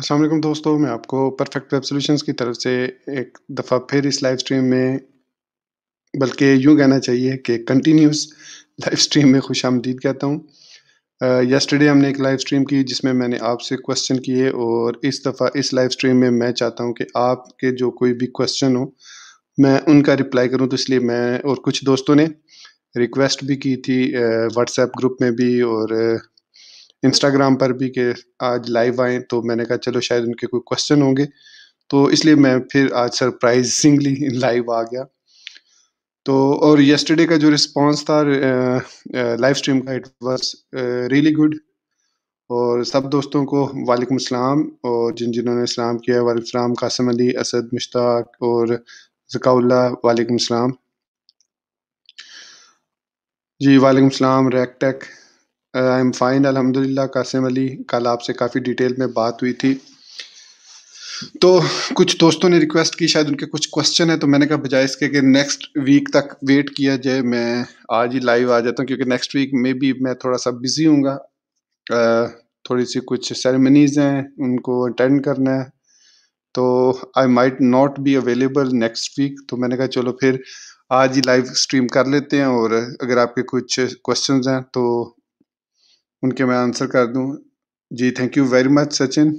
असलम दोस्तों मैं आपको परफेक्ट वेब सॉल्यूशंस की तरफ से एक दफ़ा फिर इस लाइव स्ट्रीम में बल्कि यूँ कहना चाहिए कि कंटिन्यूस लाइव स्ट्रीम में खुश आमदीद कहता हूँ यस्टरडे हमने एक लाइव स्ट्रीम की जिसमें मैंने आपसे क्वेश्चन किए और इस दफ़ा इस लाइव स्ट्रीम में मैं चाहता हूँ कि आपके जो कोई भी क्वेश्चन हो मैं उनका रिप्लाई करूँ तो इसलिए मैं और कुछ दोस्तों ने रिक्वेस्ट भी की थी व्हाट्सएप ग्रुप में भी और इंस्टाग्राम पर भी कि आज लाइव आए तो मैंने कहा चलो शायद उनके कोई क्वेश्चन होंगे तो इसलिए मैं फिर आज सरप्राइजिंगली लाइव आ गया तो और यस्टरडे का जो रिस्पांस था लाइव स्ट्रीम का इट वाज रियली गुड और सब दोस्तों को वालेकुम सलाम और जिन जिन्होंने सलाम किया वालेकुम सलाम कासम अली असद मुश्ताक और जकाउल्ला वालेकुम सलाम जी वालेकुम सलाम रैकटेक आई एम फाइन अलहमदिल्ला कासिम अली कल आपसे काफ़ी डिटेल में बात हुई थी तो कुछ दोस्तों ने रिक्वेस्ट की शायद उनके कुछ क्वेश्चन है तो मैंने कहा बजाय इसके कि नेक्स्ट वीक तक वेट किया जाए मैं आज ही लाइव आ जाता हूँ क्योंकि नेक्स्ट वीक में भी मैं थोड़ा सा बिजी हूँ uh, थोड़ी सी कुछ सेरेमनीज हैं उनको अटेंड करना है तो I might not be available next week तो मैंने कहा चलो फिर आज ही लाइव स्ट्रीम कर लेते हैं और अगर आपके कुछ क्वेश्चंस हैं तो उनके मैं आंसर कर दूं जी thank you very much Sachin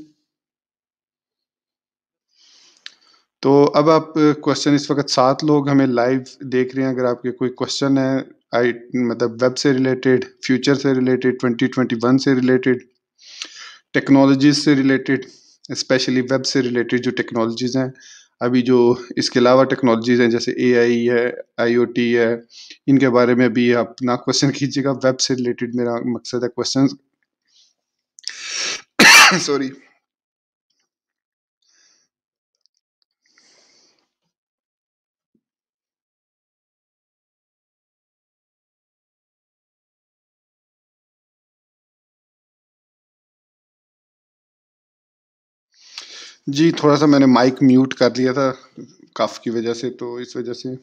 तो अब आप क्वेश्चन इस वक्त सात लोग हमें लाइव देख रहे हैं अगर आपके कोई क्वेश्चन है आई मतलब वेब से रिलेटेड फ्यूचर से रिलेटेड 2021 से रिलेटेड टेक्नोलॉजीज से रिलेटेड स्पेशली वेब से रिलेटेड जो टेक्नोलॉजीज़ हैं अभी जो इसके अलावा टेक्नोलॉजीज हैं जैसे एआई है आईओटी है इनके बारे में भी आप ना क्वेश्चन कीजिएगा वेब से रिलेटेड मेरा मकसद है क्वेश्चन सॉरी जी थोड़ा सा मैंने माइक म्यूट कर लिया था कफ की वजह से तो इस वजह से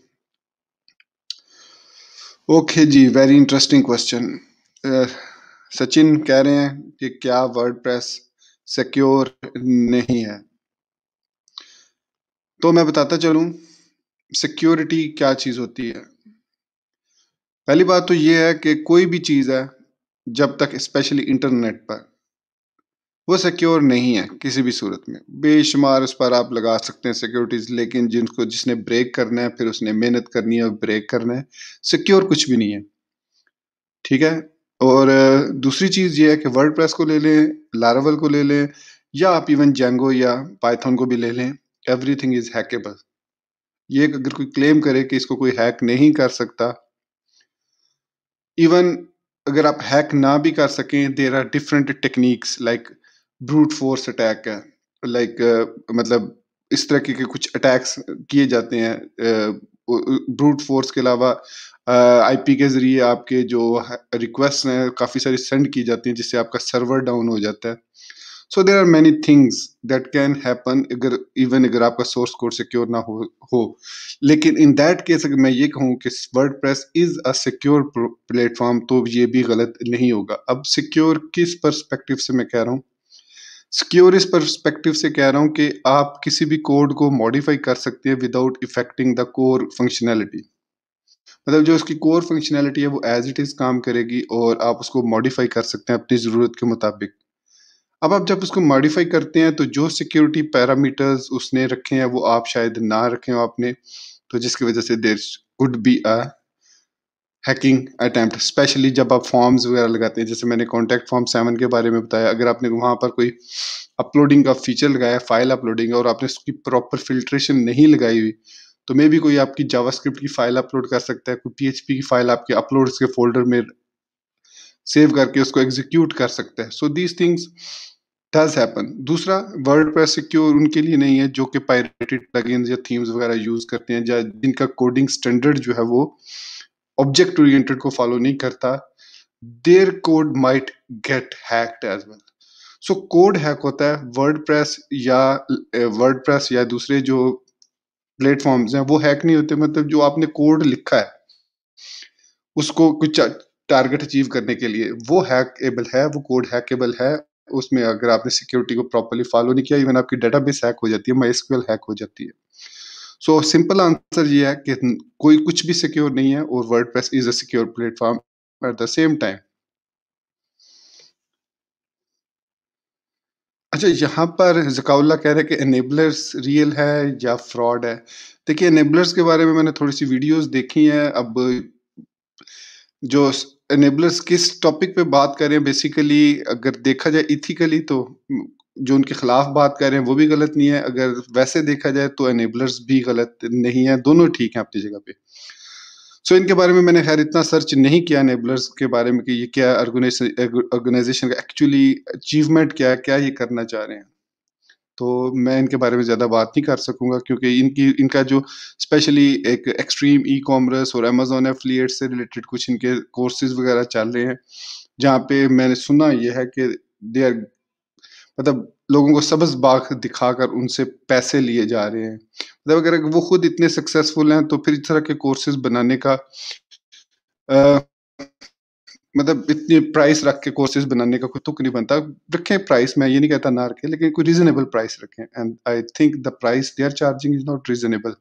ओके जी वेरी इंटरेस्टिंग क्वेश्चन सचिन कह रहे हैं कि क्या वर्ड प्रेस सिक्योर नहीं है तो मैं बताता चलूं सिक्योरिटी क्या चीज़ होती है पहली बात तो ये है कि कोई भी चीज़ है जब तक स्पेशली इंटरनेट पर वो सिक्योर नहीं है किसी भी सूरत में बेशुमार उस पर आप लगा सकते हैं सिक्योरिटीज़ लेकिन जिनको जिसने ब्रेक करना है फिर उसने मेहनत करनी है और ब्रेक करना है सिक्योर कुछ भी नहीं है ठीक है और दूसरी चीज़ ये है कि वर्ड प्रेस को ले लें लारावल को ले लें या आप इवन जेंगो या पाइथन को भी ले लें एवरी थिंग इज़ हैकेबल ये अगर कोई क्लेम करे कि इसको कोई हैक नहीं कर सकता इवन अगर आप हैक ना भी कर सकें there are different techniques like brute force attack है लाइक like, uh, मतलब इस तरह के कुछ अटैक्स किए जाते हैं ब्रूट uh, फोर्स के अलावा आईपी uh, के जरिए आपके जो रिक्वेस्ट हैं काफ़ी सारी सेंड की जाती हैं जिससे आपका सर्वर डाउन हो जाता है so there are many things that can happen अगर इवन अगर आपका सोर्स कोड सिक्योर ना हो हो लेकिन इन दैट केस अगर मैं ये कहूँ कि WordPress is a secure platform तो ये भी गलत नहीं होगा अब सिक्योर किस परस्पेक्टिव से मैं कह रहा हूँ सिक्योर इस परस्पेक्टिव से कह रहा हूँ कि आप किसी भी कोड को मॉडिफाई कर सकते हैं without affecting the core functionality मतलब जो उसकी कोर फंक्शनैलिटी है वो एज इट इज़ काम करेगी और आप उसको मॉडिफाई कर सकते हैं अपनी ज़रूरत के मुताबिक अब आप जब उसको मॉडिफाई करते हैं तो जो सिक्योरिटी पैरामीटर्स उसने रखे हैं वो आप शायद ना रखें आपने तो जिसकी वजह से there would be a hacking attempt specially जब आप फॉर्म्स वगैरह लगाते हैं जैसे मैंने कॉन्टैक्ट फॉर्म सेवन के बारे में बताया अगर आपने वहाँ पर कोई अपलोडिंग का फीचर लगाया फाइल अपलोडिंग और आपने उसकी प्रॉपर फिल्ट्रेशन नहीं लगाई हुई तो मे भी कोई आपकी जावास्क्रिप्ट की फाइल अपलोड कर सकता है कोई पीएचपी की फाइल आपके अपलोड के फोल्डर में सेव करके उसको एग्जीक्यूट कर सकता है so these things does happen दूसरा वर्ड प्रेस सिक्योर उनके लिए नहीं है जो कि पायरेटेड प्लगइन्स या थीम्स वगैरह यूज करते हैं या जिनका कोडिंग स्टैंडर्ड जो है वो ऑब्जेक्ट ओरिएंटेड को फॉलो नहीं करता their code might get hacked as well so code hack होता है वर्ड प्रेस या वर्ड प्रेस या दूसरे जो प्लेटफॉर्म्स हैं वो हैक नहीं होते मतलब जो आपने कोड लिखा है उसको कुछ टारगेट अचीव करने के लिए वो हैकेबल है वो कोड हैकेबल है उसमें अगर आपने सिक्योरिटी को प्रॉपरली फॉलो नहीं किया इवन आपकी डेटाबेस हैक हो जाती है माइस्क्यूएल हैक हो जाती है सो सिंपल आंसर ये है कि कोई कुछ भी सिक्योर नहीं है और WordPress is a secure platform at the same time अच्छा यहाँ पर जकाउल्ला कह रहे हैं कि एनेबलर्स रियल है या फ्रॉड है देखिए एनेबलर्स के बारे में मैंने थोड़ी सी वीडियोस देखी हैं अब जो एनेबलर्स किस टॉपिक पे बात करें बेसिकली अगर देखा जाए इथिकली तो जो उनके खिलाफ बात कर रहे हैं वो भी गलत नहीं है अगर वैसे देखा जाए तो एनेबलर्स भी गलत नहीं है दोनों ठीक हैं अपनी जगह पे सो इनके बारे में मैंने खैर इतना सर्च नहीं किया एनेबलर्स के बारे में कि ये क्या ऑर्गेनाइजेशन का एक्चुअली अचीवमेंट क्या है क्या ये करना चाह रहे हैं तो मैं इनके बारे में ज़्यादा बात नहीं कर सकूंगा क्योंकि इनकी इनका जो स्पेशली एक एक्सट्रीम ई कॉमर्स और अमेजोन एफिलियट से रिलेटेड कुछ इनके कोर्सेज वगैरह चल रहे हैं जहाँ पे मैंने सुना यह है कि दे आर मतलब लोगों को सबस बाग दिखाकर उनसे पैसे लिए जा रहे हैं मतलब अगर वो खुद इतने सक्सेसफुल हैं तो फिर इस तरह के कोर्सेज बनाने का आ, मतलब इतनी प्राइस रख के कोर्सेज बनाने का कोई तुक नहीं बनता रखें प्राइस मैं ये नहीं कहता ना रखें लेकिन कोई रीजनेबल प्राइस रखें and I think the price they are charging is not reasonable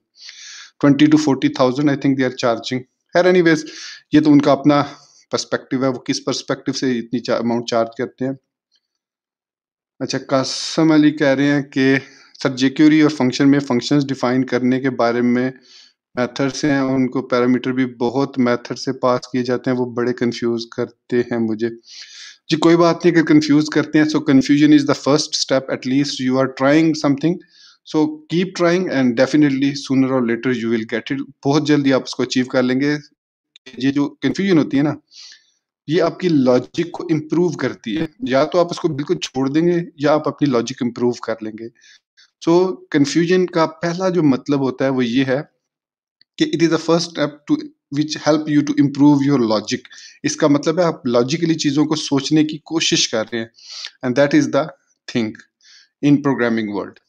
twenty to forty thousand I think they are charging हैर एनी ये तो उनका अपना पर्सपेक्टिव है वो किस पर्सपेक्टिव से इतनी अमाउंट चार्ज करते हैं अच्छा कासम अली कह रहे हैं कि सर क्यूरी और फंक्शन में फंक्शंस डिफाइन करने के बारे में मेथड्स हैं उनको पैरामीटर भी बहुत मेथड से पास किए जाते हैं वो बड़े कंफ्यूज करते हैं मुझे जी कोई बात नहीं अगर कंफ्यूज करते हैं so confusion is the first step at least you are trying something so keep trying and definitely sooner और later you will get it बहुत जल्दी आप उसको अचीव कर लेंगे ये जो कंफ्यूजन होती है ना ये आपकी लॉजिक को इम्प्रूव करती है या तो आप उसको बिल्कुल छोड़ देंगे या आप अपनी लॉजिक इम्प्रूव कर लेंगे सो so, कन्फ्यूजन का पहला जो मतलब होता है वो ये है कि it is the first step to which help you to improve your logic इसका मतलब है आप लॉजिकली चीज़ों को सोचने की कोशिश कर रहे हैं and that is the thing in programming world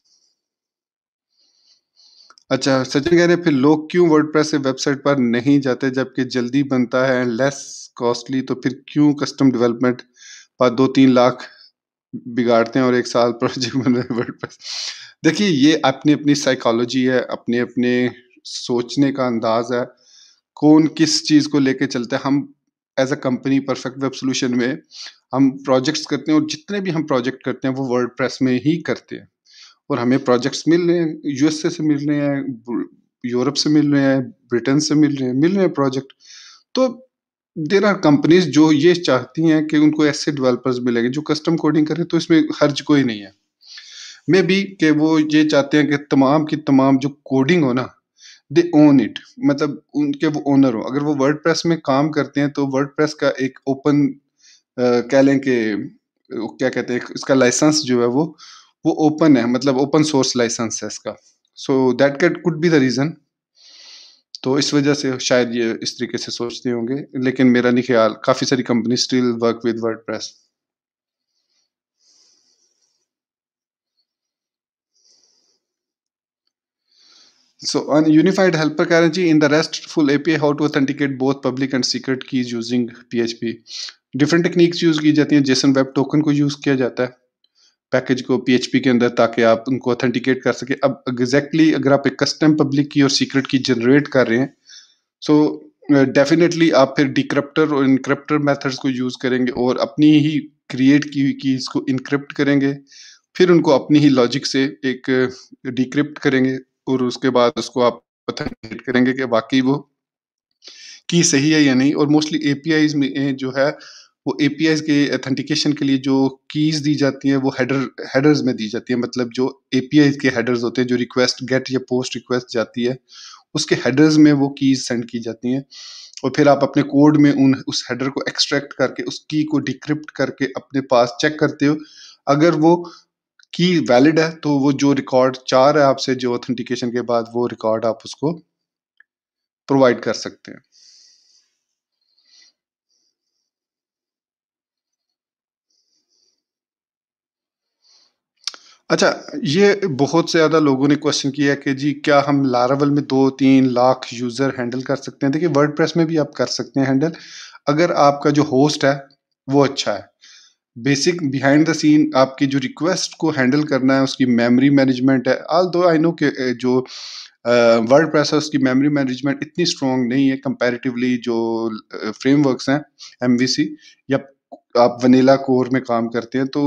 अच्छा सचिन कह रहे फिर लोग क्यों वर्ड से वेबसाइट पर नहीं जाते जबकि जल्दी बनता है लेस कॉस्टली तो फिर क्यों कस्टम डेवलपमेंट पर दो तीन लाख बिगाड़ते हैं और एक साल प्रोजेक्ट बन रहे वर्डप्रेस देखिए ये अपनी अपनी साइकोलॉजी है अपने अपने सोचने का अंदाज है कौन किस चीज़ को लेके चलते हैं हम as a company perfect web solution में हम प्रोजेक्ट्स करते हैं और जितने भी हम प्रोजेक्ट करते हैं वो वर्ड में ही करते हैं और हमें प्रोजेक्ट्स मिल रहे हैं यूएसए से मिल रहे हैं यूरोप से मिल रहे हैं ब्रिटेन से मिल रहे हैं मिल रहे हैं प्रोजेक्ट तो देर आर कंपनीज जो ये चाहती हैं कि उनको ऐसे डेवलपर्स मिलेंगे जो कस्टम कोडिंग करें तो इसमें हर्ज कोई नहीं है मे बी कि वो ये चाहते हैं कि तमाम की तमाम जो कोडिंग हो ना दे ओन इट मतलब उनके वो ओनर हो अगर वो वर्ड में काम करते हैं तो वर्ड का एक ओपन कह लें कि क्या कहते हैं इसका लाइसेंस जो है वो वो ओपन है मतलब ओपन सोर्स लाइसेंस है इसका so that cat could be the reason तो इस वजह से शायद ये इस तरीके से सोचते होंगे लेकिन मेरा नहीं ख्याल काफी सारी company still work with WordPress so un unified helper कह रहे हैं जी in the RESTful API how to authenticate both public and secret keys using PHP different techniques use की जाती हैं जेसन वेब टोकन को use किया जाता है पैकेज को पीएचपी के अंदर ताकि आप उनको ऑथेंटिकेट कर सके अब एग्जैक्टली exactly अगर आप एक कस्टम पब्लिक की और सीक्रेट की जनरेट कर रहे हैं सो डेफिनेटली uh, आप फिर डिक्रप्टर और इनक्रप्टर मेथड्स को यूज़ करेंगे और अपनी ही क्रिएट की हुई कीज़ को इनक्रिप्ट करेंगे फिर उनको अपनी ही लॉजिक से एक डिक्रिप्ट uh, करेंगे और उसके बाद उसको आप ऑथेंटिकेट करेंगे कि वाकई वो की सही है या नहीं और मोस्टली ए में जो है वो आई के ऑथेंटिकेशन के लिए जो कीज दी जाती हैं वो हेडर हेडर्स में दी जाती है मतलब जो आई के हेडर्स होते हैं जो रिक्वेस्ट गेट या पोस्ट रिक्वेस्ट जाती है उसके हेडर्स में वो कीज सेंड की जाती हैं और फिर आप अपने कोड में उन उस हेडर को एक्सट्रैक्ट करके उस की को डिक्रिप्ट करके अपने पास चेक करते हो अगर वो की वैलिड है तो वो जो रिकॉर्ड चार है आपसे जो ऑथेंटिकेशन के बाद वो रिकॉर्ड आप उसको प्रोवाइड कर सकते हैं अच्छा ये बहुत से ज़्यादा लोगों ने क्वेश्चन किया कि जी क्या हम लारावल में दो तीन लाख यूज़र हैंडल कर सकते हैं देखिए वर्ड में भी आप कर सकते हैं हैंडल अगर आपका जो होस्ट है वो अच्छा है बेसिक बिहाइंड द सीन आपकी जो रिक्वेस्ट को हैंडल करना है उसकी मेमोरी मैनेजमेंट है आल दो आई नो के जो वर्ड प्रेस है उसकी मेमोरी मैनेजमेंट इतनी स्ट्रॉन्ग नहीं है कंपैरेटिवली जो फ्रेमवर्क्स हैं एम या आप वनीला कोर में काम करते हैं तो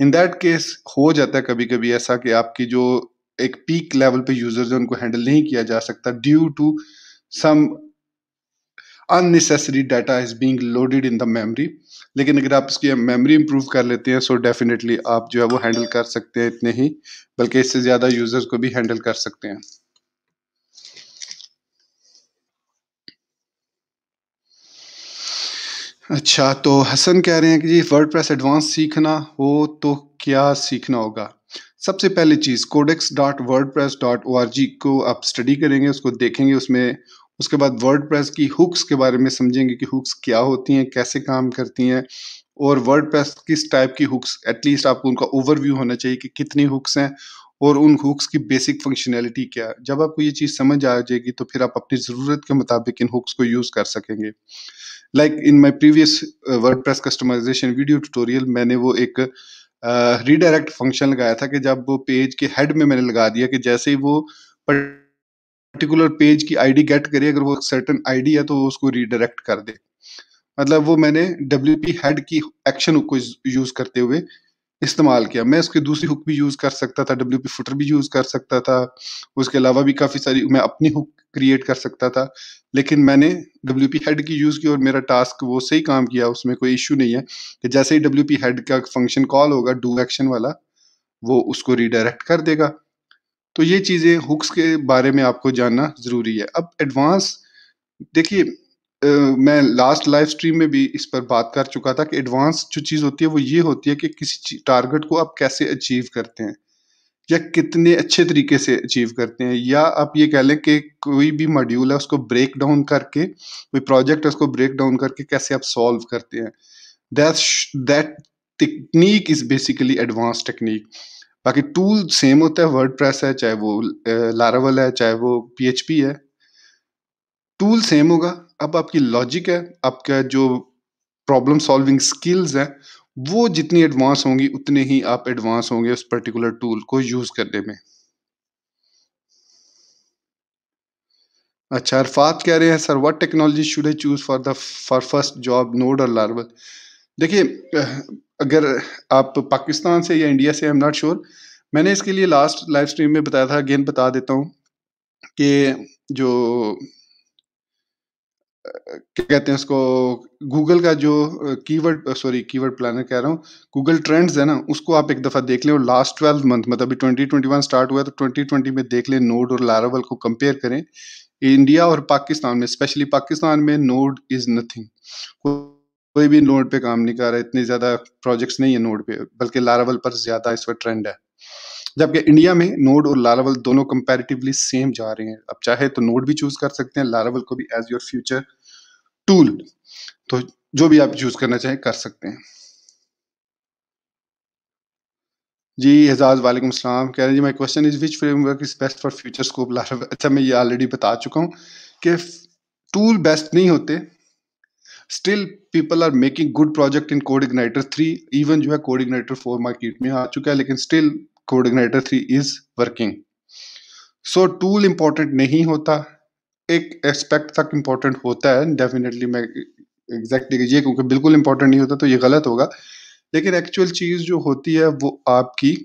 इन दैट केस हो जाता है कभी कभी ऐसा कि आपकी जो एक पीक लेवल पे यूजर्स है उनको हैंडल नहीं किया जा सकता due to some unnecessary data is being loaded in the memory लेकिन अगर आप उसकी मेमोरी इंप्रूव कर लेते हैं सो so डेफिनेटली आप जो है वो हैंडल कर सकते हैं इतने ही बल्कि इससे ज़्यादा यूजर्स को भी हैंडल कर सकते हैं अच्छा तो हसन कह रहे हैं कि जी वर्ड प्रेस एडवांस सीखना हो तो क्या सीखना होगा सबसे पहली चीज़ codex dot WordPress dot O R G को आप स्टडी करेंगे उसको देखेंगे उसमें उसके बाद वर्ड प्रेस की हुक्स के बारे में समझेंगे कि हुक्स क्या होती हैं कैसे काम करती हैं और वर्ड प्रेस किस टाइप की हुक्स एटलीस्ट आपको उनका ओवरव्यू होना चाहिए कि कितनी हुक्स हैं और उन हुक्स की बेसिक फंक्शनैलिटी क्या है जब आपको ये चीज़ समझ आ जाएगी तो फिर आप अपनी ज़रूरत के मुताबिक इन हुक्स को यूज़ कर सकेंगे like in my previous WordPress customization video tutorial मैंने वो एक रीडायरेक्ट uh, फंक्शन लगाया था कि जब वो पेज के हेड में मैंने लगा दिया कि जैसे ही वो पर्टिकुलर पेज की आईडी गेट करे अगर वो सर्टन आईडी है तो वो उसको रीडायरेक्ट कर दे मतलब वो मैंने डब्ल्यू हेड की एक्शन को यूज करते हुए इस्तेमाल किया मैं उसकी दूसरी हुक भी यूज़ कर सकता था डब्ल्यू पी फुटर भी यूज़ कर सकता था उसके अलावा भी काफ़ी सारी मैं अपनी हुक क्रिएट कर सकता था लेकिन मैंने डब्ल्यू पी हेड की यूज़ की और मेरा टास्क वो सही काम किया उसमें कोई इशू नहीं है कि जैसे ही डब्ल्यू पी हेड का फंक्शन कॉल होगा डू एक्शन वाला वो उसको रिडायरेक्ट कर देगा तो ये चीज़ें हुक्स के बारे में आपको जानना ज़रूरी है अब एडवांस देखिए मैं लास्ट लाइव स्ट्रीम में भी इस पर बात कर चुका था कि एडवांस जो चीज़ होती है वो ये होती है कि किसी टारगेट को आप कैसे अचीव करते हैं या कितने अच्छे तरीके से अचीव करते हैं या आप ये कह लें कि कोई भी मॉड्यूल है उसको ब्रेक डाउन करके कोई प्रोजेक्ट है उसको ब्रेक डाउन करके कैसे आप सॉल्व करते हैं that that technique is basically advance technique बाकी टूल सेम होता है वर्ड प्रेस है चाहे वो लारावल है चाहे वो पी है टूल सेम होगा अब आपकी लॉजिक है आपका जो प्रॉब्लम सॉल्विंग स्किल्स हैं वो जितनी एडवांस होंगी उतने ही आप एडवांस होंगे उस पर्टिकुलर टूल को यूज़ करने में अच्छा अरफात कह रहे हैं sir what technology should I choose for the for first job node और लार्वल देखिए अगर आप पाकिस्तान से या इंडिया से आई एम नॉट श्योर मैंने इसके लिए लास्ट लाइव स्ट्रीम में बताया था अगेन बता देता हूँ कि जो क्या कहते हैं उसको गूगल का जो कीवर्ड सॉरी कीवर्ड प्लानर कह रहा हूँ गूगल ट्रेंड्स है ना उसको आप एक दफ़ा देख लें और लास्ट ट्वेल्व मंथ मतलब अभी ट्वेंटी ट्वेंटी वन स्टार्ट हुआ है तो ट्वेंटी ट्वेंटी में देख लें नोड और लारावल को कंपेयर करें इंडिया और पाकिस्तान में स्पेशली पाकिस्तान में नोड इज़ नथिंग कोई भी नोड पे काम नहीं कर रहा इतने ज़्यादा प्रोजेक्ट्स नहीं है नोड पे बल्कि लारावल पर ज़्यादा इस पर ट्रेंड है जबकि इंडिया में नोड और लारावल दोनों कंपेरेटिवली सेम जा रहे हैं अब चाहे तो नोड भी चूज कर सकते हैं लारावल को भी एज योर फ्यूचर टूल तो जो भी आप चूज करना चाहें कर सकते हैं जी एजाज वालेकुम सलाम कह रहे हैं जी my question is which framework is best for future scope Laravel अच्छा मैं ये ऑलरेडी बता चुका हूँ कि टूल बेस्ट नहीं होते still people are making good project in CodeIgniter three even जो है कोड इग्नाइटर फोर मार्केट में आ चुका है लेकिन still coordinator three is working so tool important नहीं होता एक एस्पेक्ट तक इम्पोर्टेंट होता है डेफिनेटली मैं एग्जैक्टली ये क्योंकि बिल्कुल इम्पोर्टेंट नहीं होता तो ये गलत होगा लेकिन एक्चुअल चीज़ जो होती है वो आपकी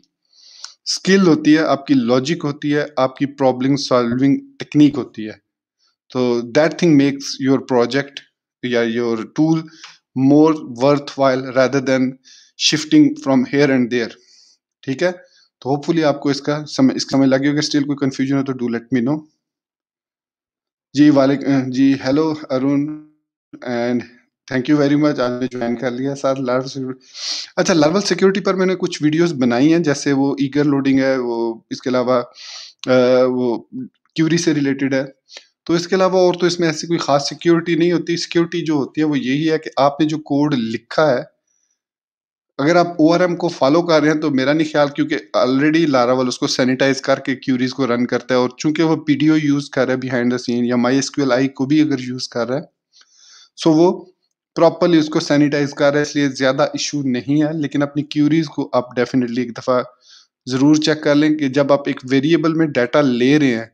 स्किल होती है आपकी लॉजिक होती है आपकी प्रॉब्लम सॉल्विंग टेक्निक होती है तो that thing makes your project या your tool more worthwhile rather than shifting from here and there ठीक है तो होपफुली आपको इसका समय इसका समय लगे अगर स्टिल कोई कन्फ्यूजन हो तो डू लेट मी नो जी वाले जी hello Arun and thank you very much आपने ज्वाइन कर लिया साथ लार्वल सिक्योरिटी अच्छा लार्वल सिक्योरिटी पर मैंने कुछ वीडियोस बनाई हैं जैसे वो ईगर लोडिंग है वो इसके अलावा वो क्यूरी से रिलेटेड है तो इसके अलावा और तो इसमें ऐसी कोई खास सिक्योरिटी नहीं होती सिक्योरिटी जो होती है वो यही है कि आपने जो कोड लिखा है अगर आप ओ को फॉलो कर रहे हैं तो मेरा नहीं ख्याल क्योंकि ऑलरेडी लारावल उसको सैनिटाइज करके क्यूरीज को रन करता है और चूंकि वो पी यूज़ कर रहा है बिहाइंड द सीन या माई आई को भी अगर यूज़ कर रहा है सो वो प्रॉपरली उसको सैनिटाइज कर रहा है इसलिए ज़्यादा इशू नहीं है लेकिन अपनी क्यूरीज को आप डेफिनेटली एक दफ़ा ज़रूर चेक कर लें कि जब आप एक वेरिएबल में डाटा ले रहे हैं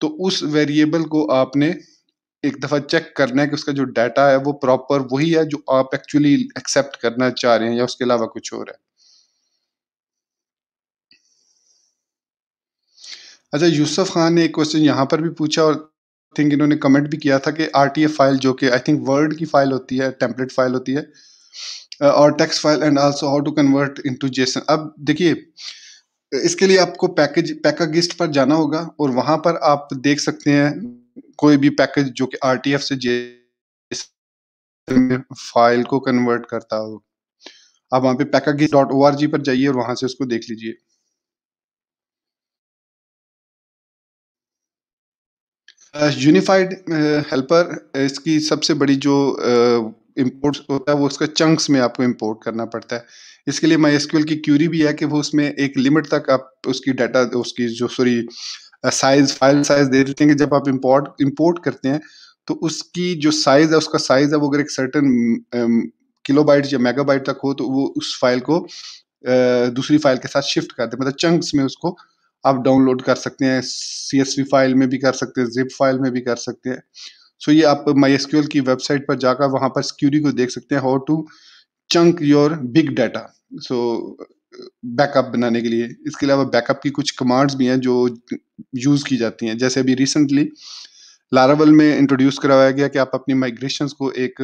तो उस वेरिएबल को आपने एक दफ़ा चेक करना है कि उसका जो डाटा है वो प्रॉपर वही है जो आप एक्चुअली एक्सेप्ट करना चाह रहे हैं या उसके अलावा कुछ और है अच्छा यूसुफ खान ने एक क्वेश्चन यहाँ पर भी पूछा और थिंक इन्होंने कमेंट भी किया था कि आर फाइल जो कि आई थिंक वर्ड की फाइल होती है टेम्पलेट फाइल होती है और text file and also how to convert into JSON अब देखिए इसके लिए आपको पैकेज पैकागिस्ट पर जाना होगा और वहां पर आप देख सकते हैं कोई भी पैकेज जो कि एफ से जे फाइल को कन्वर्ट करता हो आप वहां पे पैकेज डॉट ओ पर जाइए और वहां से उसको देख लीजिए यूनिफाइड हेल्पर इसकी सबसे बड़ी जो इम्पोर्ट होता है वो उसका चंक्स में आपको इम्पोर्ट करना पड़ता है इसके लिए माई की क्यूरी भी है कि वो उसमें एक लिमिट तक आप उसकी डाटा उसकी जो सॉरी साइज फाइल साइज दे देते हैं कि जब आप इम्पोर्ट इम्पोर्ट करते हैं तो उसकी जो साइज है उसका साइज है वो अगर एक सर्टन किलोबाइट um, या मेगाबाइट तक हो तो वो उस फाइल को uh, दूसरी फाइल के साथ शिफ्ट करते हैं मतलब चंक्स में उसको आप डाउनलोड कर सकते हैं सी फाइल में भी कर सकते हैं जिप फाइल में भी कर सकते हैं सो so, ये आप माई की वेबसाइट पर जाकर वहाँ पर सिक्योरी को देख सकते हैं how to chunk your big data so backup बनाने के लिए इसके अलावा बैकअप की कुछ कमांड्स भी हैं जो यूज़ की जाती हैं जैसे अभी रिसेंटली लारावल में इंट्रोड्यूस करवाया गया कि आप अपनी माइग्रेशंस को एक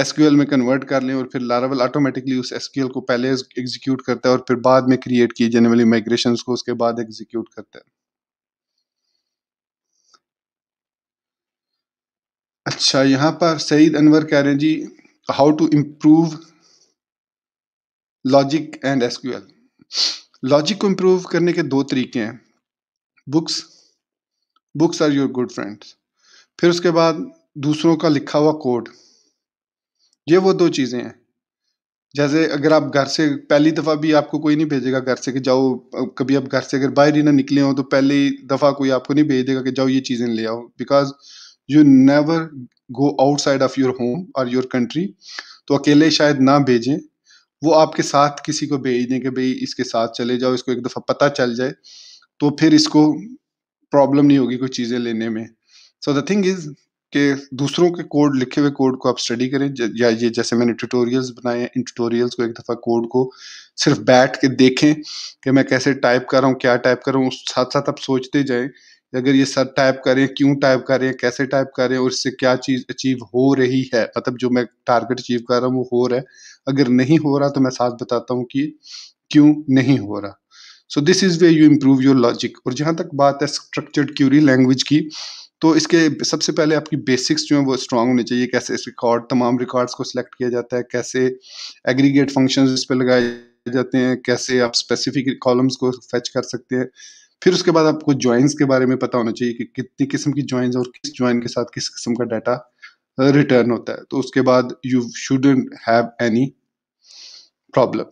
एस में कन्वर्ट कर लें और फिर लारावल ऑटोमेटिकली उस एस को पहले एग्जीक्यूट करता है और फिर बाद में क्रिएट किए जाने वाली माइग्रेशन को उसके बाद एग्जीक्यूट करता है अच्छा यहाँ पर सईद अनवर कह रहे हैं जी how to improve logic and SQL logic को इम्प्रूव करने के दो तरीके हैं books books are your good friends फिर उसके बाद दूसरों का लिखा हुआ कोड ये वो दो चीज़ें हैं जैसे अगर आप घर से पहली दफ़ा भी आपको कोई नहीं भेजेगा घर से कि जाओ कभी आप घर से अगर बाहर ही ना निकले हो तो पहली दफ़ा कोई आपको नहीं भेज देगा कि जाओ ये चीज़ें ले आओ because you never go outside of your home और योर कंट्री तो अकेले शायद ना भेजें वो आपके साथ किसी को भेज दें कि भाई इसके साथ चले जाओ इसको एक दफ़ा पता चल जाए तो फिर इसको प्रॉब्लम नहीं होगी कोई चीज़ें लेने में सो द थिंग इज़ के दूसरों के कोड लिखे हुए कोड को आप स्टडी करें या ये जैसे मैंने ट्यूटोरियल्स बनाए हैं इन ट्यूटोरियल्स को एक दफ़ा कोड को सिर्फ बैठ के देखें कि मैं कैसे टाइप कर रहा हूँ क्या टाइप कर रहा हूँ साथ साथ आप सोचते जाएं अगर ये सब टाइप करें क्यों टाइप करें कैसे टाइप करें और इससे क्या चीज़ अचीव हो रही है मतलब जो मैं टारगेट अचीव कर रहा हूँ वो हो रहा है अगर नहीं हो रहा तो मैं साथ बताता हूँ कि क्यों नहीं हो रहा so this is way you improve your logic और जहां तक बात है स्ट्रक्चर्ड क्यूरी लैंग्वेज की तो इसके सबसे पहले आपकी बेसिक्स जो है वो स्ट्रांग होनी चाहिए कैसे रिकॉर्ड तमाम रिकॉर्ड्स को सिलेक्ट किया जाता है कैसे एग्रीगेट फंक्शन इस पर लगाए जाते हैं कैसे आप स्पेसिफिक कॉलम्स को फेच कर सकते हैं फिर उसके बाद आपको ज्वाइंस के बारे में पता होना चाहिए कि कितनी किस्म की ज्वाइंस और किस ज्वाइन के साथ किस किस्म का डाटा रिटर्न uh, होता है तो उसके बाद you shouldn't have any problem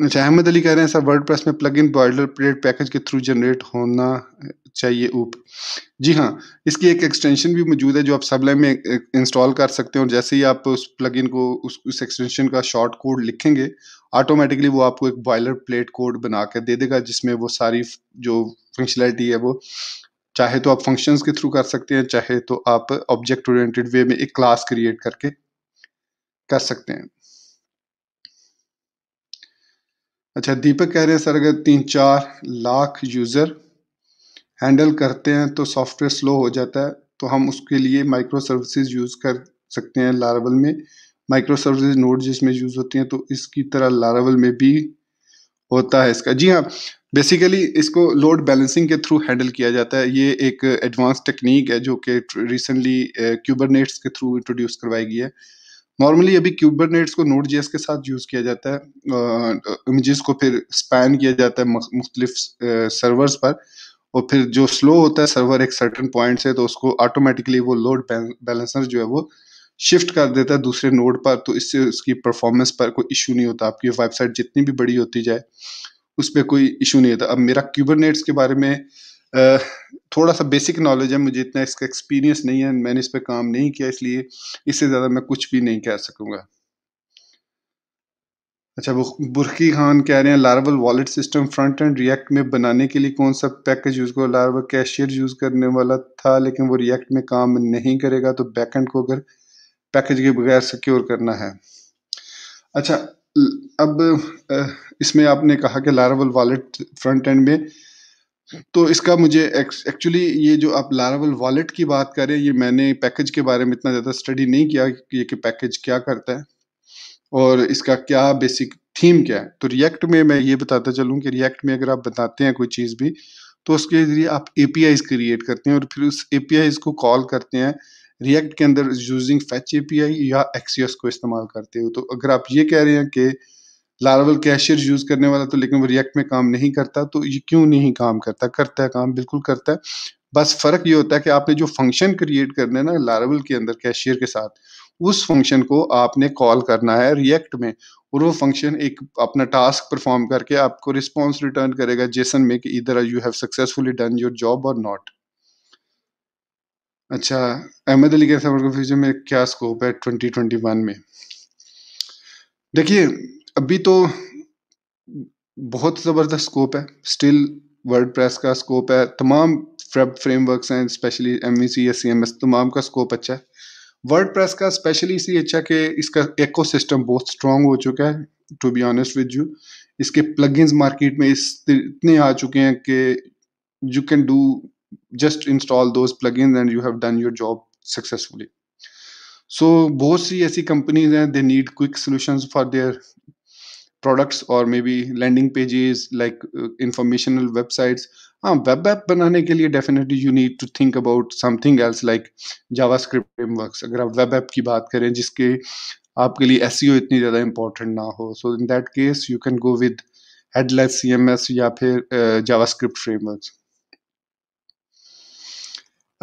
अच्छा अहमद अली कह रहे हैं सर वर्ड प्रेस में plug in boiler plate package के थ्रू जनरेट होना चाहिए ऊप जी हाँ इसकी एक एक्सटेंशन भी मौजूद है जो आप सबलाइन में इंस्टॉल कर सकते हैं और जैसे ही आप उस प्लग इन को उस उस एक्सटेंशन का शॉर्ट कोड लिखेंगे ऑटोमेटिकली वो आपको एक बॉयलर प्लेट कोड बना कर दे देगा जिसमें वो सारी जो फंक्शनैलिटी है वो चाहे तो आप फंक्शन के थ्रू कर सकते हैं चाहे तो आप ऑब्जेक्ट ओरिएंटेड वे में एक क्लास क्रिएट करके कर सकते हैं अच्छा दीपक कह रहे हैं सर अगर तीन चार लाख यूज़र हैंडल करते हैं तो सॉफ्टवेयर स्लो हो जाता है तो हम उसके लिए माइक्रो सर्विसेज यूज़ कर सकते हैं लारावल में माइक्रो सर्विसेज नोड जिसमें यूज़ होती हैं तो इसकी तरह लारावल में भी होता है इसका जी हाँ बेसिकली इसको लोड बैलेंसिंग के थ्रू हैंडल किया जाता है ये एक एडवांस टेक्निक है जो कि रिसेंटली क्यूबरनेट्स eh, के थ्रू इंट्रोड्यूस करवाई गई है नॉर्मली अभी क्यूबरनेट्स को नोट जीएस के साथ यूज किया जाता है इमेजेस को फिर स्पैन किया जाता है मुख्तलिफ सर्वर्स पर और फिर जो स्लो होता है सर्वर एक सर्टन पॉइंट से तो उसको ऑटोमेटिकली वो लोड बैलेंसर जो है वो शिफ्ट कर देता है दूसरे नोड पर तो इससे उसकी परफॉर्मेंस पर कोई इशू नहीं होता आपकी वेबसाइट जितनी भी बड़ी होती जाए उस पर कोई इशू नहीं होता अब मेरा क्यूबरनेट्स के बारे में थोड़ा सा बेसिक नॉलेज है मुझे इतना इसका एक्सपीरियंस नहीं है मैंने इस पर काम नहीं किया इसलिए इससे ज़्यादा मैं कुछ भी नहीं कह सकूँगा अच्छा बुरकी खान कह रहे हैं Laravel wallet system front end React में बनाने के लिए कौन सा पैकेज यूज़ करो लार्वल कैशियर यूज़ करने वाला था लेकिन वो रिएक्ट में काम नहीं करेगा तो बैकएंड को अगर पैकेज के बगैर सिक्योर करना है अच्छा अब इसमें आपने कहा कि लार्वल वॉलेट फ्रंट एंड में तो इसका मुझे एक्चुअली ये जो आप लारावल वॉलेट की बात करें ये मैंने पैकेज के बारे में इतना ज़्यादा स्टडी नहीं किया कि ये कि पैकेज क्या करता है और इसका क्या बेसिक थीम क्या है तो रिएक्ट में मैं ये बताता चलूँ कि रिएक्ट में अगर आप बताते हैं कोई चीज़ भी तो उसके जरिए आप ए क्रिएट करते हैं और फिर उस ए को कॉल करते हैं रिएक्ट के अंदर यूजिंग फैच ए या एक्सीस को इस्तेमाल करते हो तो अगर आप ये कह रहे हैं कि लारावल कैशियर यूज़ करने वाला तो लेकिन वो रिएक्ट में काम नहीं करता तो ये क्यों नहीं काम करता करता है काम बिल्कुल करता है बस फ़र्क ये होता है कि आपने जो फंक्शन क्रिएट करना है ना लारावल के अंदर कैशियर के साथ उस फंक्शन को आपने कॉल करना है रिएक्ट में और वो फंक्शन एक अपना टास्क परफॉर्म करके आपको रिस्पॉन्स रिटर्न करेगा जेसन में कि इधर you have successfully done your job और नॉट अच्छा अहमद अली के फ्यूचर में क्या स्कोप है ट्वेंटी ट्वेंटी वन में देखिए अभी तो बहुत ज़बरदस्त स्कोप है स्टिल वर्ड प्रेस का स्कोप है तमाम फ्रेब फ्रेमवर्क्स हैं specially M V C S C M S तमाम का स्कोप अच्छा है वर्ड प्रेस का स्पेशली इसलिए अच्छा कि इसका एको सिस्टम बहुत स्ट्रांग हो चुका है to be honest with you इसके प्लगइन्स मार्केट में इस इतने आ चुके हैं कि you can do just install those plugins and you have done your job successfully so बहुत सी ऐसी कंपनीज हैं they need quick solution for their products और maybe landing pages like informational websites हाँ वेब ऐप बनाने के लिए definitely you need to think about something else like Java JavaScript frameworks अगर आप वेब ऐप की बात करें जिसके आपके लिए एस e इतनी ज़्यादा इंपॉर्टेंट ना हो so in that case you can go with headless C या फिर JavaScript frameworks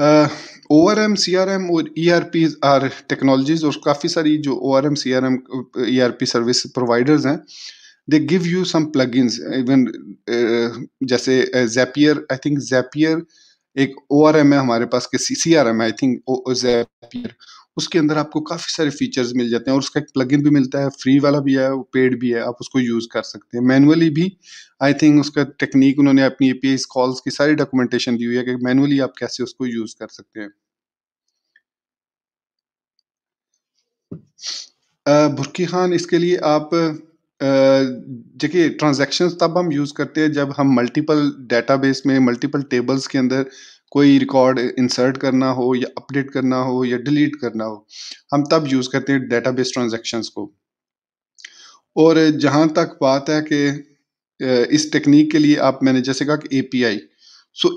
O R M C R M और E R P R technologies और काफ़ी सारी जो O R M C R M E R P service providers हैं they give you some plugins even जैसे Zapier I think Zapier एक O R M है हमारे पास के सी आर एम आई थिंक जैपियर उसके अंदर आपको काफ़ी सारे फीचर्स मिल जाते हैं और उसका एक प्लगइन भी मिलता है फ्री वाला भी है पेड भी है आप उसको यूज़ कर सकते हैं मैनुअली भी आई थिंक उसका टेक्निक उन्होंने अपनी ए पी कॉल्स की सारी डॉक्यूमेंटेशन दी हुई है कि मैनुअली आप कैसे उसको यूज़ कर सकते हैं भुरकी खान इसके लिए आप देखिए ट्रांजेक्शन तब हम यूज़ करते हैं जब हम मल्टीपल डेटाबेस में मल्टीपल टेबल्स के अंदर कोई रिकॉर्ड इंसर्ट करना हो या अपडेट करना हो या डिलीट करना हो हम तब यूज़ करते हैं डेटाबेस ट्रांजेक्शन को और जहाँ तक बात है कि इस टेक्निक के लिए आप मैंने जैसे कहा कि एपीआई सो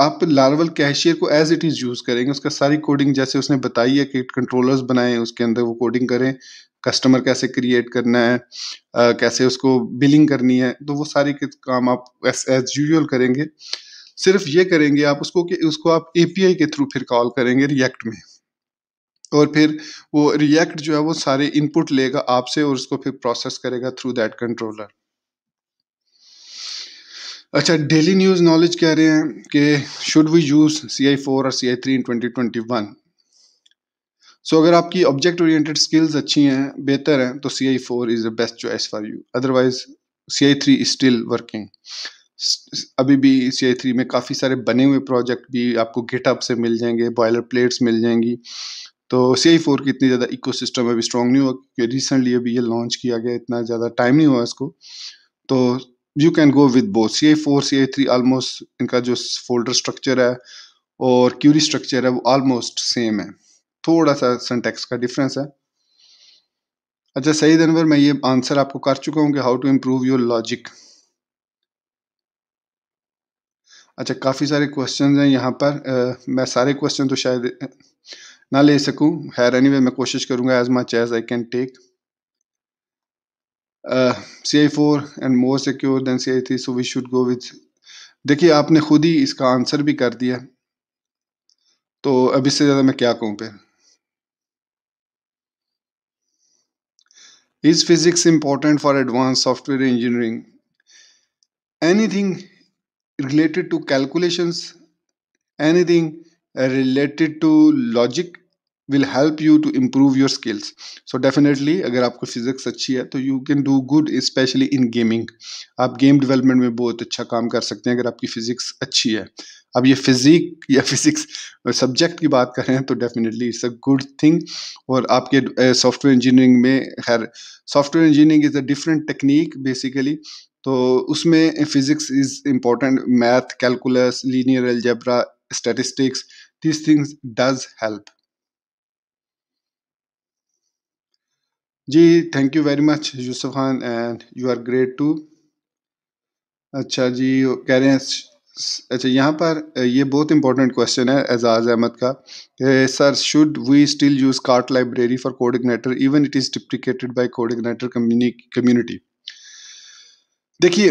आप लार्वल कैशियर को एज इट इज़ यूज़ करेंगे उसका सारी कोडिंग जैसे उसने बताई है कि कंट्रोलर्स बनाएं उसके अंदर वो कोडिंग करें कस्टमर कैसे क्रिएट करना है आ, कैसे उसको बिलिंग करनी है तो वो सारी काम आप एज यूजल करेंगे सिर्फ ये करेंगे आप उसको कि उसको आप एपीआई के थ्रू फिर कॉल करेंगे रिएक्ट में और फिर वो रिएक्ट जो है वो सारे इनपुट लेगा आपसे और उसको फिर प्रोसेस करेगा थ्रू दैट कंट्रोलर अच्छा डेली न्यूज़ नॉलेज कह रहे हैं कि should we use C I four और C I three in twenty twenty one so अगर आपकी ऑब्जेक्ट ओरिएंटेड स्किल्स अच्छी हैं बेहतर हैं तो C I four is the best choice for you otherwise C I three is still working अभी भी सी आई थ्री में काफ़ी सारे बने हुए प्रोजेक्ट भी आपको गिटअप से मिल जाएंगे बॉयलर प्लेट्स मिल जाएंगी तो सी आई फोर की इतनी ज़्यादा इको सिस्टम अभी स्ट्रॉन्ग नहीं हुआ क्योंकि रिसेंटली अभी ये लॉन्च किया गया इतना ज़्यादा टाइम नहीं हुआ इसको तो you can go with both C I four C I three almost इनका जो फोल्डर स्ट्रक्चर है और क्यूरी स्ट्रक्चर है वो आलमोस्ट सेम है थोड़ा सा सेंटेक्स का डिफरेंस है अच्छा सही अनवर मैं ये आंसर आपको कर चुका हूँ कि how to improve your logic अच्छा काफ़ी सारे क्वेश्चन हैं यहाँ पर आ, मैं सारे क्वेश्चन तो शायद ना ले सकूँ हैर एनी anyway, मैं कोशिश करूँगा as much as I can take C I four and more secure than C I three so we should go with देखिए आपने खुद ही इसका आंसर भी कर दिया तो अब इससे ज़्यादा मैं क्या कहूँ फिर physics important for advance software engineering anything related to calculations, anything uh, related to logic will help you to improve your skills so definitely अगर आपको फिजिक्स अच्छी है तो you can do good specially in gaming आप game development में बहुत अच्छा काम कर सकते हैं अगर आपकी फिजिक्स अच्छी है अब ये फिजिक या फिजिक्स सब्जेक्ट की बात करें तो definitely it's a good thing और आपके सॉफ्टवेयर uh, इंजीनियरिंग में खैर software engineering is a different technique basically तो उसमें physics is important math calculus linear algebra statistics this things does help जी thank you very much Yusuf Khan and you are great too अच्छा जी कह रहे हैं अच्छा यहाँ पर ये बहुत इंपॉर्टेंट क्वेश्चन है एजाज अहमद का sir should we still use cart library for coordinator even it is deprecated by coordinator community देखिए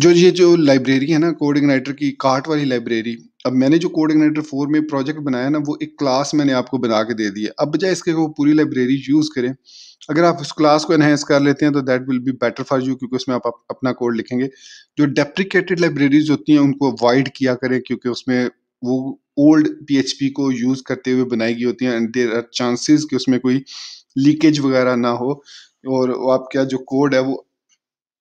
जो ये जो लाइब्रेरी है ना कोड इग्नाइटर की कार्ट वाली लाइब्रेरी अब मैंने जो कोड इग्नाइटर फोर में प्रोजेक्ट बनाया ना वो एक क्लास मैंने आपको बना के दे दी है अब बजाय इसके वो पूरी लाइब्रेरी यूज़ करें अगर आप उस क्लास को एनहेंस कर लेते हैं तो that will be better for you क्योंकि उसमें आप अपना कोड लिखेंगे जो डेप्रिकेटेड लाइब्रेरीज होती हैं उनको अवॉइड किया करें क्योंकि उसमें वो ओल्ड पी को यूज़ करते हुए बनाई गई होती है एंड देर आर चांसेस कि उसमें कोई लीकेज वगैरह ना हो और आपका जो कोड है वो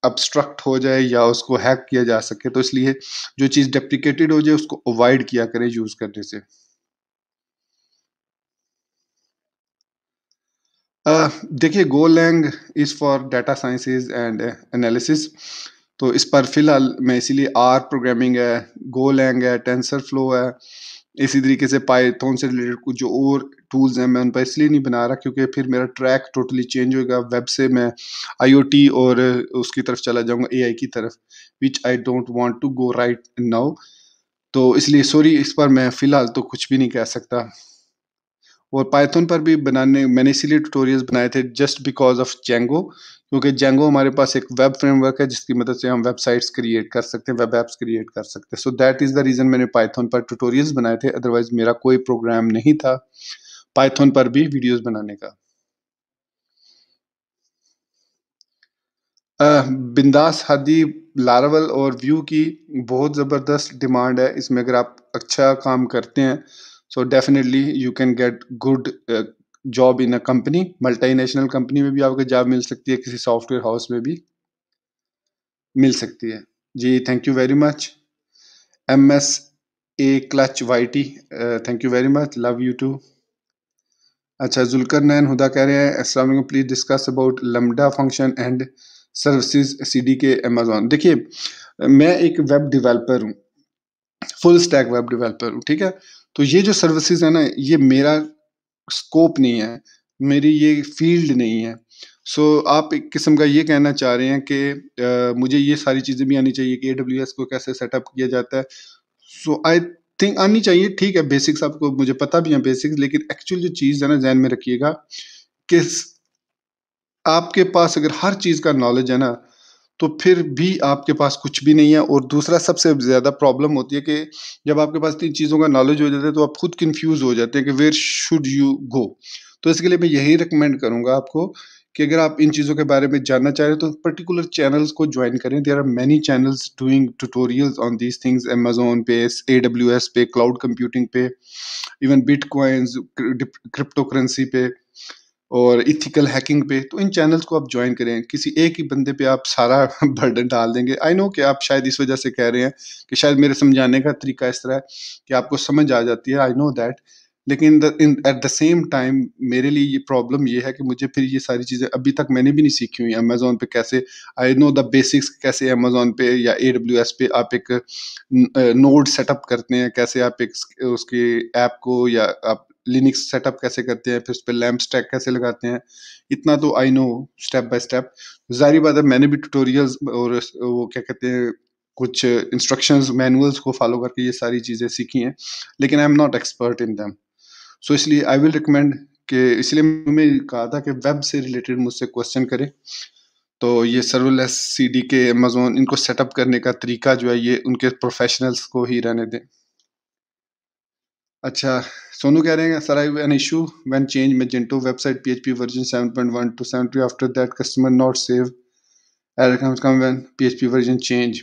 अब्स्ट्रक्ट हो जाए या उसको हैक किया जा सके तो इसलिए जो चीज़ डेप्रिकेटेड हो जाए उसको अवॉइड किया करें यूज़ करने से देखिए Golang is for data sciences and analysis तो इस पर फिलहाल मैं इसीलिए आर प्रोग्रामिंग है गो लैंग है टेंसर फ्लो है इसी तरीके से पाइथन से रिलेटेड कुछ जो और टूल्स हैं मैं उन पर इसलिए नहीं बना रहा क्योंकि फिर मेरा ट्रैक टोटली चेंज होगा वेब से मैं आईओटी और उसकी तरफ चला जाऊंगा एआई की तरफ which I don't want to go right now तो इसलिए सॉरी इस पर मैं फ़िलहाल तो कुछ भी नहीं कह सकता और पाइथन पर भी बनाने मैंने इसीलिए ट्यूटोरियल्स बनाए थे जस्ट बिकॉज ऑफ चेंगो क्योंकि जेंगो हमारे पास एक वेब फ्रेमवर्क है जिसकी मदद से हम वेबसाइट्स क्रिएट कर सकते हैं वेब ऐप्स क्रिएट कर सकते हैं so that is the reason मैंने पाइथन पर ट्यूटोरियल्स बनाए थे अदरवाइज मेरा कोई प्रोग्राम नहीं था पाइथन पर भी वीडियोज़ बनाने का बिंदास हादी लारावल और व्यू की बहुत ज़बरदस्त डिमांड है इसमें अगर आप अच्छा काम करते हैं so definitely you can get good job in a company multinational company में भी आपको जॉब मिल सकती है किसी सॉफ्टवेयर हाउस में भी मिल सकती है जी thank you very much M S A clutch Y T thank you very much love you too अच्छा जुलकर नैन हुदा कह रहे हैं Aslam please discuss about lambda function and services D K Amazon देखिए मैं एक वेब डेवलपर हूँ फुल स्टैक वेब डेवलपर हूँ ठीक है तो ये जो सर्विसेज है ना ये मेरा स्कोप नहीं है मेरी ये फील्ड नहीं है सो so, आप एक किस्म का ये कहना चाह रहे हैं कि मुझे ये सारी चीज़ें भी आनी चाहिए कि ए को कैसे सेटअप किया जाता है सो आई थिंक आनी चाहिए ठीक है बेसिक्स आपको मुझे पता भी है बेसिक्स लेकिन एक्चुअल जो चीज़ है ना जहन में रखिएगा कि आपके पास अगर हर चीज़ का नॉलेज है ना तो फिर भी आपके पास कुछ भी नहीं है और दूसरा सबसे ज़्यादा प्रॉब्लम होती है कि जब आपके पास तीन चीज़ों का नॉलेज हो जाता है तो आप खुद कन्फ्यूज़ हो जाते हैं कि वेयर शुड यू गो तो इसके लिए मैं यही रिकमेंड करूँगा आपको कि अगर आप इन चीज़ों के बारे में जानना चाह रहे हो तो पर्टिकुलर चैनल्स को ज्वाइन करें there are many channels doing tutorials on these things Amazon पे ए डब्ल्यू एस पे क्लाउड कंप्यूटिंग पे इवन बिट क्रिप्टो करेंसी पे और इथिकल हैकिंग पे तो इन चैनल्स को आप ज्वाइन करें किसी एक ही बंदे पे आप सारा बर्डन डाल देंगे आई नो कि आप शायद इस वजह से कह रहे हैं कि शायद मेरे समझाने का तरीका इस तरह है कि आपको समझ आ जाती है आई नो दैट लेकिन एट द सेम टाइम मेरे लिए ये प्रॉब्लम ये है कि मुझे फिर ये सारी चीज़ें अभी तक मैंने भी नहीं सीखी हुई अमेज़ोन पे कैसे आई नो द बेसिक्स कैसे अमेज़ोन पे या ए डब्ल्यू एस पे आप एक नोड सेटअप करते हैं कैसे आप एक उसके ऐप को या आप लिनिक्स सेटअप कैसे करते हैं फिर उस पर लैम्प स्टैक कैसे लगाते हैं इतना तो I know step by step जारी बात है मैंने भी ट्यूटोरियल्स और वो क्या कहते हैं कुछ इंस्ट्रक्शंस मैनुअल्स को फॉलो करके ये सारी चीज़ें सीखी हैं लेकिन I am not expert in them so इसलिए आई विल रिकमेंड कि इसलिए मैंने कहा था कि वेब से रिलेटेड मुझसे क्वेश्चन करें तो ये serverless C D K Amazon इनको सेटअप करने का तरीका जो है ये उनके प्रोफेशनल्स को ही रहने दें अच्छा सोनू कह रहे हैं sir I an issue when change Magento website PHP version 7.1 to two after that customer not save error comes come when PHP version change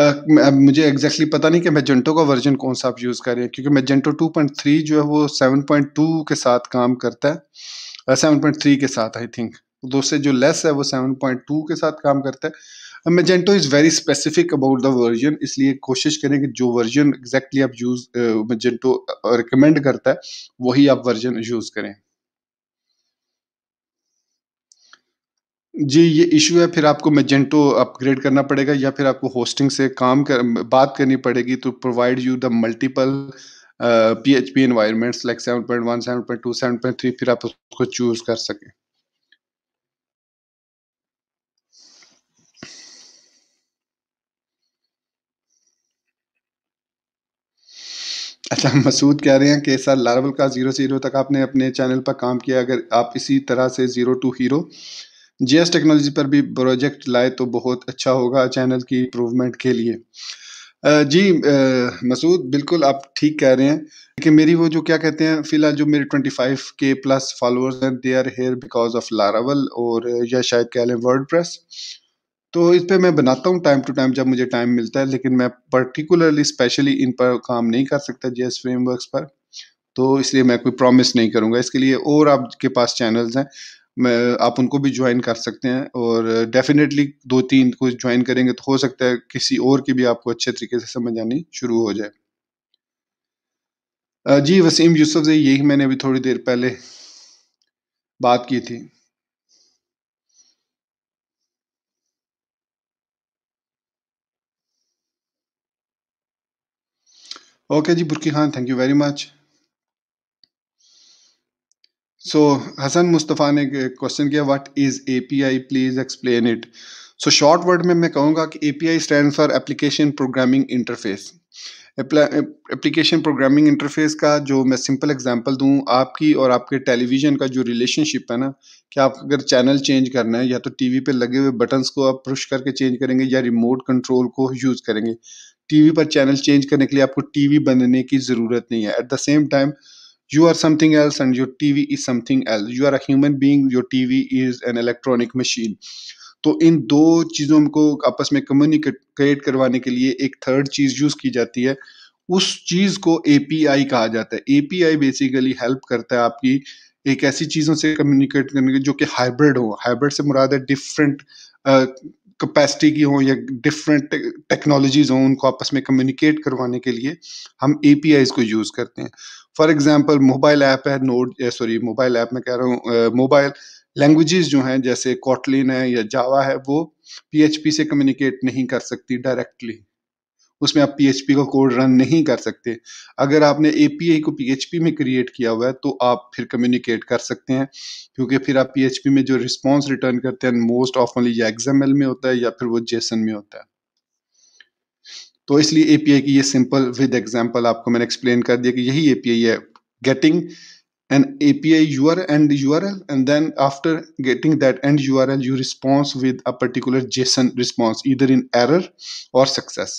मुझे एग्जैक्टली exactly पता नहीं कि मेजेंटो का वर्जन कौन सा आप यूज़ कर रहे हैं क्योंकि मेजेंटो 2.3 जो है वो 7.2 के साथ काम करता है सेवन uh, थ्री के साथ आई थिंक तो जो लेस है वो टू के साथ काम करता है अब Magento is very specific about the version इसलिए कोशिश करें कि जो वर्जन एग्जैक्टली आप यूज़ मेजेंटो रिकमेंड करता है वही आप वर्जन यूज़ करें जी ये इशू है फिर आपको मेजेंटो अपग्रेड करना पड़ेगा या फिर आपको होस्टिंग से काम कर बात करनी पड़ेगी तो provide you the multiple P H P environments like seven point one seven point two seven point three फिर आप उसको चूज़ कर सकें अच्छा मसूद कह रहे हैं कि सर लारवल का ज़ीरो से हीरो तक आपने अपने चैनल पर काम किया अगर आप इसी तरह से zero to hero JS technology पर भी प्रोजेक्ट लाए तो बहुत अच्छा होगा चैनल की इम्प्रूवमेंट के लिए जी मसूद बिल्कुल आप ठीक कह रहे हैं कि मेरी वो जो क्या कहते हैं फिलहाल जो मेरे ट्वेंटी फाइव के प्लस फॉलोअर्स हैं they are here because of Laravel और या शायद कह लें वर्ड प्रेस तो इस पर मैं बनाता हूँ टाइम टू टाइम जब मुझे टाइम मिलता है लेकिन मैं पर्टिकुलरली स्पेशली इन पर काम नहीं कर सकता जे फ्रेमवर्क्स पर तो इसलिए मैं कोई प्रॉमिस नहीं करूँगा इसके लिए और आपके पास चैनल्स हैं मैं आप उनको भी ज्वाइन कर सकते हैं और डेफिनेटली दो तीन को ज्वाइन करेंगे तो हो सकता है किसी और की भी आपको अच्छे तरीके से समझ आनी शुरू हो जाए जी वसीम यूसुफ जी यही मैंने अभी थोड़ी देर पहले बात की थी ओके जी Burki Khan thank you very much so Hasan Mustafa ने क्वेश्चन किया what is API please explain it so short word में मैं कहूँगा कि API stand for application programming interface application programming interface का जो मैं सिंपल एग्जांपल दूं आपकी और आपके टेलीविज़न का जो रिलेशनशिप है ना कि आप अगर चैनल चेंज करना है या तो टीवी पे लगे हुए बटन्स को आप पुश करके चेंज करेंगे या रिमोट कंट्रोल को यूज़ करेंगे टीवी पर चैनल चेंज करने के लिए आपको टीवी बनने की ज़रूरत नहीं है at the same time you are something else and your TV is something else you are a human being your TV is an electronic machine तो इन दो चीज़ों को आपस में कम्युनिकेट करवाने के लिए एक थर्ड चीज़ यूज़ की जाती है उस चीज़ को ए कहा जाता है ए बेसिकली हेल्प करता है आपकी एक ऐसी चीज़ों से कम्युनिकेट करने के जो कि हाइब्रिड हो हाइब्रिड से मुराद है डिफरेंट कैपेसिटी की हों या डिफरेंट टेक्नोलॉजीज हों उनको आपस में कम्युनिकेट करवाने के लिए हम ए को यूज़ करते हैं फॉर एग्जांपल मोबाइल ऐप है नोट सॉरी मोबाइल ऐप में कह रहा हूँ मोबाइल लैंग्वेजेस जो हैं जैसे कॉटलिन है या जावा है वो पी से कम्युनिकेट नहीं कर सकती डायरेक्टली उसमें आप पीएचपी का कोड रन नहीं कर सकते अगर आपने एपीआई को पीएचपी में क्रिएट किया हुआ है तो आप फिर कम्युनिकेट कर सकते हैं क्योंकि फिर आप पीएचपी में जो रिस्पॉन्स रिटर्न करते हैं मोस्ट ऑफनली या एक्सएमएल में होता है या फिर वो जेसन में होता है तो इसलिए एपीआई की ये सिंपल विद एग्जाम्पल आपको मैंने एक्सप्लेन कर दिया कि यही एपीआई है getting U R L and then after getting that and you R L you response with a particular JSON response इधर इन एरर और सक्सेस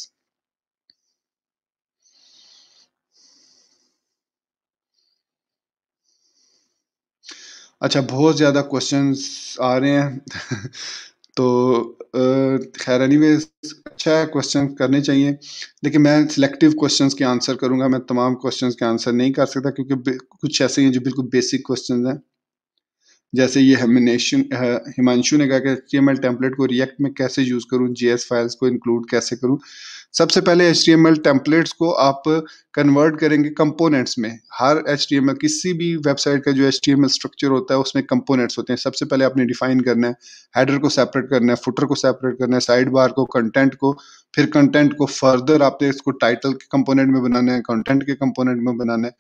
अच्छा बहुत ज़्यादा क्वेश्चंस आ रहे हैं तो खैर एनी अच्छा है क्वेश्चन करने चाहिए लेकिन मैं सिलेक्टिव क्वेश्चंस के आंसर करूंगा मैं तमाम क्वेश्चंस के आंसर नहीं कर सकता क्योंकि कुछ ऐसे हैं जो बिल्कुल बेसिक क्वेश्चंस हैं जैसे ये हिमांशु ने कहा कि एच टेम्पलेट को रिएक्ट में कैसे यूज़ करूँ जे फाइल्स को इंक्लूड कैसे करूँ सबसे पहले एच एम एल टेम्पलेट्स को आप कन्वर्ट करेंगे कंपोनेंट्स में हर एच टी एम एल किसी भी वेबसाइट का जो एच स्ट्रक्चर होता है उसमें कंपोनेंट्स होते हैं सबसे पहले आपने डिफाइन करना है हेडर को सेपरेट करना है फुटर को सेपरेट करना है साइड बार को कंटेंट को फिर कंटेंट को फर्दर आपने इसको टाइटल के कंपोनेंट में बनाना है कंटेंट के कंपोनेंट में बनाना है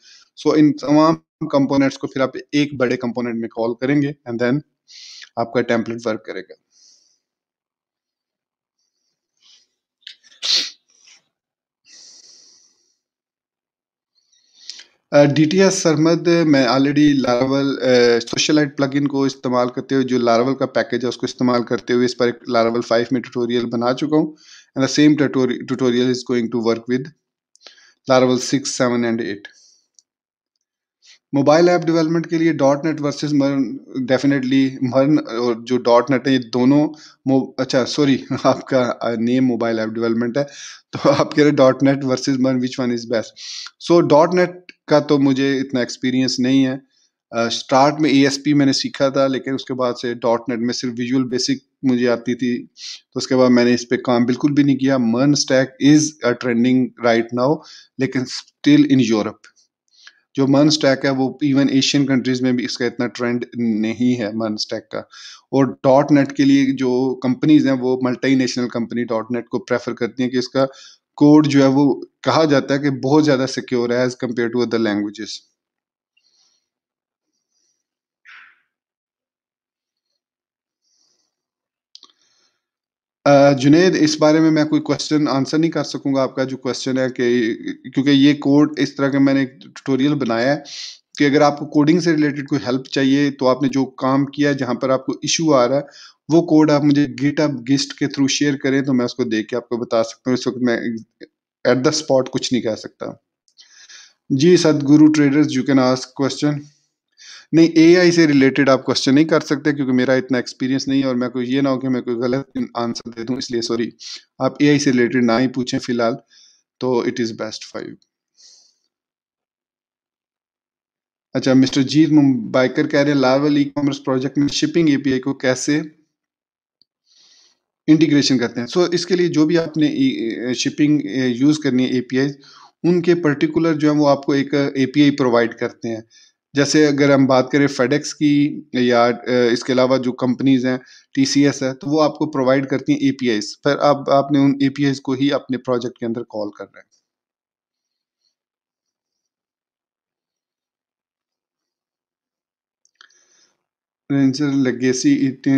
सो इन तमाम कंपोनेंट्स को फिर आप एक बड़े कंपोनेंट में कॉल करेंगे एंड देन आपका टेम्पलेट वर्क करेगा डी टी एस सरमद मैं ऑलरेडी लारावल सोशलाइट इन को इस्तेमाल करते हुए जो लारावल का पैकेज है उसको इस्तेमाल करते हुए इस पर एक लारावल फाइव में ट्यूटोरियल बना चुका हूँ and the same tutorial is going to work with Laravel six seven and eight mobile app development के लिए dot net versus MERN definitely MERN और जो डॉट नेट है ये दोनों अच्छा सॉरी आपका नेम मोबाइल ऐप डेवलपमेंट है तो आप कह रहे dot net versus MERN which one is best so dot net का तो मुझे इतना एक्सपीरियंस नहीं है स्टार्ट uh, में ए मैंने सीखा था लेकिन उसके बाद से डॉट नेट में सिर्फ विजुअल बेसिक मुझे आती थी तो उसके बाद मैंने इस पर काम बिल्कुल भी नहीं किया MERN stack is a trending right now लेकिन स्टिल इन यूरोप जो मन स्टैक है वो इवन एशियन कंट्रीज में भी इसका इतना ट्रेंड नहीं है मन स्टैक का और डॉट नेट के लिए जो कंपनीज हैं वो multinational company dot net को प्रेफर करती हैं कि इसका कोड जो है वो कहा जाता है कि बहुत ज़्यादा सिक्योर है as compared to other languages Junaid इस बारे में मैं कोई क्वेश्चन आंसर नहीं कर सकूंगा आपका जो क्वेश्चन है कि क्योंकि ये कोड इस तरह का मैंने एक ट्यूटोरियल बनाया है कि अगर आपको कोडिंग से रिलेटेड कोई हेल्प चाहिए तो आपने जो काम किया जहां पर आपको इशू आ रहा है वो कोड आप मुझे गिट अप गिस्ट के थ्रू शेयर करें तो मैं उसको देख के आपको बता सकता हूँ इस वक्त मैं एट द स्पॉट कुछ नहीं कह सकता ji Sadguru traders you can ask question नहीं एआई से रिलेटेड आप क्वेश्चन नहीं कर सकते क्योंकि मेरा इतना एक्सपीरियंस नहीं है और मैं कोई ये ना हो कि मैं कोई गलत आंसर दे दूं इसलिए सॉरी आप एआई से रिलेटेड ना ही पूछें फिलहाल तो इट इज़ बेस्ट फाइव अच्छा मिस्टर जीत मुंबाइकर कह रहे हैं लावल ई कॉमर्स प्रोजेक्ट में शिपिंग एपीआई को कैसे इंटीग्रेशन करते हैं सो so, इसके लिए जो भी आपने शिपिंग यूज़ करनी है एपीआई उनके पर्टिकुलर जो है वो आपको एक एपीआई प्रोवाइड करते हैं जैसे अगर हम बात करें फेडेक्स की या इसके अलावा जो कंपनीज हैं टीसीएस है तो वो आपको प्रोवाइड करती हैं एपीआईस फिर आप आपने उन एपीआईस को ही अपने प्रोजेक्ट के अंदर कॉल कर रहे हैं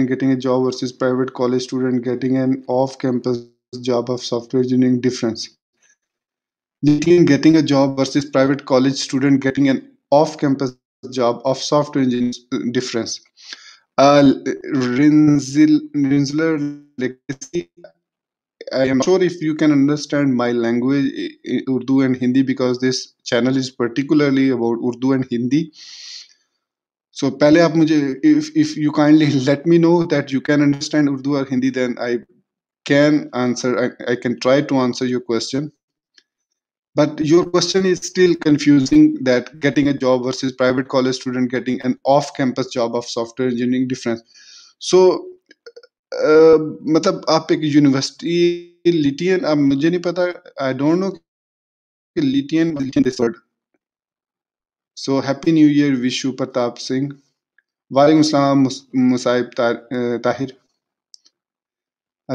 getting job versus private college student getting an off campus job of software engineering difference getting a job versus private college student getting an off campus job of software engineers difference. Uh, legacy. I am sure if you can understand my language, Urdu and Hindi, because this channel is particularly about Urdu and Hindi. So, पहले if if you kindly let me know that you can understand Urdu or Hindi, then I can answer. I, I can try to answer your question. but your question is still confusing that getting a job versus private college student getting an off-campus job of software engineering difference so matlab uh, मतलब आप एक university लिटियन अब मुझे नहीं पता आई don't litian कि लिटियन this word so happy new year Vishu Pratap Singh वालेकुम सलाम मुसाहिब ताहिर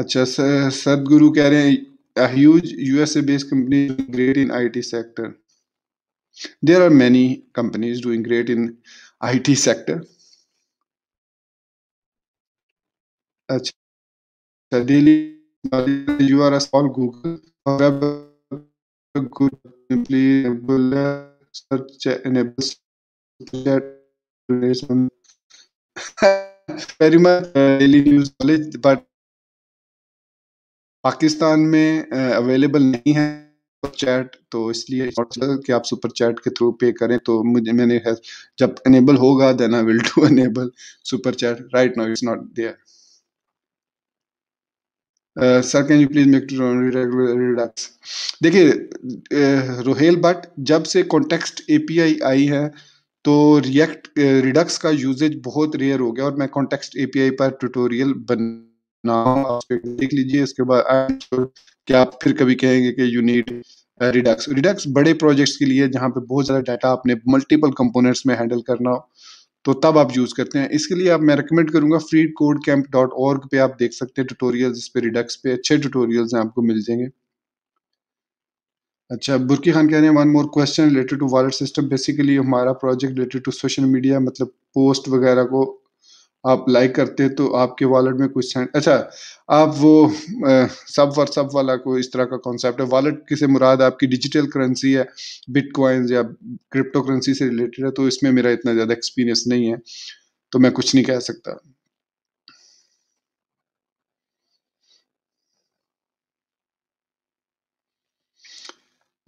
अच्छा सर सदगुरु कह रहे हैं a huge USA-based company great in IT sector. There are many companies doing great in IT sector. अच्छा daily you are Google, Google, Google और web good simply very much uh, daily news knowledge but Pakistan में available नहीं है chat तो इसलिए कि आप super chat के थ्रू पे करें तो मुझे मैंने जब एनेबल होगा then I will do enable super chat right now it's not there sir can you please make to Redux देखिए रोहेल बट जब से कॉन्टेक्स्ट एपीआई आई है तो रिएक्ट रिडक्स का यूजेज बहुत रेयर हो गया और मैं कॉन्टेक्स्ट एपीआई पर ट्यूटोरियल बन देख लीजिए इसके बाद कि आप फिर कभी कहेंगे कि यू नीड रिडक्स रिडक्स बड़े प्रोजेक्ट्स के लिए जहाँ पे बहुत ज़्यादा डाटा आपने मल्टीपल कंपोनेंट्स में हैंडल करना हो तो तब आप यूज़ करते हैं इसके लिए आप मैं रिकमेंड करूंगा free code camp dot org पे आप देख सकते हैं ट्यूटोरियल इस पे रिडक्स पे अच्छे ट्यूटोरियल्स हैं आपको मिल जाएंगे अच्छा बुरकी खान कह रहे हैं one more question related to wallet system basically हमारा project related to social media मतलब पोस्ट वगैरह को आप लाइक करते हैं तो आपके वॉलेट में कुछ सेंट अच्छा आप वो सब वर सब वाला को इस तरह का कॉन्सेप्ट है वॉलेट किसे मुराद आपकी डिजिटल करेंसी है बिटकॉइंस या क्रिप्टो करेंसी से रिलेटेड है तो इसमें मेरा इतना ज़्यादा एक्सपीरियंस नहीं है तो मैं कुछ नहीं कह सकता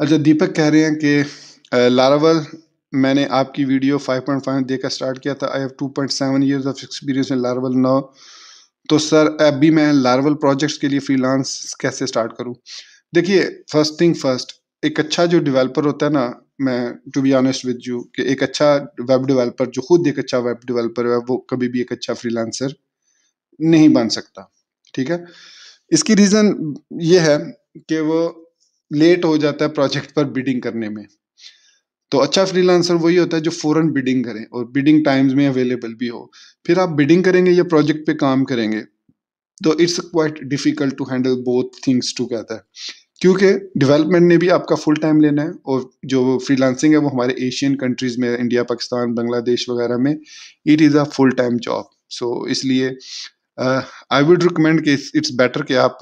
अच्छा दीपक कह रहे हैं कि लारावल मैंने आपकी वीडियो 5.5 देखकर स्टार्ट किया था I have 2.7 years of experience in Laravel now तो सर अभी मैं लार्वल प्रोजेक्ट्स के लिए फ्रीलांस कैसे स्टार्ट करूं देखिए फर्स्ट थिंग फर्स्ट एक अच्छा जो डेवलपर होता है ना मैं to be honest with you कि एक अच्छा वेब डेवलपर जो खुद एक अच्छा वेब डेवलपर है वो कभी भी एक अच्छा फ्रीलांसर नहीं बन सकता ठीक है इसकी रीज़न ये है कि वो लेट हो जाता है प्रोजेक्ट पर बिडिंग करने में तो अच्छा फ्रीलांसर वही होता है जो फौरन बिडिंग करें और बिडिंग टाइम्स में अवेलेबल भी हो फिर आप बिडिंग करेंगे या प्रोजेक्ट पे काम करेंगे तो it's quite difficult to handle both things to कहता है क्योंकि डेवलपमेंट ने भी आपका फुल टाइम लेना है और जो फ्रीलांसिंग है वो हमारे एशियन कंट्रीज में इंडिया पाकिस्तान बांग्लादेश वगैरह में it is a full time job so इसलिए आई वुड रिकमेंड कि इट्स बेटर कि आप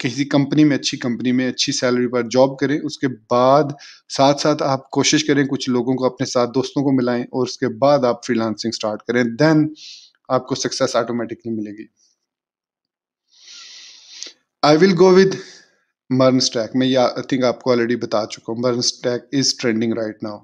किसी कंपनी में अच्छी कंपनी में अच्छी सैलरी पर जॉब करें उसके बाद साथ साथ आप कोशिश करें कुछ लोगों को अपने साथ दोस्तों को मिलाएं और उसके बाद आप फ्रीलांसिंग स्टार्ट करें देन आपको सक्सेस ऑटोमेटिकली मिलेगी I will go with MERN stack मैं आई थिंक आपको ऑलरेडी बता चुका हूँ MERN stack is trending right now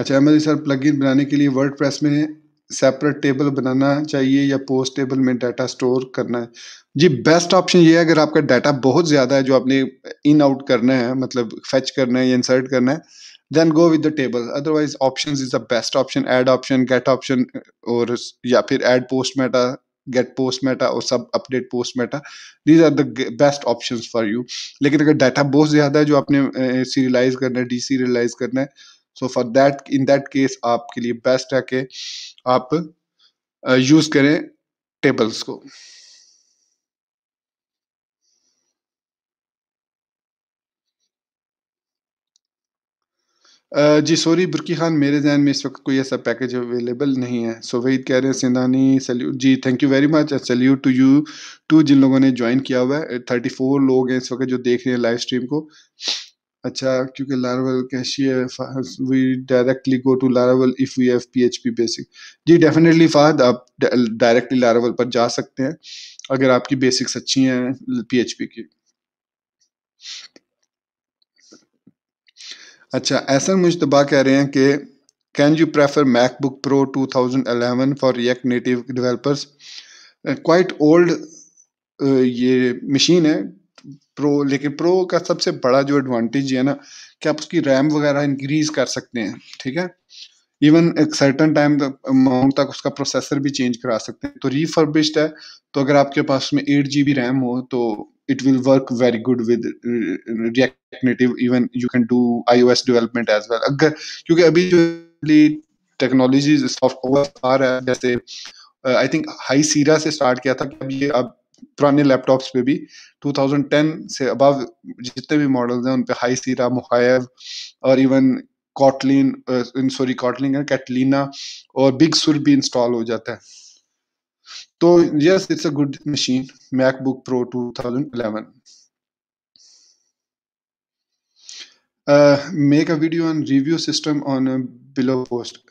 अच्छा अहमद सर प्लगइन बनाने के लिए वर्ड में सेपरेट टेबल बनाना चाहिए या पोस्ट टेबल में डाटा स्टोर करना है जी बेस्ट ऑप्शन ये है अगर आपका डाटा बहुत ज़्यादा है जो आपने इन आउट करना है मतलब फेच करना है या इंसर्ट करना है then go with the table otherwise option is the best option add option get option और या फिर add post meta get post meta और सब update post meta these are the best option for you लेकिन अगर data बहुत ज़्यादा है जो आपने सीरियलाइज करना है डी सीरियलाइज करना है so for that in that case आपके लिए बेस्ट है कि आप यूज uh, करें टेबल्स को uh, जी सॉरी बुरकी खान मेरे जहन में इस वक्त कोई ऐसा पैकेज अवेलेबल नहीं है वही कह रहे हैं Sindhani salute ji thank you very much salute to you too जिन लोगों ने ज्वाइन किया हुआ है थर्टी फोर लोग हैं इस वक्त जो देख रहे हैं लाइव स्ट्रीम को अच्छा क्योंकि लारावल कैसी है we directly go to Laravel if we have PHP basic जी डेफिनेटली फाद आप डायरेक्टली लारावल पर जा सकते हैं अगर आपकी बेसिक्स अच्छी हैं पीएचपी की अच्छा ऐसा मुशतबा कह रहे हैं कि can you prefer MacBook pro 2011 for React Native developers quite old ये मशीन है प्रो लेकिन प्रो का सबसे बड़ा जो एडवांटेज है ना कि आप उसकी रैम वगैरह इंक्रीज कर सकते हैं ठीक है इवन एक सर्टन टाइम अमाउंट तक उसका प्रोसेसर भी चेंज करा सकते हैं तो रिफर्बिश्ड है तो अगर आपके पास में एट जी रैम हो तो it will work very good with reactive even you can do I O S development as well अगर क्योंकि अभी जो टेक्नोलॉजी सॉफ्टवेयर आ रहा है जैसे आई थिंक हाई सीरा से स्टार्ट किया था कि अब ये अब पुराने लैपटॉप्स पे भी 2010 से अबव जितने भी मॉडल्स हैं उन पे हाई सीरा मुहैब और even Kotlin in sorry Kotlin Catalina और बिग सुर भी इंस्टॉल हो जाता है तो yes it's a good machine MacBook pro 2011 uh, make a video on review system on a below post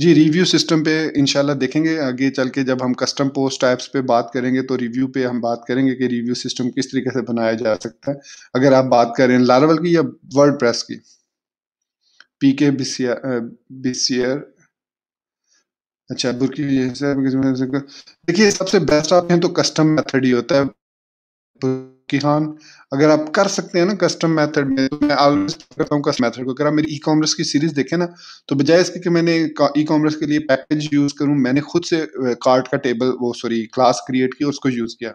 जी रिव्यू सिस्टम पे इनशाला देखेंगे आगे चल के जब हम कस्टम पोस्ट टाइप्स पे बात करेंगे तो रिव्यू पे हम बात करेंगे कि रिव्यू सिस्टम किस तरीके से बनाया जा सकता है अगर आप बात करें लारावल की या वर्ल्ड प्रेस की पी के बिसियर अच्छा बुरकी देखिए सबसे बेस्ट ऑप्शन तो कस्टम मेथड ही होता है कि हाँ अगर आप कर सकते हैं ना कस्टम मेथड में तो मैं करता हूं कस्टम मेथड को अगर आप मेरी ई कॉमर्स की सीरीज देखें ना तो बजाय इसके कि मैंने ई कॉमर्स के लिए पैकेज यूज करूं मैंने खुद से कार्ड का टेबल वो सॉरी क्लास क्रिएट की उसको यूज किया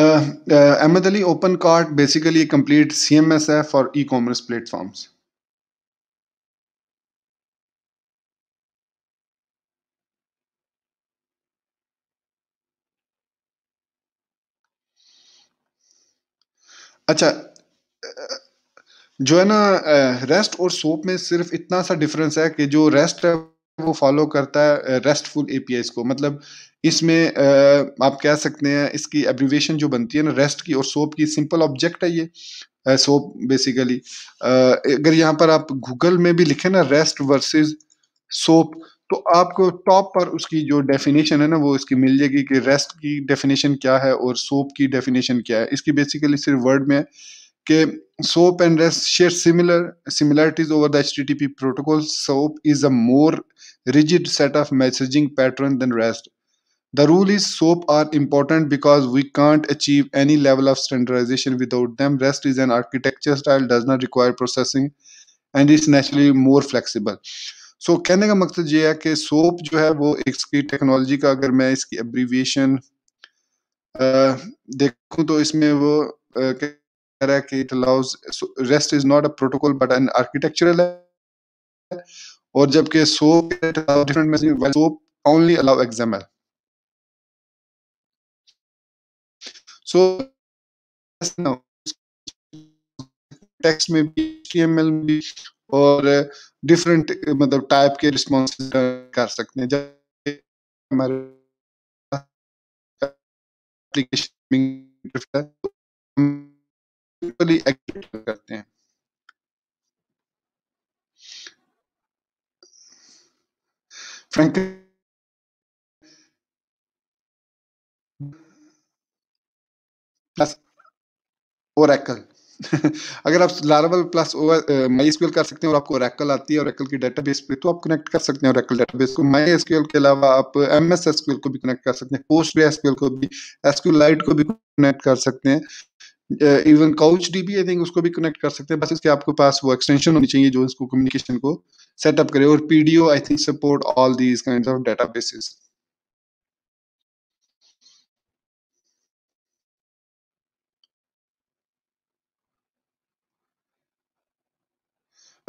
Ahmed Ali open card basically complete C M S है फॉर ई कॉमर्स प्लेटफॉर्म्स अच्छा जो है ना रेस्ट और सोप में सिर्फ इतना सा डिफरेंस है कि जो रेस्ट है वो फॉलो करता है रेस्टफुल एपीआई को मतलब इसमें आप कह सकते हैं इसकी एब्रीवेशन जो बनती है ना रेस्ट की और सोप की सिंपल ऑब्जेक्ट है ये सोप बेसिकली अगर यहाँ पर आप गूगल में भी लिखें ना रेस्ट वर्सेस सोप तो आपको टॉप पर उसकी जो डेफिनेशन है ना वो इसकी मिल जाएगी कि रेस्ट की डेफिनेशन क्या है और सोप की डेफिनेशन क्या है इसकी बेसिकली सिर्फ वर्ड में है कि SOAP and REST share similar similarities over the H T T P protocol SOAP is a more rigid set of messaging pattern than REST the rule is SOAP are important because we can't achieve any level of standardization without them REST is an architecture style does not require processing and is naturally more flexible so so, कहने का मकसद ये है कि soap जो है वो इसकी टेक्नोलॉजी का अगर मैं इसकी एब्रीविएशन देखूं तो इसमें वो कह रहा है कि it allows REST is not a protocol but an architectural है और जबकि सोप डिफरेंट में SOAP only allow example so text में भी एचटीएमएल में भी और डिफरेंट मतलब टाइप के रिस्पॉन्स कर सकते हैं जब हमारे तो करते हैं frankly plus अगर आप लारावल प्लस माई एसक्यूएल कर सकते हैं और आपको रैकल आती है और रैकल की डेटाबेस पे तो आप कनेक्ट कर सकते हैं रैकल डेटाबेस को माई एसक्यूएल के अलावा आप एम एस एसक्यूएल को भी कनेक्ट कर सकते हैं पोस्ट एसक्यूएल को भी लाइट को भी कनेक्ट कर सकते हैं even Couch DB I think उसको भी कनेक्ट कर सकते हैं बस इसके आपके पास वो एक्सटेंशन होनी चाहिए जो इसको कम्युनिकेशन को सेटअप करे और P D O I think support all these kind of databases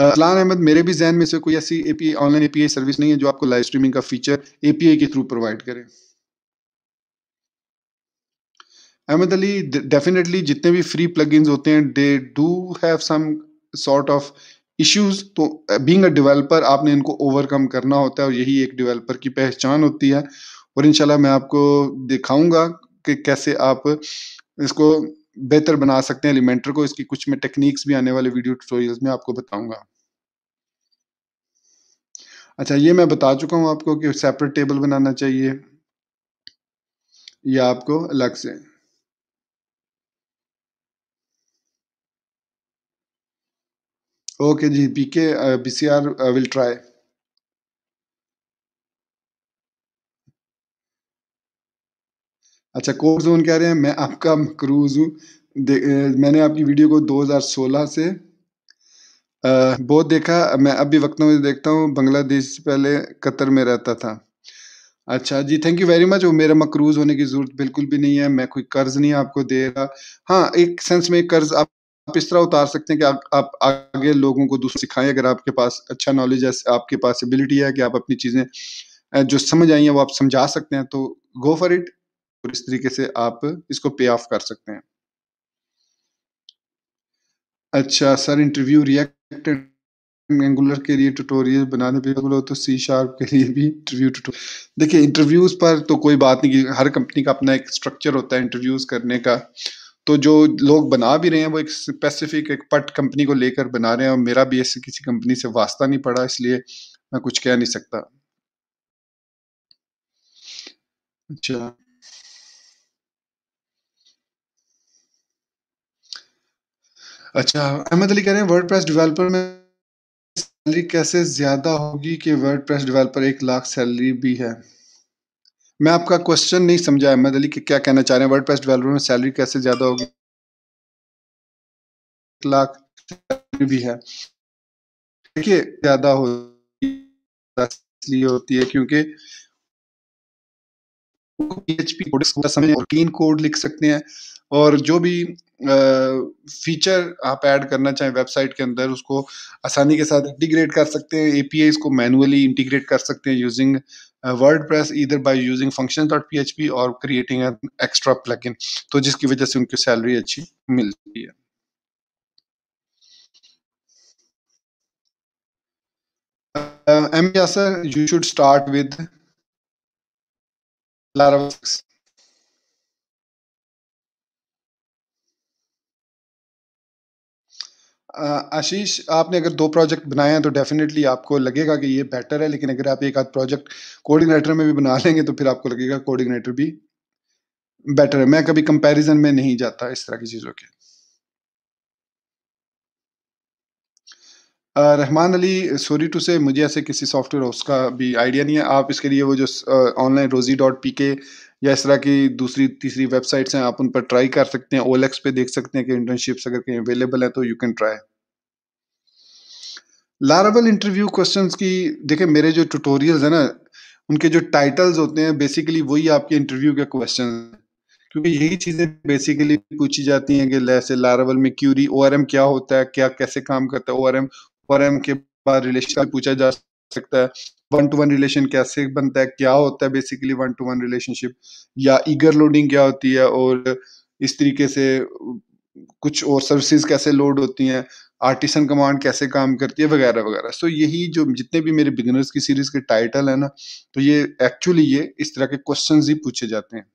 सलाम अहमद मेरे भी जहन में से कोई ऐसी ए ऑनलाइन ए सर्विस नहीं है जो आपको लाइव स्ट्रीमिंग का फीचर ए के थ्रू प्रोवाइड करे अहमद अली डेफिनेटली जितने भी फ्री प्लग होते हैं they do have some sort of issues तो बीइंग अ डेवलपर आपने इनको ओवरकम करना होता है और यही एक डेवलपर की पहचान होती है और इनशाला मैं आपको दिखाऊंगा कि कैसे आप इसको बेहतर बना सकते हैं एलिमेंटर को इसकी कुछ मैं टेक्निक्स भी आने वाले वीडियो ट्यूटोरियल्स में आपको बताऊंगा अच्छा ये मैं बता चुका हूँ आपको कि सेपरेट टेबल बनाना चाहिए या आपको अलग से ओके जी बीके बी सी आर विल ट्राई अच्छा कोर्स जोन कह रहे हैं मैं आपका क्रूज हूँ uh, मैंने आपकी वीडियो को 2016 से बहुत देखा मैं अब भी वक्त में देखता हूँ बांग्लादेश से पहले कतर में रहता था अच्छा जी थैंक यू वेरी मच वो मेरा मकरूज होने की ज़रूरत बिल्कुल भी नहीं है मैं कोई कर्ज़ नहीं आपको दे रहा हाँ एक सेंस में कर्ज़ आप आप इस तरह उतार सकते हैं कि आप आगे लोगों को दूसरे सिखाएं अगर आपके पास अच्छा नॉलेज है आपके पास एबिलिटी है कि आप अपनी चीज़ें जो समझ आई हैं वो आप समझा सकते हैं तो गो फॉर इट और इस तरीके से आप इसको पे ऑफ कर सकते हैं अच्छा सर इंटरव्यू रिएक्ट एंगुलर के लिए ट्यूटोरियल बनाने पे बोलो तो सी शार्प के लिए भी इंटरव्यू ट्यूटोरियल देखिए इंटरव्यूज़ पर तो कोई बात नहीं की हर कंपनी का अपना एक स्ट्रक्चर होता है इंटरव्यूज़ करने का तो जो लोग बना भी रहे हैं वो एक स्पेसिफिक एक पट कंपनी को लेकर बना रहे हैं और मेरा भी ऐसे किसी कंपनी से वास्ता नहीं पड़ा इसलिए मैं कुछ कह नहीं सकता अच्छा अच्छा अहमद अली कह रहे हैं वर्ड प्रेस डिवेलपर में सैलरी कैसे ज़्यादा होगी कि वर्ड प्रेस डिवेलपर एक लाख सैलरी भी है मैं आपका क्वेश्चन नहीं समझा अहमद अली क्या कहना चाह रहे हैं वर्ड प्रेस डिवेलपर में सैलरी कैसे ज़्यादा होगी एक लाख सैलरी भी है देखिए ज़्यादा होती है क्योंकि पीएचपी कोडेक्स का समझ और क्लीन कोड लिख सकते हैं और जो भी फीचर आप ऐड करना चाहें वेबसाइट के अंदर उसको आसानी के साथ इंटीग्रेट कर सकते हैं एपीआई को मैनुअली इंटीग्रेट कर सकते हैं यूजिंग वर्ड प्रेस इधर by using function dot P और क्रिएटिंग एन एक्स्ट्रा प्लगइन तो जिसकी वजह से उनकी सैलरी अच्छी मिलती है M Yasir you should start with Laravel uh, Ashish आपने अगर दो प्रोजेक्ट बनाए हैं तो डेफिनेटली आपको लगेगा कि ये बेटर है लेकिन अगर आप एक आध प्रोजेक्ट कोऑर्डिनेटर में भी बना लेंगे तो फिर आपको लगेगा कोऑर्डिनेटर भी बेटर है मैं कभी कंपैरिजन में नहीं जाता इस तरह की चीज़ों के रहमान अली सॉरी टू से मुझे ऐसे किसी सॉफ्टवेयर हाउस का भी आइडिया नहीं है आप इसके लिए वो जो ऑनलाइन रोजी डॉट पी के या इस तरह की दूसरी तीसरी वेबसाइट्स हैं आप उन पर ट्राई कर सकते हैं ओलेक्स पे देख सकते हैं कि इंटर्नशिप्स अगर कहीं अवेलेबल हैं तो you can try Laravel interview questions की देखिए मेरे जो ट्यूटोरियल्स हैं ना उनके जो टाइटल्स होते हैं बेसिकली वही आपके इंटरव्यू के क्वेश्चन क्योंकि यही चीज़ें बेसिकली पूछी जाती हैं कि लैसे लारावल में क्यूरी ओ क्या होता है क्या कैसे काम करता है ओ और एम के बाद रिलेशन पूछा जा सकता है वन टू वन रिलेशन कैसे बनता है क्या होता है basically one to one relationship या ईगर लोडिंग क्या होती है और इस तरीके से कुछ और सर्विसेज कैसे लोड होती हैं आर्टिसन कमांड कैसे काम करती है वगैरह वगैरह सो यही जो जितने भी मेरे बिगनर्स की सीरीज के टाइटल है ना तो ये एक्चुअली ये इस तरह के क्वेश्चन ही पूछे जाते हैं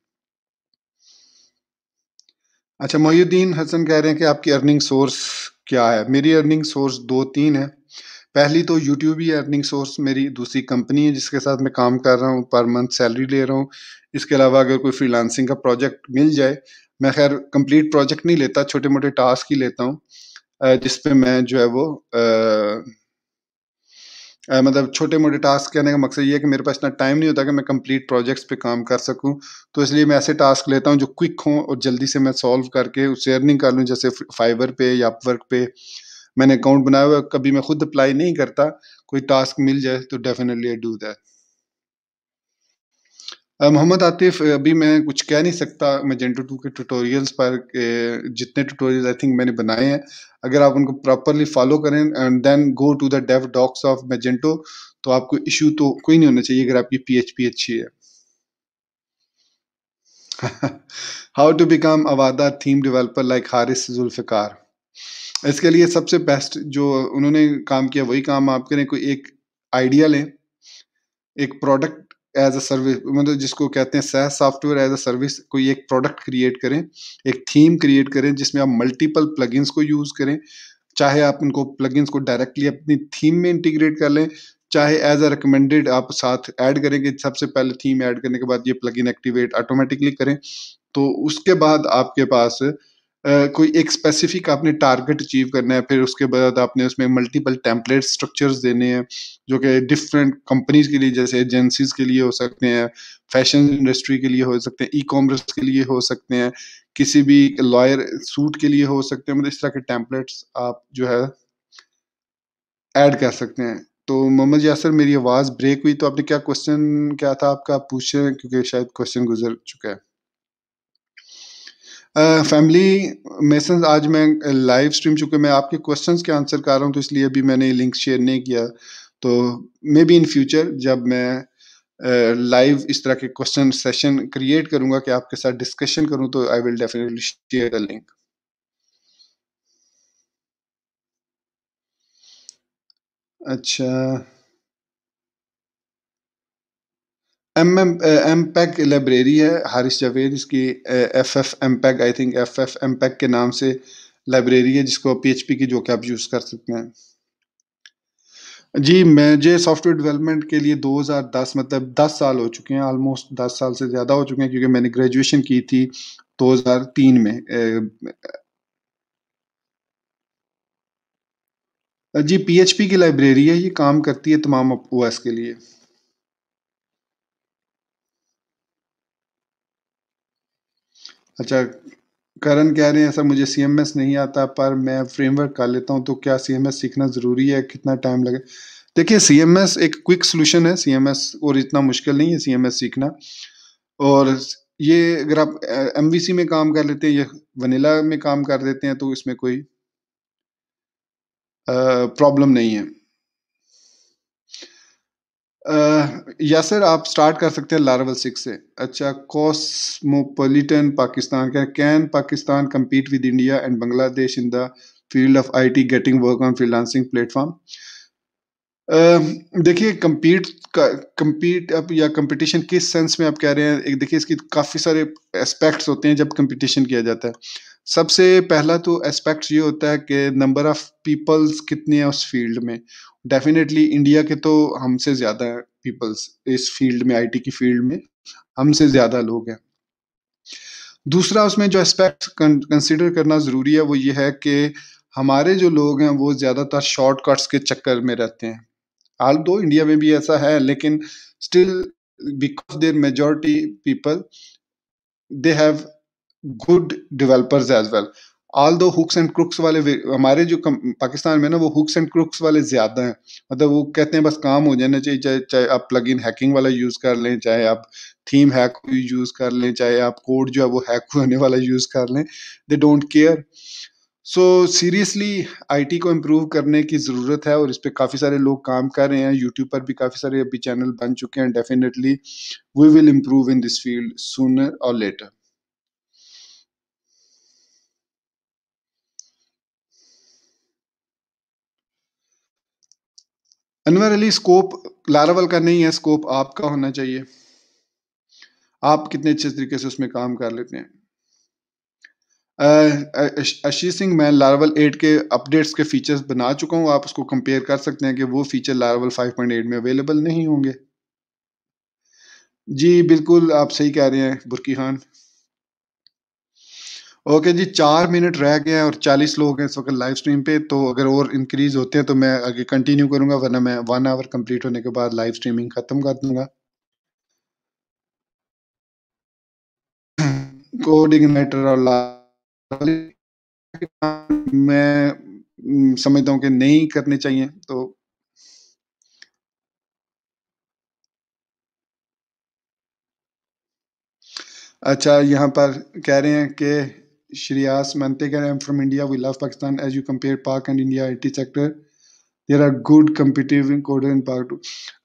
अच्छा मोहुद्दीन हसन कह रहे हैं कि आपकी अर्निंग सोर्स क्या है मेरी अर्निंग सोर्स दो तीन है पहली तो यूट्यूब ही अर्निंग सोर्स मेरी दूसरी कंपनी है जिसके साथ मैं काम कर रहा हूँ पर मंथ सैलरी ले रहा हूँ इसके अलावा अगर कोई फ्रीलांसिंग का प्रोजेक्ट मिल जाए मैं खैर कंप्लीट प्रोजेक्ट नहीं लेता छोटे मोटे टास्क ही लेता हूँ जिसपे मैं जो है वो आ, आ, मतलब छोटे मोटे टास्क करने का मकसद ये है कि मेरे पास इतना टाइम नहीं होता कि मैं कंप्लीट प्रोजेक्ट्स पे काम कर सकूं तो इसलिए मैं ऐसे टास्क लेता हूं जो क्विक हों और जल्दी से मैं सॉल्व करके उससे अर्निंग कर लूँ जैसे फाइबर पे या अपवर्क पे मैंने अकाउंट बनाया हुआ कभी मैं खुद अप्लाई नहीं करता कोई टास्क मिल जाए तो definitely I do that Mohammad Atif अभी मैं कुछ कह नहीं सकता मजेंटो टू के ट्यूटोरियल्स पर जितने ट्यूटोरियल्स आई थिंक मैंने बनाए हैं अगर आप उनको प्रॉपरली फॉलो करें and then go to the dev docs of Magento तो आपको इशू तो कोई नहीं होना चाहिए अगर आपकी पीएचपी अच्छी है how to become Avada theme developer like Haris Zulfiqar इसके लिए सबसे बेस्ट जो उन्होंने काम किया वही काम आप करें कोई एक आइडिया लें एक प्रोडक्ट एज अ सर्विस मतलब जिसको कहते हैं सह सॉफ्टवेयर एज अ सर्विस कोई एक प्रोडक्ट क्रिएट करें एक थीम क्रिएट करें जिसमें आप मल्टीपल प्लगइन्स को यूज़ करें चाहे आप उनको प्लगइन्स को डायरेक्टली अपनी थीम में इंटीग्रेट कर लें चाहे एज अ रिकमेंडेड आप साथ ऐड करेंगे सबसे पहले थीम ऐड करने के बाद ये प्लगइन एक्टिवेट ऑटोमेटिकली करें तो उसके बाद आपके पास कोई एक स्पेसिफिक आपने टारगेट अचीव करना है फिर उसके बाद आपने उसमें मल्टीपल टेम्पलेट स्ट्रक्चर्स देने हैं जो कि डिफरेंट कंपनीज के लिए जैसे एजेंसीज के लिए हो सकते हैं फैशन इंडस्ट्री के लिए हो सकते हैं ई कॉमर्स के लिए हो सकते हैं किसी भी लॉयर सूट के लिए हो सकते हैं मतलब इस तरह के टेम्पलेट्स आप जो है ऐड कर सकते हैं तो मोहम्मद यासर मेरी आवाज़ ब्रेक हुई तो आपने क्या क्वेश्चन क्या था आपका पूछे क्योंकि शायद क्वेश्चन गुजर चुका है फैमिली मैसेज आज मैं लाइव स्ट्रीम चूँकि मैं आपके क्वेश्चंस के आंसर कर रहा हूँ तो इसलिए अभी मैंने लिंक शेयर नहीं किया तो मे बी इन फ्यूचर जब मैं लाइव uh, इस तरह के क्वेश्चन सेशन क्रिएट करूंगा कि आपके साथ डिस्कशन करूँ तो I will definitely share the link अच्छा M M M pack library है हारिस जावेद इसकी F F M pack I think F F M pack के नाम से लाइब्रेरी है जिसको पी एच पी की जो कि आप यूज़ कर सकते हैं जी मुझे सॉफ्टवेयर डेवलपमेंट के लिए 2010 मतलब 10 साल हो चुके हैं ऑलमोस्ट 10 साल से ज़्यादा हो चुके हैं क्योंकि मैंने ग्रेजुएशन की थी 2003 में uh, जी पीएचपी की लाइब्रेरी है ये काम करती है तमाम ओ के लिए अच्छा करण कह रहे हैं सर मुझे सी नहीं आता पर मैं फ्रेमवर्क कर लेता हूँ तो क्या सी सीखना ज़रूरी है कितना टाइम लगे देखिए सी एक क्विक सोल्यूशन है सी और इतना मुश्किल नहीं है सी सीखना और ये अगर आप एम में काम कर लेते हैं या वनीला में काम कर देते हैं तो इसमें कोई प्रॉब्लम नहीं है या सर आप स्टार्ट कर सकते हैं लारवल सिक्स से अच्छा कॉस्मोपोलिटन पाकिस्तान क्या can Pakistan compete with India and Bangladesh in the field of IT getting work on freelancing platform देखिए कम्पीट कम्पीट अब या कंपटीशन किस सेंस में आप कह रहे हैं एक देखिए इसकी काफ़ी सारे एस्पेक्ट्स होते हैं जब कंपटीशन किया जाता है सबसे पहला तो एस्पेक्ट ये होता है कि नंबर ऑफ पीपल्स कितने हैं उस फील्ड में डेफिनेटली इंडिया के तो हमसे ज़्यादा पीपल्स इस फील्ड में आईटी की फील्ड में हमसे ज़्यादा लोग हैं दूसरा उसमें जो एस्पेक्ट कंसिडर करना ज़रूरी है वो ये है कि हमारे जो लोग हैं वो ज़्यादातर शॉर्टकट्स के चक्कर में रहते हैं आल दो इंडिया में भी ऐसा है लेकिन still because there majority people they have good developers as well although hooks and crooks वाले हमारे जो पाकिस्तान में ना वो हुक्स एंड क्रुक्स वाले ज़्यादा हैं मतलब वो कहते हैं बस काम हो जाना चाहिए चाहे चाहे आप प्लग इन हैकिंग वाला यूज़ कर लें चाहे आप थीम हैक यूज़ कर लें चाहे आप कोड जो है वो हैक होने वाला यूज़ कर लें they don't care so seriously IT को इम्प्रूव करने की ज़रूरत है और इस पर काफ़ी सारे लोग काम कर रहे हैं यूट्यूब पर भी काफ़ी सारे अभी चैनल बन चुके हैं definitely we will improve in this field sooner और later Anwar Ali scope Laravel का नहीं है स्कोप आपका होना चाहिए आप कितने अच्छे तरीके से उसमें काम कर लेते हैं अशी सिंह मैं लारावल 8 के अपडेट्स के फीचर्स बना चुका हूँ आप उसको कंपेयर कर सकते हैं कि वो फीचर लारावल 5.8 में अवेलेबल नहीं होंगे जी बिल्कुल आप सही कह रहे हैं बुरकी खान ओके जी चार मिनट रह गए हैं और चालीस लोग हैं इस वक्त लाइव स्ट्रीम पे तो अगर और इंक्रीज होते हैं तो मैं आगे कंटिन्यू करूंगा वरना मैं वन आवर कंप्लीट होने के बाद लाइव स्ट्रीमिंग खत्म कर दूंगा कोऑर्डिनेटर और मैं समझता हूँ कि नहीं करने चाहिए तो अच्छा यहाँ पर कह रहे हैं कि Shrias Mantegar. I'm from India. We love Pakistan. As you compare Park and India IT sector, there are good competitive coder in Park.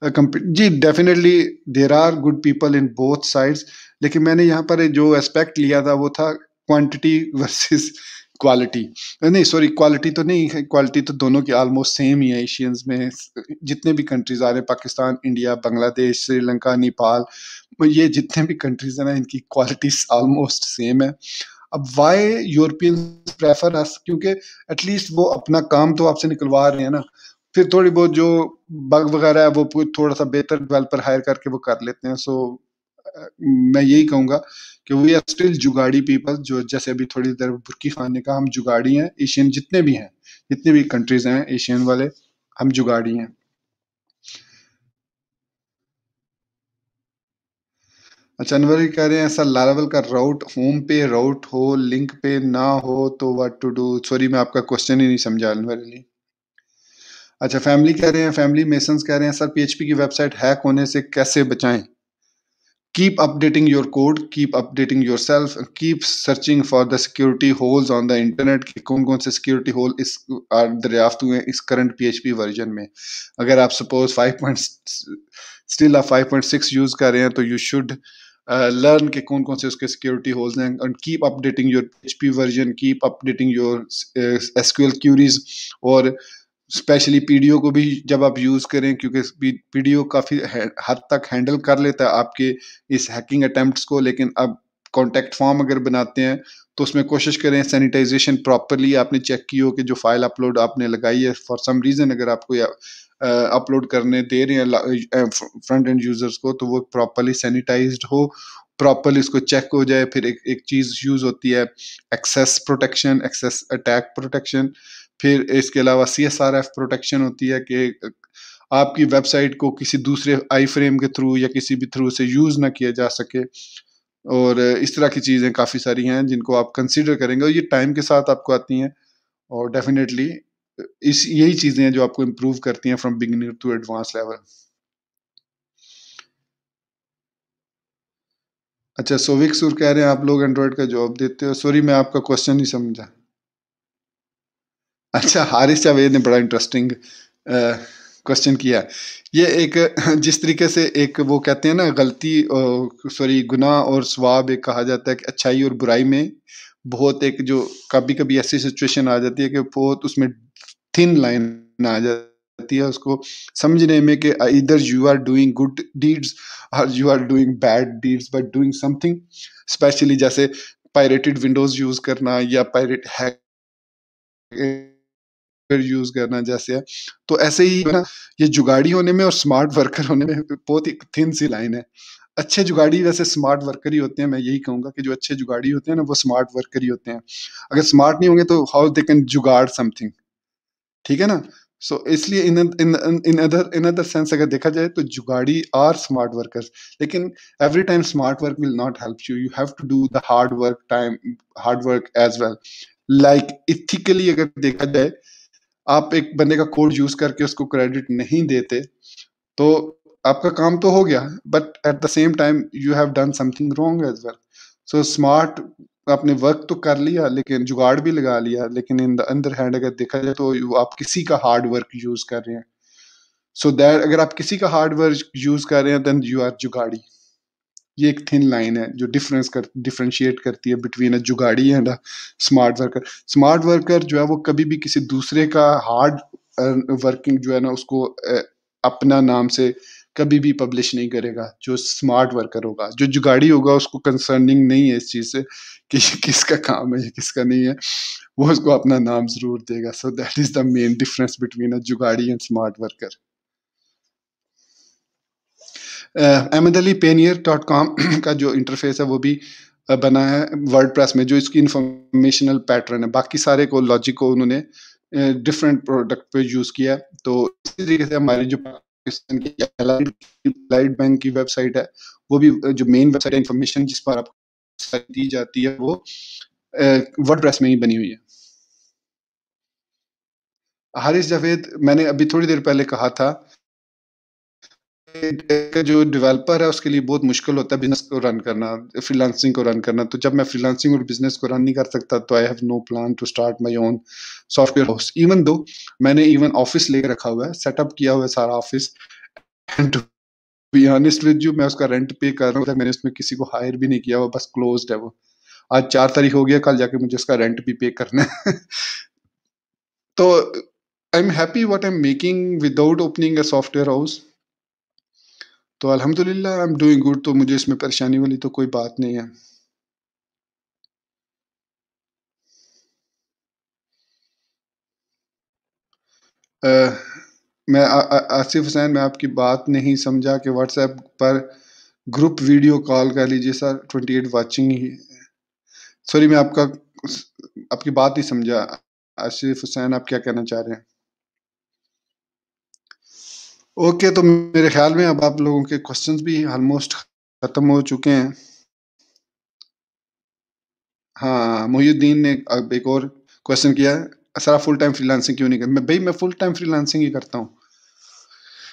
Uh, comp- जी definitely there are good people in both sides लेकिन मैंने यहाँ पर जो aspect लिया था वो था क्वांटिटी वर्सेस क्वालिटी नहीं सॉरी क्वालिटी तो नहीं है क्वालिटी तो दोनों की ऑलमोस्ट सेम ही है एशियंस में जितने भी कंट्रीज आ रहे हैं पाकिस्तान इंडिया बांग्लादेश श्रीलंका नेपाल ये जितने भी कंट्रीज हैं ना इनकी क्वालिटी ऑलमोस्ट सेम है अब वाई यूरोपियन प्रेफर अस क्योंकि एटलीस्ट वो अपना काम तो आपसे निकलवा रहे हैं ना फिर थोड़ी बहुत जो बग वगैरह है वो थोड़ा सा बेहतर डेवलपर हायर करके वो कर लेते हैं सो मैं यही कहूंगा कि वी आर स्टिल जुगाड़ी पीपल जो जैसे अभी थोड़ी देर बुरकी खान ने कहा हम जुगाड़ी हैं एशियन जितने भी हैं जितने भी कंट्रीज हैं एशियन वाले हम जुगाड़ी हैं अच्छा अनवर कह रहे हैं ऐसा लारावल का राउट होम पे राउट हो लिंक पे ना हो तो व्हाट टू डू सॉरी मैं आपका क्वेश्चन ही नहीं समझा अनवर अली अच्छा फैमिली कह रहे हैं फैमिली मेसन कह रहे हैं सर पीएचपी की वेबसाइट हैक होने से कैसे बचाएं keep updating your code keep updating yourself keep searching for the security holes on the internet कि कौन कौन से सिक्योरिटी होल इस दरियाफ्त हुए इस करंट PHP वर्जन में अगर आप suppose 5. स्टिल आप 5.6 यूज कर रहे हैं तो यू शुड लर्न uh, के कौन कौन से उसके सिक्योरिटी होल्स हैं and keep updating your H P version keep updating your S queries और स्पेशली पीडीओ को भी जब आप यूज़ करें क्योंकि ओ काफ़ी हद तक हैंडल कर लेता है आपके इस हैकिंग अटैम्प्ट्स को लेकिन अब कॉन्टैक्ट फॉर्म अगर बनाते हैं तो उसमें कोशिश करें सैनिटाइजेशन प्रॉपरली आपने चेक की हो कि जो फाइल अपलोड आपने लगाई है फॉर सम रीज़न अगर आपको अपलोड करने दे रहे हैं फ्रंट एंड यूजर्स को तो वो प्रॉपरली सैनिटाइज हो प्रॉपर इसको चेक हो जाए फिर एक एक चीज़ यूज़ होती है access protection access attack protection फिर इसके अलावा C S R F protection होती है कि आपकी वेबसाइट को किसी दूसरे आई फ्रेम के थ्रू या किसी भी थ्रू से यूज़ ना किया जा सके और इस तरह की चीज़ें काफ़ी सारी हैं जिनको आप कंसिडर करेंगे और ये टाइम के साथ आपको आती हैं और डेफिनेटली इस यही चीजें हैं जो आपको इम्प्रूव करती हैं from beginner to advance level अच्छा सोविक सुर कह रहे हैं आप लोग एंड्रॉयड का जॉब देते हो सॉरी मैं आपका क्वेश्चन नहीं समझा अच्छा हारिस जावेद ने बड़ा इंटरेस्टिंग क्वेश्चन किया ये एक जिस तरीके से एक वो कहते हैं ना गलती सॉरी गुनाह और स्वाब एक कहा जाता है कि अच्छाई और बुराई में बहुत एक जो कभी कभी ऐसी सिचुएशन आ जाती है कि बहुत उसमें थिन लाइन आ जाती है उसको समझने में कि इधर you are doing good deeds और you are doing bad deeds but doing something specially जैसे पायरेटेड विंडोज यूज करना या पायरेट हैकर यूज करना जैसे है तो ऐसे ही ना ये जुगाड़ी होने में और स्मार्ट वर्कर होने में बहुत ही थिन सी लाइन है अच्छे जुगाड़ी वैसे स्मार्ट वर्कर ही होते हैं मैं यही कहूंगा कि जो अच्छे जुगाड़ी होते हैं ना वो स्मार्ट वर्कर ही होते हैं अगर स्मार्ट नहीं होंगे तो how they can jugaad something ठीक है ना सो so, इसलिए in in other in other sense अगर देखा जाए तो जुगाड़ी आर स्मार्ट वर्कर्स लेकिन every time smart work will not help you you have to do the hard work time hard work as well like ethically अगर देखा जाए आप एक बंदे का कोड यूज करके उसको क्रेडिट नहीं देते तो आपका काम तो हो गया but at the same time you have done something wrong as well so smart आपने वर्क तो कर लिया लेकिन जुगाड़ भी लगा लिया लेकिन इन द अंदर हैंड अगर देखा जाए तो आप किसी का हार्ड वर्क यूज कर रहे हैं सो so दैट अगर आप किसी का हार्ड वर्क यूज कर रहे हैं देन यू आर जुगाड़ी ये एक थिन लाइन है जो डिफरेंस कर डिफ्रेंशिएट करती है बिटवीन अ जुगाड़ी and a smart worker smart worker जो है वो कभी भी किसी दूसरे का हार्ड वर्किंग uh, जो है ना उसको uh, अपना नाम से कभी भी पब्लिश नहीं करेगा जो स्मार्ट वर्कर होगा जो जुगाड़ी होगा उसको कंसर्निंग नहीं है इस चीज़ से कि ये किसका काम है ये किसका नहीं है वो उसको अपना नाम ज़रूर देगा so that is the main difference between a जुगाड़ी and smart worker Ahmad Ali पेनियर डॉट कॉम का जो इंटरफेस है वो भी uh, बना है वर्ड प्रेस में जो इसकी इंफॉर्मेशनल पैटर्न है बाकी सारे को लॉजिक को उन्होंने डिफरेंट uh, प्रोडक्ट पे यूज़ किया तो इसी तरीके से हमारी जो पाकिस्तान की अलाइड बैंक की वेबसाइट है वो भी जो मेन वेबसाइट है इन्फॉर्मेशन जिस पर आपको दी जाती है वो वर्ड प्रेस में ही बनी हुई है हारिस जावेद मैंने अभी थोड़ी देर पहले कहा था जो डेवलपर है उसके लिए बहुत मुश्किल होता है बिजनेस को रन करना फ्रीलांसिंग को रन करना तो जब मैं फ्रीलांसिंग और बिजनेस को रन नहीं कर सकता तो I have no plan to start my own software house even though मैंने इवन ऑफिस ले रखा हुआ है सेटअप किया हुआ है सारा office and be honest with you मैं उसका रेंट पे कर रहा हूँ मैंने उसमें किसी को हायर भी नहीं किया हुआ बस क्लोज है वो आज चार तारीख हो गया कल जाके मुझे उसका रेंट भी पे करना है तो I am happy what I am making without opening a software house तो अल्हम्दुलिल्लाह आई एम डूइंग गुड तो मुझे इसमें परेशानी वाली तो कोई बात नहीं है आ, मैं आसिफ हुसैन मैं आपकी बात नहीं समझा कि व्हाट्सएप पर ग्रुप वीडियो कॉल कर लीजिए सर ट्वेंटी एट वॉचिंग ही सॉरी मैं आपका आपकी बात नहीं समझा आसिफ हुसैन आप क्या कहना चाह रहे हैं ओके okay, तो मेरे ख्याल में अब आप लोगों के क्वेश्चंस भी ऑलमोस्ट खत्म हो चुके हैं हाँ मोहिद्दीन ने अब एक और क्वेश्चन किया है सर फुल टाइम फ्रीलांसिंग क्यों नहीं कर मैं भाई मैं फुल टाइम फ्रीलांसिंग ही करता हूँ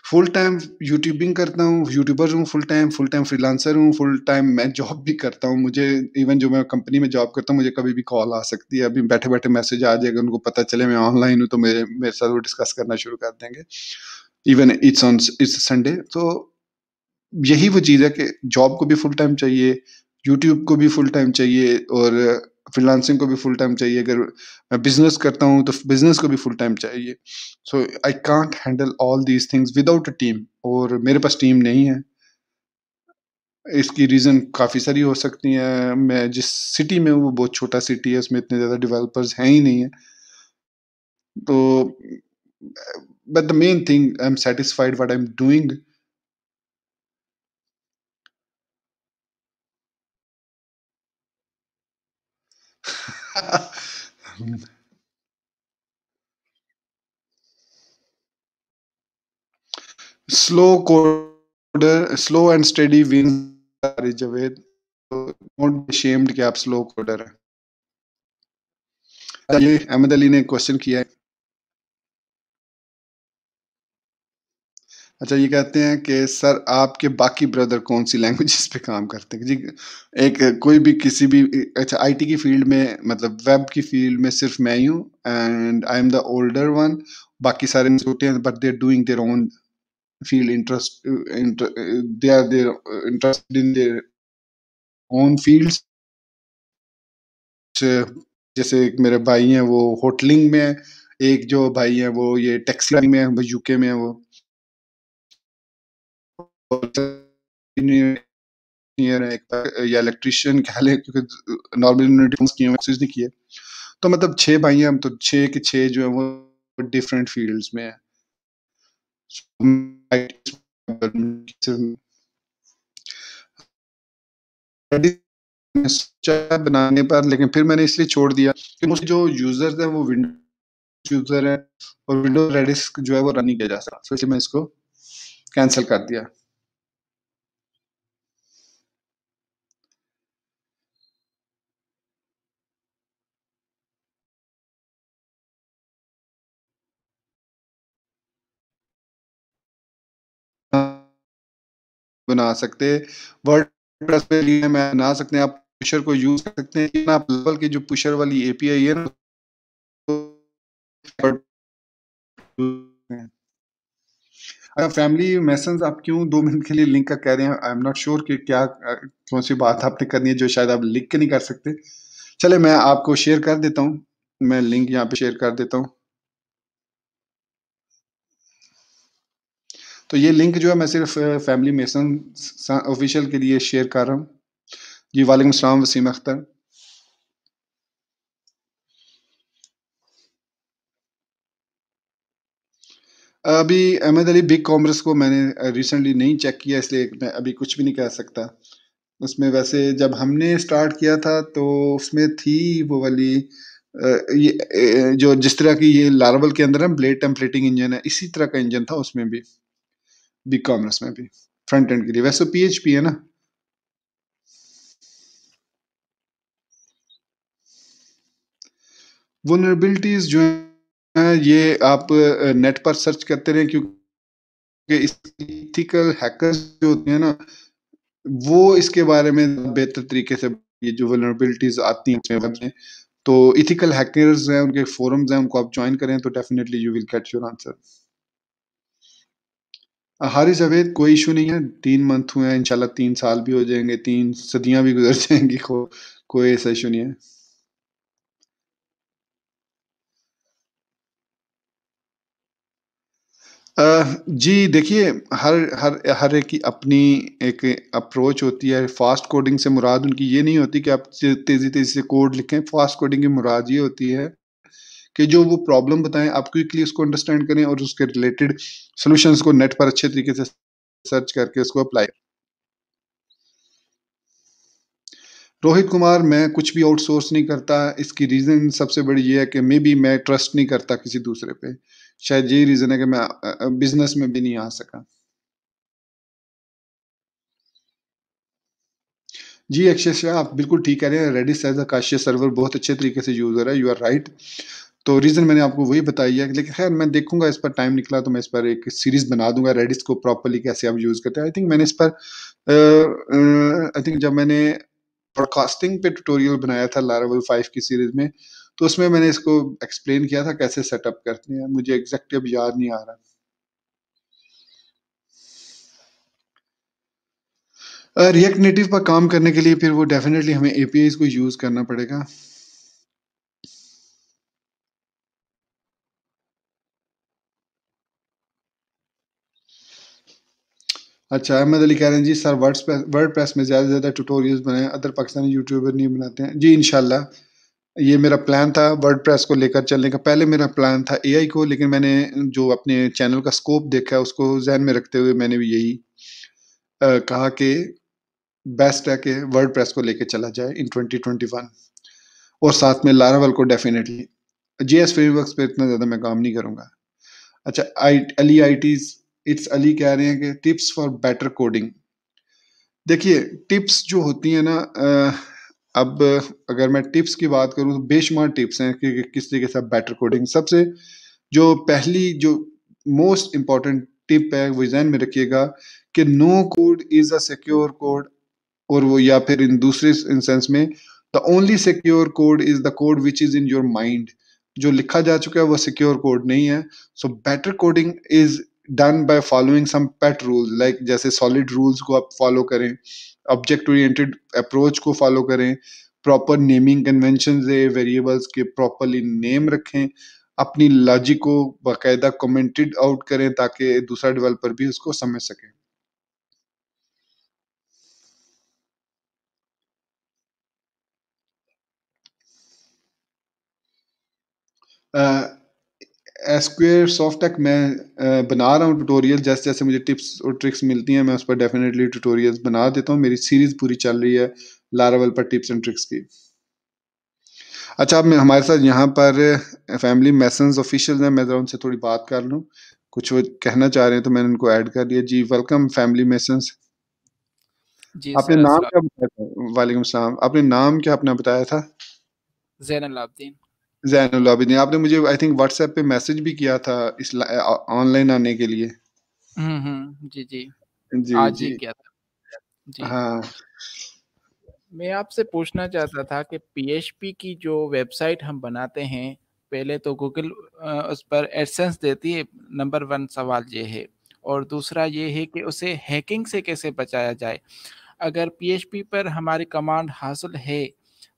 फुल टाइम यूट्यूबिंग करता हूँ यूट्यूबर हूँ full time full time freelancer हूँ फुल टाइम मैं जॉब भी करता हूँ मुझे इवन जो मैं कंपनी में जॉब करता हूँ मुझे कभी भी कॉल आ सकती है अभी बैठे बैठे मैसेज आ जाएगा उनको पता चले मैं ऑनलाइन हूँ तो मेरे मेरे साथ वो डिस्कस करना शुरू कर देंगे even it's on it's Sunday तो यही वो चीज़ है कि जॉब को भी फुल टाइम चाहिए यूट्यूब को भी फुल टाइम चाहिए और फ्रीलांसिंग uh, को भी फुल टाइम चाहिए अगर मैं बिजनेस करता हूँ तो बिजनेस को भी फुल टाइम चाहिए so I can't handle all these things without a team और मेरे पास टीम नहीं है इसकी रीज़न काफ़ी सारी हो सकती है मैं जिस सिटी में हूँ वो बहुत छोटा सिटी है उसमें इतने ज़्यादा डेवलपर्स हैं ही नहीं है तो but the main thing i'm satisfied what i'm doing slow coder slow and steady wins Javed. don't be ashamed कि आप स्लो कोडर हैं अहमद अली ने क्वेश्चन किया है अच्छा ये कहते हैं कि सर आपके बाकी ब्रदर कौन सी लैंग्वेजेस पे काम करते हैं जी एक कोई भी किसी भी अच्छा आईटी की फील्ड में मतलब वेब की फील्ड में सिर्फ मैं ही हूँ and I am the older one बाकी सारे छोटे हैं but they're doing their own field interest they are their interest in their own field जैसे एक मेरे भाई हैं वो होटलिंग में है एक जो भाई हैं वो ये टैक्सी में है यूके में है वो इंजीनियर है या इलेक्ट्रिशियन क्या ले क्योंकि नॉर्मल यूनिवर्सिटीज किए तो मतलब छह भाई हैं हम तो छह के छह जो है वो डिफरेंट फील्ड्स में है बनाने पर लेकिन फिर मैंने इसलिए छोड़ दिया कि मुझे जो यूजर्स हैं वो विंडोज यूजर है और विंडोज रेडिस्क जो है वो रन नहीं किया जा सकता तो इसलिए मैं इसको कैंसिल कर दिया बना सकते वर्ड प्रेस पे मैं बना सकते हैं आप पुशर को यूज कर सकते हैं आप लेवल की जो पुशर वाली एपीआई है तो अगर फैमिली मैसेज आप क्यों दो मिनट के लिए लिंक का कह रहे हैं आई एम नॉट श्योर कि क्या कौन सी बात आपने करनी है जो शायद आप लिख के नहीं कर सकते चले मैं आपको शेयर कर देता हूँ मैं लिंक यहाँ पे शेयर कर देता हूँ तो ये लिंक जो है मैं सिर्फ फैमिली मेसन ऑफिशियल के लिए शेयर कर रहा हूँ जी वालेकुम सलाम वसीम अख्तर अभी अहमद अली बिग कॉमर्स को मैंने रिसेंटली नहीं चेक किया इसलिए मैं अभी कुछ भी नहीं कह सकता उसमें वैसे जब हमने स्टार्ट किया था तो उसमें थी वो वाली ये जो जिस तरह की ये लार्वल के अंदर है ब्लेड टेम्पलेटिंग इंजन है इसी तरह का इंजन था उसमें भी बी कॉमर्स में भी फ्रंट एंड के लिए वैसे पीएचपी तो है ना वनरेबिलिटीज जो है ये आप नेट पर सर्च करते रहे क्योंकि इथिकल हैकर्स जो होते हैं ना वो इसके बारे में बेहतर तरीके से ये जो वनरेबिलिटीज आती हैं वेब में तो इथिकल हैकर्स हैं उनके फोरम्स हैं उनको आप ज्वाइन करें तो definitely you will get your answer Hari Javed कोई इशू नहीं है तीन मंथ हुए हैं इंशाल्लाह तीन साल भी हो जाएंगे तीन सदियां भी गुजर जाएंगी को, कोई ऐसा इशू नहीं है जी देखिए हर हर हर एक की अपनी एक अप्रोच होती है फास्ट कोडिंग से मुराद उनकी ये नहीं होती कि आप तेज़ी तेज़ी से कोड लिखें फास्ट कोडिंग की मुराद ये होती है कि जो वो प्रॉब्लम बताएं आप क्विकली उसको अंडरस्टैंड करें और उसके रिलेटेड सोल्यूशन को नेट पर अच्छे तरीके से सर्च करके उसको अप्लाई रोहित कुमार मैं कुछ भी आउटसोर्स नहीं करता इसकी रीज़न सबसे बड़ी ये है कि मे बी मैं ट्रस्ट नहीं करता किसी दूसरे पे शायद यही रीज़न है कि मैं बिजनेस में भी नहीं आ सका जी अक्षय शाह आप बिल्कुल ठीक कह रहे हैं Redis as a caching server बहुत अच्छे तरीके से यूज़ हो रहा है यू आर राइट तो रीज़न मैंने आपको वही बताई है लेकिन खैर मैं देखूंगा इस पर टाइम निकला तो मैं इस पर एक सीरीज़ बना दूंगा रेडिस को प्रॉपरली कैसे आप यूज़ करते हैं आई थिंक मैंने इस पर आई थिंक जब मैंने ब्रॉडकास्टिंग पे ट्यूटोरियल बनाया था लारावल फाइव की सीरीज़ में तो उसमें मैंने इसको एक्सप्लेन किया था कैसे सेटअप करते हैं मुझे एग्जैक्ट अब याद नहीं आ रहा रिएक्ट नेटिव पर काम करने के लिए फिर वो डेफिनेटली हमें ए को यूज़ करना पड़ेगा अच्छा अहमद अली कह रहे हैं जी सर वर्ड वर्ड प्रेस में ज़्यादा से ज़्यादा ट्यूटोरियल्स बनाए अदर पाकिस्तानी यूट्यूबर नहीं बनाते हैं जी इन ये मेरा प्लान था वर्ड प्रेस को लेकर चलने का पहले मेरा प्लान था आई को लेकिन मैंने जो अपने चैनल का स्कोप देखा है उसको जहन में रखते हुए मैंने भी यही आ, कहा कि बेस्ट है कि वर्ड प्रेस को लेकर चला जाए इन 2021 और साथ में लारावल को डेफिनेटली जी एस फ्रेमवर्क पर इतना ज़्यादा मैं काम नहीं करूँगा अच्छा आई एल ई आई टीज़ इट्स अली कह रहे हैं कि टिप्स फॉर बेटर कोडिंग देखिए टिप्स जो होती है ना अब अगर मैं टिप्स की बात करूं तो बेशुमार टिप्स हैं कि किस तरीके से बेटर कोडिंग सबसे जो पहली जो मोस्ट इम्पॉर्टेंट टिप है वो जहन में रखिएगा कि no code is a secure code और वो या फिर इन दूसरे इंसेंस में the only secure code is the code which is in your mind जो लिखा जा चुका है वो सिक्योर कोड नहीं है so better coding is done by following some pet rule like जैसे सॉलिड रूल्स को आप फॉलो करें ऑब्जेक्ट ओरिएंटेड अप्रोच को फॉलो करें प्रॉपर नेमिंग कन्वेंशन है वेरिएबल्स के प्रॉपरली नेम रखें अपनी लॉजिक को बाकायदा कमेंटेड आउट करें ताकि दूसरा डेवलपर भी उसको समझ सके uh, एसक्वेयर सॉफ्टटेक मैं बना रहा हूँ ट्यूटोरियल जैसे जैसे मुझे टिप्स और ट्रिक्स मिलती हैं मैं उस पर डेफिनेटली ट्यूटोरियल बना देता हूँ मेरी सीरीज पूरी चल रही है लारावल पर टिप्स एंड ट्रिक्स की अच्छा मैं हमारे साथ यहाँ पर फैमिली मैसेज ऑफिशियल हैं मैं ज़रा उनसे थोड़ी बात कर लूँ कुछ वो कहना चाह रहे हैं तो मैंने उनको ऐड कर दिया जी वेलकम फैमिली मैसेज आपने नाम क्या बताया था वालेकुम सलाम आपने नाम क्या अपना बताया था जैन अलाउद्दीन जैन आबिदीन आपने मुझे आई थिंक व्हाट्सएप पे मैसेज भी किया था इस ऑनलाइन आने के लिए हम्म हम्म जी जी जी आज जी किया था जी हाँ मैं आपसे पूछना चाहता था कि पीएचपी की जो वेबसाइट हम बनाते हैं पहले तो गूगल उस पर एडसेंस देती है नंबर वन सवाल ये है और दूसरा ये है कि उसे हैकिंग से कैसे बचाया जाए अगर पीएचपी पर हमारी कमांड हासिल है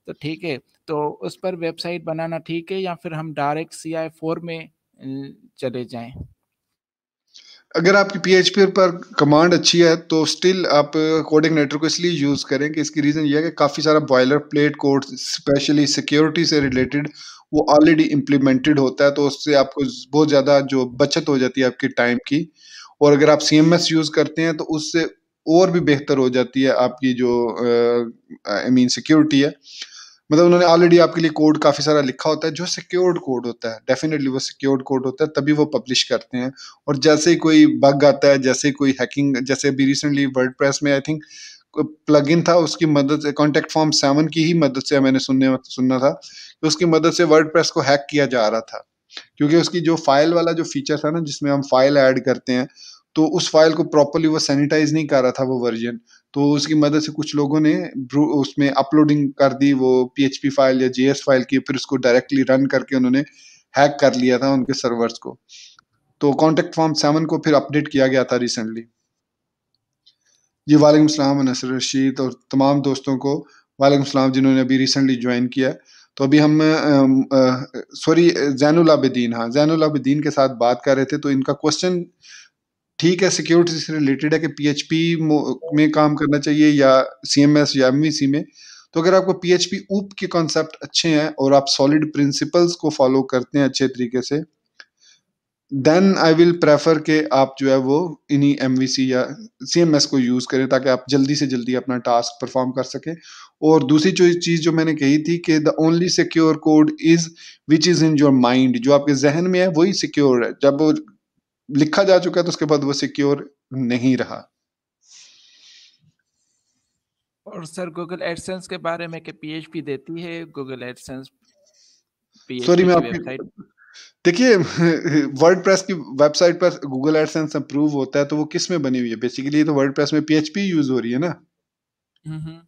तो ठीक है तो उस पर वेबसाइट बनाना ठीक है या फिर हम डायरेक्ट सी आई फोर में चले जाएं अगर आपकी पी पर कमांड अच्छी है तो स्टिल आप कोडिंग नेटर को इसलिए यूज़ करें कि इसकी रीज़न ये है कि काफ़ी सारा boiler plate code specially security से रिलेटेड वो ऑलरेडी इम्प्लीमेंटेड होता है तो उससे आपको बहुत ज़्यादा जो बचत हो जाती है आपके टाइम की और अगर आप सी यूज़ करते हैं तो उससे और भी बेहतर हो जाती है आपकी जो आई मीन सिक्योरिटी है मतलब उन्होंने ऑलरेडी आपके लिए कोड काफ़ी सारा लिखा होता है जो सिक्योर्ड कोड होता है डेफिनेटली वो सिक्योर्ड कोड होता है तभी वो पब्लिश करते हैं और जैसे ही कोई बग आता है जैसे कोई हैकिंग जैसे अभी रिसेंटली वर्ड में आई थिंक प्लग इन था उसकी मदद से कॉन्टेक्ट फॉर्म सेवन की ही मदद से मैंने सुनने सुनना था तो उसकी मदद से वर्ड को हैक किया जा रहा था क्योंकि उसकी जो फाइल वाला जो फीचर था ना जिसमें हम फाइल ऐड करते हैं तो उस फाइल को प्रॉपरली वो सैनिटाइज नहीं कर रहा था वो वर्जन तो उसकी मदद से कुछ लोगों ने उसमें अपलोडिंग कर दी वो पी फाइल या जेएस फाइल की फिर उसको डायरेक्टली रन करके उन्होंने हैक कर लिया था उनके सर्वर्स को तो कॉन्टेक्ट फॉर्म सेवन को फिर अपडेट किया गया था रिसेंटली जी वालेकुम सलाम नसर रशीद और तमाम दोस्तों को वालेकुम सलाम जिन्होंने अभी रिसेंटली ज्वाइन किया तो अभी हम सॉरी जैनुल आबदीन हाँ जैनुल आबदीन के साथ बात कर रहे थे तो इनका क्वेश्चन ठीक है सिक्योरिटी से रिलेटेड है कि पीएचपी में काम करना चाहिए या सीएमएस या एमवीसी में तो अगर आपको पीएचपी ऊप के कॉन्सेप्ट अच्छे हैं और आप सॉलिड प्रिंसिपल्स को फॉलो करते हैं अच्छे तरीके से देन आई विल प्रेफर के आप जो है वो इन्हीं एम या सी को यूज़ करें ताकि आप जल्दी से जल्दी अपना टास्क परफॉर्म कर सकें और दूसरी जो चीज़ जो मैंने कही थी कि the only secure code is which is in your mind जो आपके जहन में है वही सिक्योर है जब लिखा जा चुका है तो उसके बाद वो सिक्योर नहीं रहा और सर गूगल एडसेंस के बारे में के पीएचपी देती है गूगल एडसेंस सॉरी मैं आपकी देखिए वर्डप्रेस की वेबसाइट पर गूगल एडसेंस अप्रूव होता है तो वो किस में बनी हुई है बेसिकली तो वर्डप्रेस में पीएचपी यूज हो रही है ना हम्म, हम्म।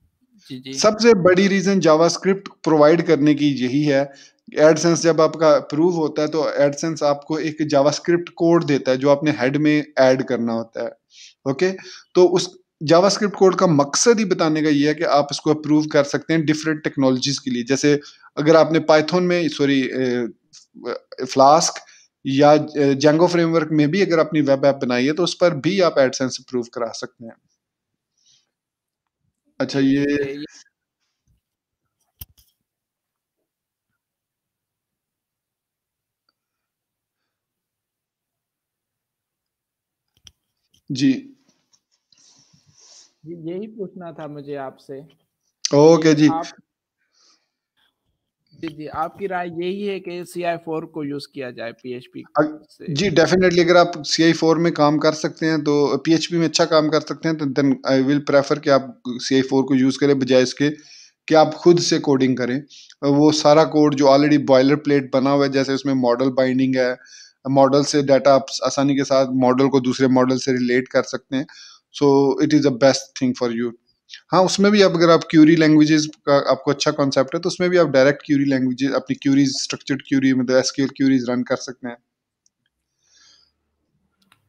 सबसे बड़ी रीजन जावास्क्रिप्ट प्रोवाइड करने की यही है एडसेंस जब आपका अप्रूव होता है तो एडसेंस आपको एक जावास्क्रिप्ट कोड देता है जो आपने हेड में ऐड करना होता है ओके तो उस जावास्क्रिप्ट कोड का मकसद ही बताने का ये है कि आप इसको अप्रूव कर सकते हैं डिफरेंट टेक्नोलॉजीज के लिए जैसे अगर आपने पाइथन में सॉरी फ्लास्क या जेंगो फ्रेमवर्क में भी अगर अपनी वेब ऐप बनाई है तो उस पर भी आप एडसेंस अप्रूव करा सकते हैं अच्छा ये जी यही पूछना था मुझे आपसे ओके जी आप जी जी आपकी राय यही है कि सी आई फोर को यूज किया जाए पी एच पी जी डेफिनेटली अगर आप सी आई फोर में काम कर सकते हैं तो पी एच पी में अच्छा काम कर सकते हैं तो देन आई विल प्रेफर कि आप सी आई फोर को यूज करें बजाय इसके कि आप खुद से कोडिंग करें वो सारा कोड जो ऑलरेडी बॉयलर प्लेट बना हुआ है जैसे उसमें मॉडल बाइंडिंग है मॉडल से डाटा आप आसानी के साथ मॉडल को दूसरे मॉडल से रिलेट कर सकते हैं so it is the best thing for you हाँ उसमें भी आप अगर आप क्यूरी लैंग्वेजेस का आपको अच्छा कॉन्सेप्ट है तो उसमें भी आप डायरेक्ट क्यूरी लैंग्वेजेस अपनी क्यूरीज स्ट्रक्चर्ड क्यूरी मतलब एसक्यूएल क्यूरीज रन कर सकते हैं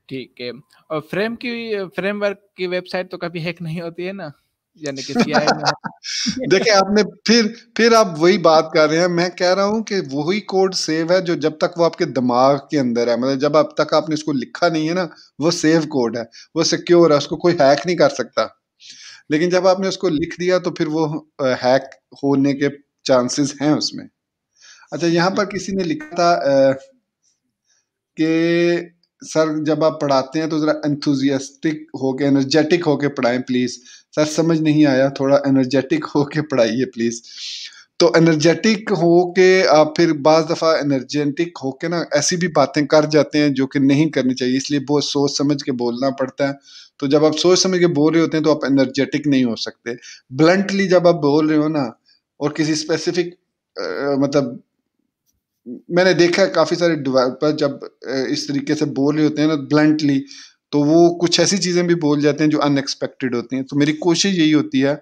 ठीक है और फ्रेम की फ्रेमवर्क की वेबसाइट तो कभी हैक नहीं होती है ना यानी कि देखिए आपने फिर फिर आप वही बात कर रहे हैं मैं कह रहा हूँ कि वही कोड सेव है जो जब तक वो आपके दिमाग के अंदर है मतलब जब अब तक आपने इसको लिखा नहीं है ना वो सेव कोड है वो सिक्योर है उसको कोई हैक नहीं कर सकता लेकिन जब आपने उसको लिख दिया तो फिर वो हैक होने के चांसेस हैं उसमें अच्छा यहाँ पर किसी ने लिखा था कि सर जब आप पढ़ाते हैं तो ज़रा एंथुजियास्टिक होके एनर्जेटिक होके पढ़ाएं प्लीज़ सर समझ नहीं आया थोड़ा एनर्जेटिक होके पढ़ाइए प्लीज़ तो एनर्जेटिक हो के आप फिर बज दफ़ा एनर्जेटिक हो के ना ऐसी भी बातें कर जाते हैं जो कि नहीं करनी चाहिए इसलिए बहुत सोच समझ के बोलना पड़ता है तो जब आप सोच समझ के बोल रहे होते हैं तो आप एनर्जेटिक नहीं हो सकते ब्लंटली जब आप बोल रहे हो ना और किसी स्पेसिफिक मतलब मैंने देखा है काफ़ी सारे डिवेलपर जब इस तरीके से बोल रहे होते हैं ना ब्लंटली तो वो कुछ ऐसी चीज़ें भी बोल जाते हैं जो अनएक्सपेक्टेड होती हैं तो मेरी कोशिश यही होती है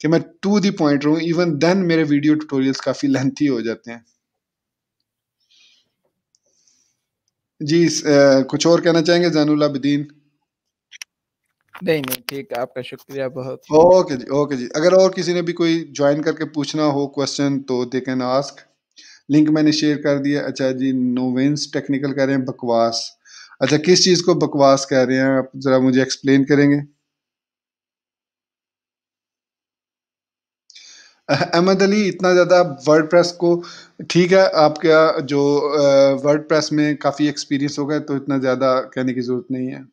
कि मैं टू दी पॉइंट रहूं इवन देन मेरे वीडियो ट्यूटोरियल्स काफ़ी लेंथी हो जाते हैं जी आ, कुछ और कहना चाहेंगे जानूल आबदीन नहीं नहीं ठीक आपका शुक्रिया बहुत ओके जी ओके जी अगर और किसी ने भी कोई ज्वाइन करके पूछना हो क्वेश्चन तो दे कैन आस्क लिंक मैंने शेयर कर दिया अच्छा जी नोवेंस टेक्निकल कह रहे हैं बकवास अच्छा किस चीज़ को बकवास कह रहे हैं आप ज़रा मुझे एक्सप्लेन करेंगे अहमद अली इतना ज़्यादा वर्ड प्रेस को ठीक है आपका जो वर्ड प्रेस में काफ़ी एक्सपीरियंस हो गए तो इतना ज़्यादा कहने की ज़रूरत नहीं है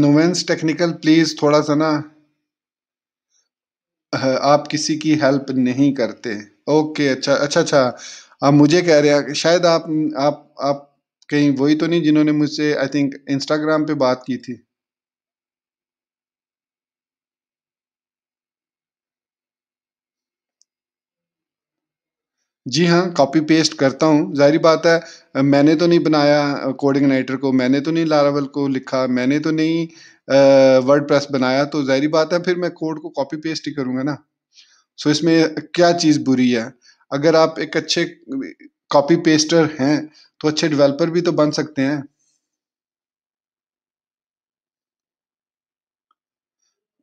नोवेंस टेक्निकल प्लीज़ थोड़ा सा ना आप किसी की हेल्प नहीं करते ओके अच्छा अच्छा अच्छा आप मुझे कह रहे हैं शायद आप आप आप कहीं वही तो नहीं जिन्होंने मुझसे आई थिंक इंस्टाग्राम पे बात की थी जी हाँ कॉपी पेस्ट करता हूँ जाहिर बात है मैंने तो नहीं बनाया कोडिंग राइटर को मैंने तो नहीं लारावल को लिखा मैंने तो नहीं वर्ड प्रेस बनाया तो जाहिर बात है फिर मैं कोड को कॉपी पेस्ट ही करूँगा ना सो इसमें क्या चीज़ बुरी है अगर आप एक अच्छे कॉपी पेस्टर हैं तो अच्छे डेवलपर भी तो बन सकते हैं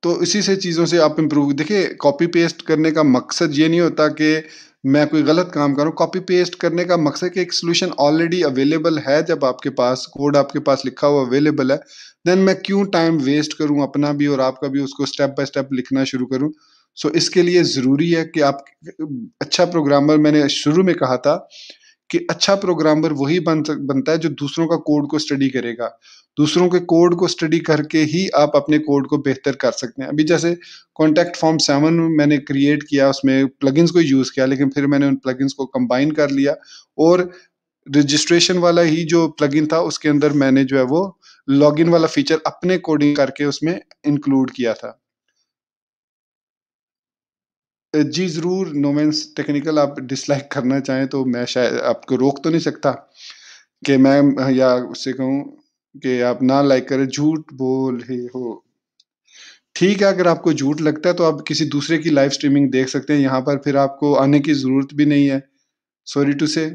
तो इसी से चीज़ों से आप इम्प्रूव देखिए कॉपी पेस्ट करने का मकसद ये नहीं होता कि मैं कोई गलत काम करूँ कॉपी पेस्ट करने का मकसद कि एक सोल्यूशन ऑलरेडी अवेलेबल है जब आपके पास कोड आपके पास लिखा हुआ अवेलेबल है देन मैं क्यों टाइम वेस्ट करूँ अपना भी और आपका भी उसको स्टेप बाय स्टेप लिखना शुरू करूँ सो इसके लिए ज़रूरी है कि आप अच्छा प्रोग्रामर मैंने शुरू में कहा था कि अच्छा प्रोग्रामर वही बन बनता है जो दूसरों का कोड को स्टडी करेगा दूसरों के कोड को स्टडी करके ही आप अपने कोड को बेहतर कर सकते हैं अभी जैसे कॉन्टैक्ट फॉर्म सेवन मैंने क्रिएट किया उसमें प्लगइन्स को यूज़ किया लेकिन फिर मैंने उन प्लगइन्स को कंबाइन कर लिया और रजिस्ट्रेशन वाला ही जो प्लगइन था उसके अंदर मैंने जो है वो लॉगिन वाला फीचर अपने कोडिंग करके उसमें इंक्लूड किया था जी ज़रूर नोमेंस टेक्निकल आप डिसलाइक करना चाहें तो मैं शायद आपको रोक तो नहीं सकता कि मैं या उससे कहूँ कि आप ना लाइक करें झूठ बोल रहे हो ठीक है अगर आपको झूठ लगता है तो आप किसी दूसरे की लाइव स्ट्रीमिंग देख सकते हैं यहाँ पर फिर आपको आने की ज़रूरत भी नहीं है सॉरी टू से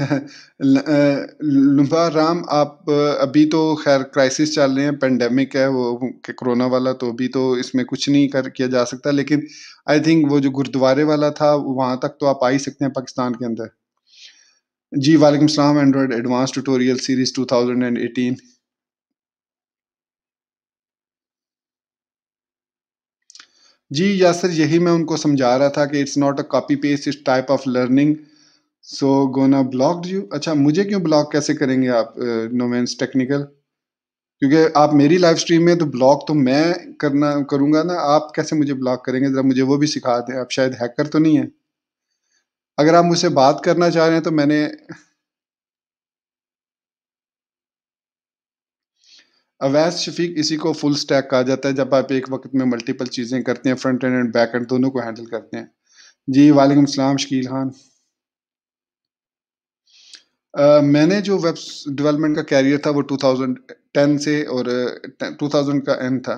लुम्बा राम आप अभी तो खैर क्राइसिस चल रहे हैं पेंडेमिक है वो के कोरोना वाला तो अभी तो इसमें कुछ नहीं कर किया जा सकता लेकिन आई थिंक वो जो गुरुद्वारे वाला था वहाँ तक तो आप आ ही सकते हैं पाकिस्तान के अंदर जी वालेकुम सलाम एंड्रॉयड एडवांस ट्यूटोरियल सीरीज 2018 जी यासर यही मैं उनको समझा रहा था कि it's not a copy paste इस type of learning so gonna block you अच्छा मुझे क्यों ब्लॉक कैसे करेंगे आप नोमेंस uh, टेक्निकल क्योंकि आप मेरी लाइव स्ट्रीम में तो ब्लॉक तो मैं करना करूंगा ना आप कैसे मुझे ब्लॉक करेंगे ज़रा मुझे वो भी सिखा दें आप शायद हैकर तो नहीं है अगर आप मुझसे बात करना चाह रहे हैं तो मैंने अवैस शफीक इसी को फुल स्टैक कहा जाता है जब आप एक वक्त में मल्टीपल चीज़ें करते हैं front end and back end दोनों को हैंडल करते हैं जी वालेकुम सलाम शकील खान मैंने जो वेब डेवलपमेंट का कैरियर था वो 2010 से और 2000 का एंड था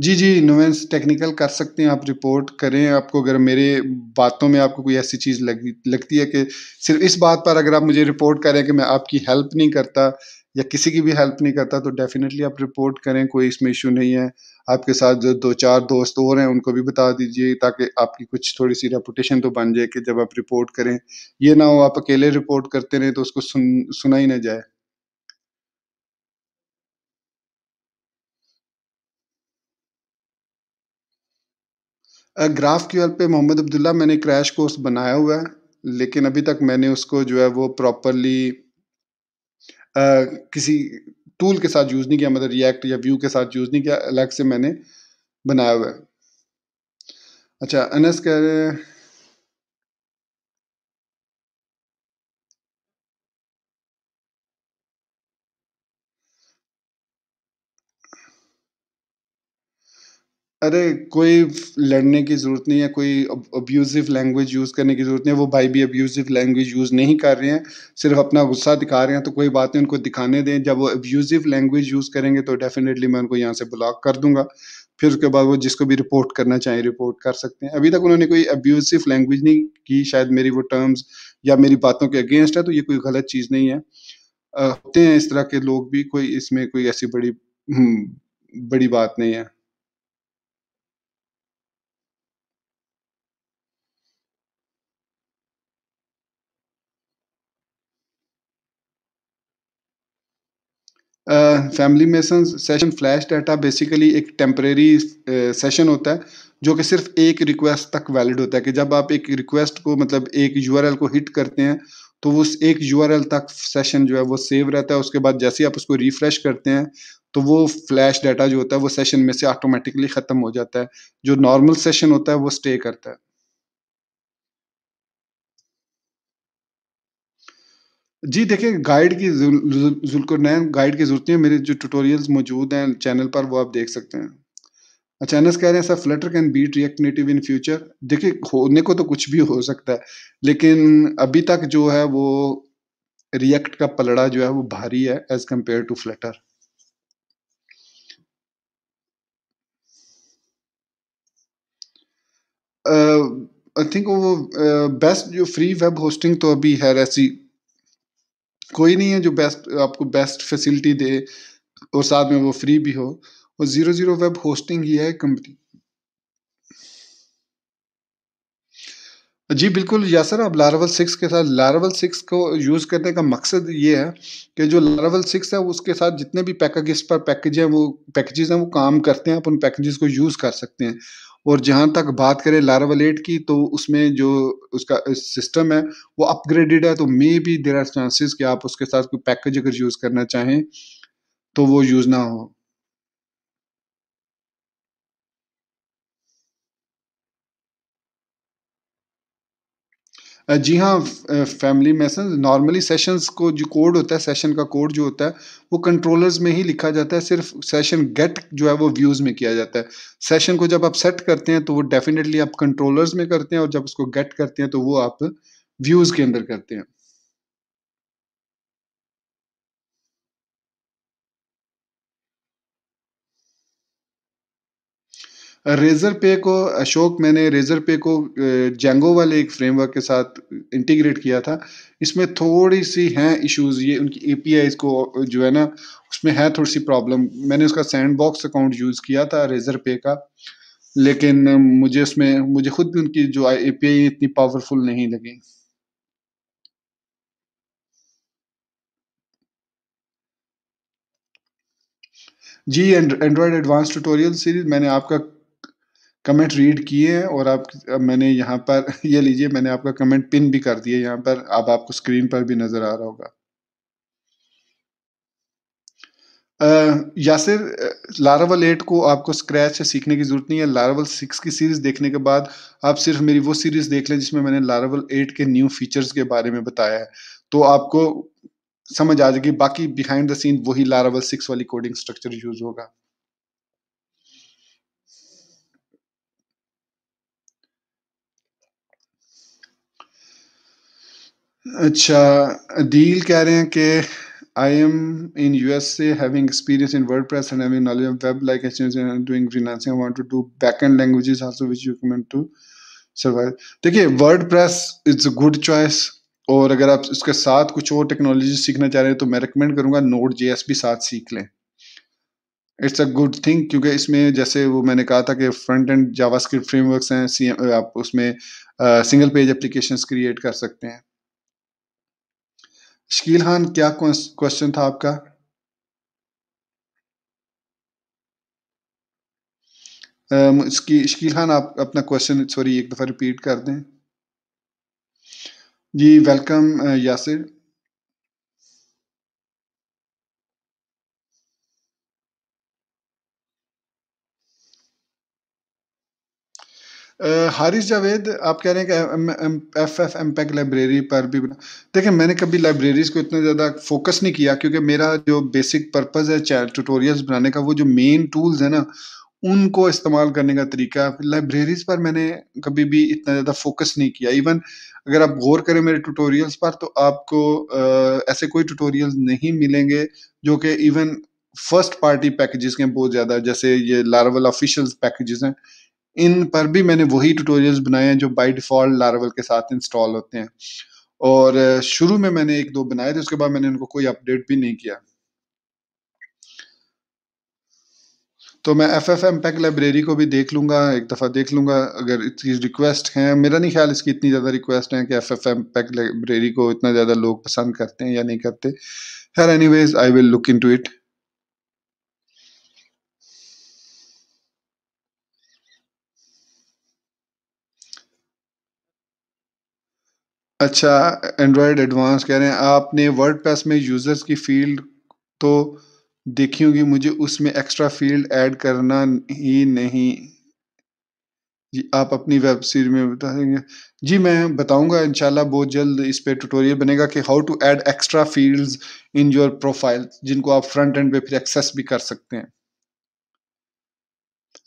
जी जी नोवेंस टेक्निकल कर सकते हैं आप रिपोर्ट करें आपको अगर मेरे बातों में आपको कोई ऐसी चीज़ लग, लगती है कि सिर्फ इस बात पर अगर आप मुझे रिपोर्ट करें कि मैं आपकी हेल्प नहीं करता या किसी की भी हेल्प नहीं करता तो डेफिनेटली आप रिपोर्ट करें कोई इसमें इशू नहीं है आपके साथ जो दो चार दोस्त और हैं उनको भी बता दीजिए ताकि आपकी कुछ थोड़ी सी रेपुटेशन तो बन जाए कि जब आप रिपोर्ट करें ये ना हो आप अकेले रिपोर्ट करते रहें तो उसको सुन सुना ही ना जाए ग्राफ क्यूएल पे मोहम्मद अब्दुल्ला मैंने क्रैश कोर्स बनाया हुआ है लेकिन अभी तक मैंने उसको जो है वो प्रॉपरली किसी टूल के साथ यूज़ नहीं किया मतलब रिएक्ट या व्यू के साथ यूज़ नहीं किया अलग से मैंने बनाया हुआ है अच्छा अनस कह रहे हैं अरे कोई लड़ने की ज़रूरत नहीं है कोई अब्यूज़िव लैंग्वेज यूज़ करने की ज़रूरत नहीं है वो भाई भी अब्यूज़िव लैंग्वेज यूज़ नहीं कर रहे हैं सिर्फ अपना गुस्सा दिखा रहे हैं तो कोई बात नहीं उनको दिखाने दें जब वो अब्यूज़िव लैंग्वेज यूज़ करेंगे तो डेफिनेटली मैं उनको यहाँ से ब्लॉक कर दूंगा फिर उसके बाद वो जिसको भी रिपोर्ट करना चाहें रिपोर्ट कर सकते हैं अभी तक उन्होंने कोई अब्यूजिव लैंग्वेज नहीं की शायद मेरी वो टर्म्स या मेरी बातों के अगेंस्ट है तो ये कोई गलत चीज़ नहीं है होते हैं इस तरह के लोग भी कोई इसमें कोई ऐसी बड़ी हम्म, बड़ी बात नहीं है family Mason session flash data basically एक टेम्परेरी सेशन होता है जो कि सिर्फ एक रिक्वेस्ट तक वैलिड होता है कि जब आप एक रिक्वेस्ट को मतलब एक यू को हिट करते हैं तो उस एक यू तक सेशन जो है वो सेव रहता है उसके बाद जैसे ही आप उसको रिफ्रेश करते हैं तो वो फ्लैश डाटा जो होता है वो सेशन में से ऑटोमेटिकली ख़त्म हो जाता है जो नॉर्मल सेशन होता है वो स्टे करता है जी देखिए गाइड की जुल जुल गाइड की ज़रूरत नहीं है, मेरे जो ट्यूटोरियल्स मौजूद हैं चैनल पर वो आप देख सकते हैं। अचानक कह रहे हैं sir Flutter can beat React Native in future. देखिए होने को तो कुछ भी हो सकता है, लेकिन अभी तक जो है वो रिएक्ट का पलड़ा जो है वो भारी है as compare to Flutter. I think वो बेस्ट जो फ्री वेब होस्टिंग तो अभी है ऐसी कोई नहीं है जो बेस्ट आपको बेस्ट फैसिलिटी दे और साथ में वो फ्री भी हो और जीरो जीरो वेब होस्टिंग ही है कंपनी जी बिल्कुल या सर अब लारावल सिक्स के साथ लारावल सिक्स को यूज़ करने का मकसद ये है कि जो लारावल सिक्स है उसके साथ जितने भी पैकेज पर पैकेज हैं वो पैकेजेस हैं वो काम करते हैं अपन पैकेजेस को यूज़ कर सकते हैं और जहाँ तक बात करें लारावल एट की तो उसमें जो उसका सिस्टम है वो अपग्रेडेड है तो maybe there are chances कि आप उसके साथ कोई पैकेज अगर यूज़ करना चाहें तो वो यूज़ ना हो जी हाँ फैमिली मैसेज नॉर्मली सेशंस को जो कोड होता है सेशन का कोड जो होता है वो कंट्रोलर्स में ही लिखा जाता है सिर्फ सेशन गेट जो है वो व्यूज़ में किया जाता है सेशन को जब आप सेट करते हैं तो वो डेफिनेटली आप कंट्रोलर्स में करते हैं और जब उसको गेट करते हैं तो वो आप व्यूज़ के अंदर करते हैं रेज़र पे को अशोक मैंने रेज़र पे को जेंगो वाले एक फ्रेमवर्क के साथ इंटीग्रेट किया था इसमें थोड़ी सी हैं इश्यूज ये उनकी ए को जो है ना उसमें है थोड़ी सी प्रॉब्लम मैंने उसका सैंड बॉक्स अकाउंट यूज़ किया था रेज़र पे का लेकिन मुझे उसमें मुझे खुद भी उनकी जो ए इतनी पावरफुल नहीं लगी जी एंड्रॉयड एडवांस ट्यूटोरियल सीरीज मैंने आपका कमेंट रीड किए हैं और आप मैंने यहाँ पर ये लीजिए मैंने आपका कमेंट पिन भी कर दिया यहाँ पर अब आपको स्क्रीन पर भी नज़र आ रहा होगा यासिर लारावल एट को आपको स्क्रैच से सीखने की ज़रूरत नहीं है लारावल सिक्स की सीरीज़ देखने के बाद आप सिर्फ मेरी वो सीरीज़ देख लें जिसमें मैंने लारावल एट के न्यू फीचर्स के बारे में बताया है तो आपको समझ आ जाएगी बाकी बिहाइंड द सीन वही लारावल सिक्स वाली कोडिंग स्ट्रक्चर यूज़ होगा अच्छा अदील कह रहे हैं कि I am in U S having experience in press and having knowledge of web like and doing freelancing want to do backend languages also which you comment to survive देखिए press is a good choice और अगर आप इसके साथ कुछ और technology सीखना चाह रहे हैं तो मैं रिकमेंड करूंगा नोट जे भी साथ सीख लें इट्स अ गुड थिंग क्योंकि इसमें जैसे वो मैंने कहा था कि फ्रंट एंड जावास्क्रिप्ट फ्रेमवर्क्स हैं आप उसमें सिंगल पेज एप्लीकेशंस क्रिएट कर सकते हैं शकील खान क्या क्वेश्चन था आपका शकील खान आप अपना क्वेश्चन सॉरी एक दफ़ा रिपीट कर दें जी वेलकम यासिर हारिस जावेद आप कह रहे हैं कि F F M pack library पर भी बना देखिए मैंने कभी लाइब्रेरीज़ को इतना ज़्यादा फोकस नहीं किया क्योंकि मेरा जो बेसिक पर्पज़ है ट्यूटोरियल्स बनाने का वो जो मेन टूल्स है ना उनको इस्तेमाल करने का तरीका लाइब्रेरीज़ पर मैंने कभी भी इतना ज़्यादा फोकस नहीं किया इवन अगर आप गौर करें मेरे ट्यूटोरियल्स पर तो आपको आ, ऐसे कोई ट्यूटोरियल्स नहीं मिलेंगे जो कि इवन फर्स्ट पार्टी पैकेजेस के बहुत ज़्यादा जैसे ये लारवल ऑफिशियल पैकेजेस हैं इन पर भी मैंने वही ट्यूटोरियल्स बनाए हैं जो बाय डिफ़ॉल्ट लारावल के साथ इंस्टॉल होते हैं और शुरू में मैंने एक दो बनाए थे उसके बाद मैंने उनको कोई अपडेट भी नहीं किया तो मैं F F M pack library को भी देख लूंगा एक दफ़ा देख लूंगा अगर इसकी रिक्वेस्ट है मेरा नहीं ख्याल इसकी इतनी ज़्यादा रिक्वेस्ट है कि F F M pack library को इतना ज़्यादा लोग पसंद करते हैं या नहीं करते हर anyways I will look into it अच्छा एंड्रॉयड एडवांस कह रहे हैं आपने वर्डप्रेस में यूज़र्स की फील्ड तो देखी होगी मुझे उसमें एक्स्ट्रा फील्ड ऐड करना ही नहीं जी आप अपनी वेब सीरीज में बता देंगे जी मैं बताऊंगा इंशाल्लाह बहुत जल्द इस पे ट्यूटोरियल बनेगा कि how to add extra fields in your profile जिनको आप फ्रंट एंड पे फिर एक्सेस भी कर सकते हैं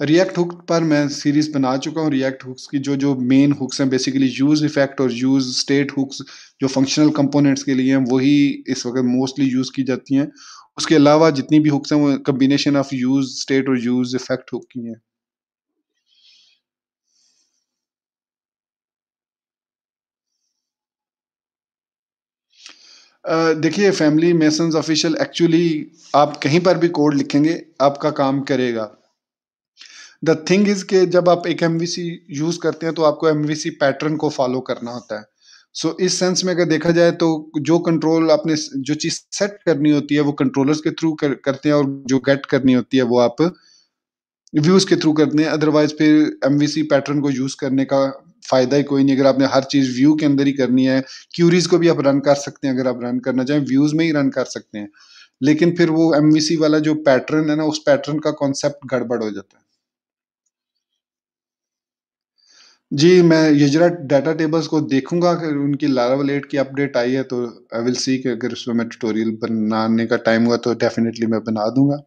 रिएक्ट हुक पर मैं सीरीज बना चुका हूँ रिएक्ट हुक्स की जो जो मेन हुक्स हैं बेसिकली यूज इफेक्ट और यूज स्टेट हुक्स जो फंक्शनल कंपोनेंट्स के लिए हैं वही इस वक्त मोस्टली यूज़ की जाती हैं उसके अलावा जितनी भी हुक्स हैं वो कम्बिनेशन ऑफ यूज स्टेट और यूज इफेक्ट हुक की हैं Uh, देखिए फैमिली मेसन ऑफिशियल एक्चुअली आप कहीं पर भी कोड लिखेंगे आपका काम करेगा द थिंग इज के जब आप एक एम यूज करते हैं तो आपको एम पैटर्न को फॉलो करना होता है सो so, इस सेंस में अगर देखा जाए तो जो कंट्रोल आपने जो चीज सेट करनी होती है वो कंट्रोलर्स के थ्रू कर, करते हैं और जो गेट करनी होती है वो आप व्यूज के थ्रू करते हैं अदरवाइज फिर एम पैटर्न को यूज करने का फायदा ही कोई नहीं अगर आपने हर चीज व्यू के अंदर ही करनी है क्यूरीज को भी आप रन कर सकते हैं अगर आप रन करना चाहें व्यूज में ही रन कर सकते हैं लेकिन फिर वो एम वाला जो पैटर्न है ना उस पैटर्न का कॉन्सेप्ट गड़बड़ हो जाता है जी मैं यजरा डाटा टेबल्स को देखूंगा अगर उनकी लारावल एट की अपडेट आई है तो आई विल सी कि अगर उसमें मैं ट्यूटोरियल बनाने का टाइम हुआ तो डेफिनेटली मैं बना दूंगा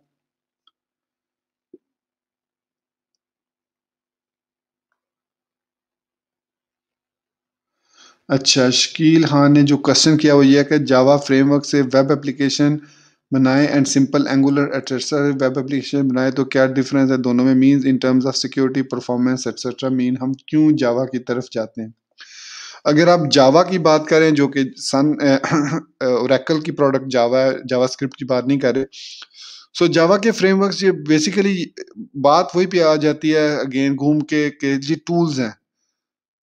अच्छा शकील खान ने जो क्वेश्चन किया वो ये है कि जावा फ्रेमवर्क से वेब एप्लीकेशन बनाए and simple Angular etcetera web application बनाए तो क्या डिफरेंस है दोनों में mean in terms of security performance etcetera mean हम क्यों जावा की तरफ जाते हैं अगर आप जावा की बात करें जो कि सन ओरेकल की प्रोडक्ट जावा जावा स्क्रिप्ट की बात नहीं कर रहे सो so, जावा के फ्रेमवर्क ये बेसिकली बात वही पे आ जाती है अगेन घूम के के जी टूल्स हैं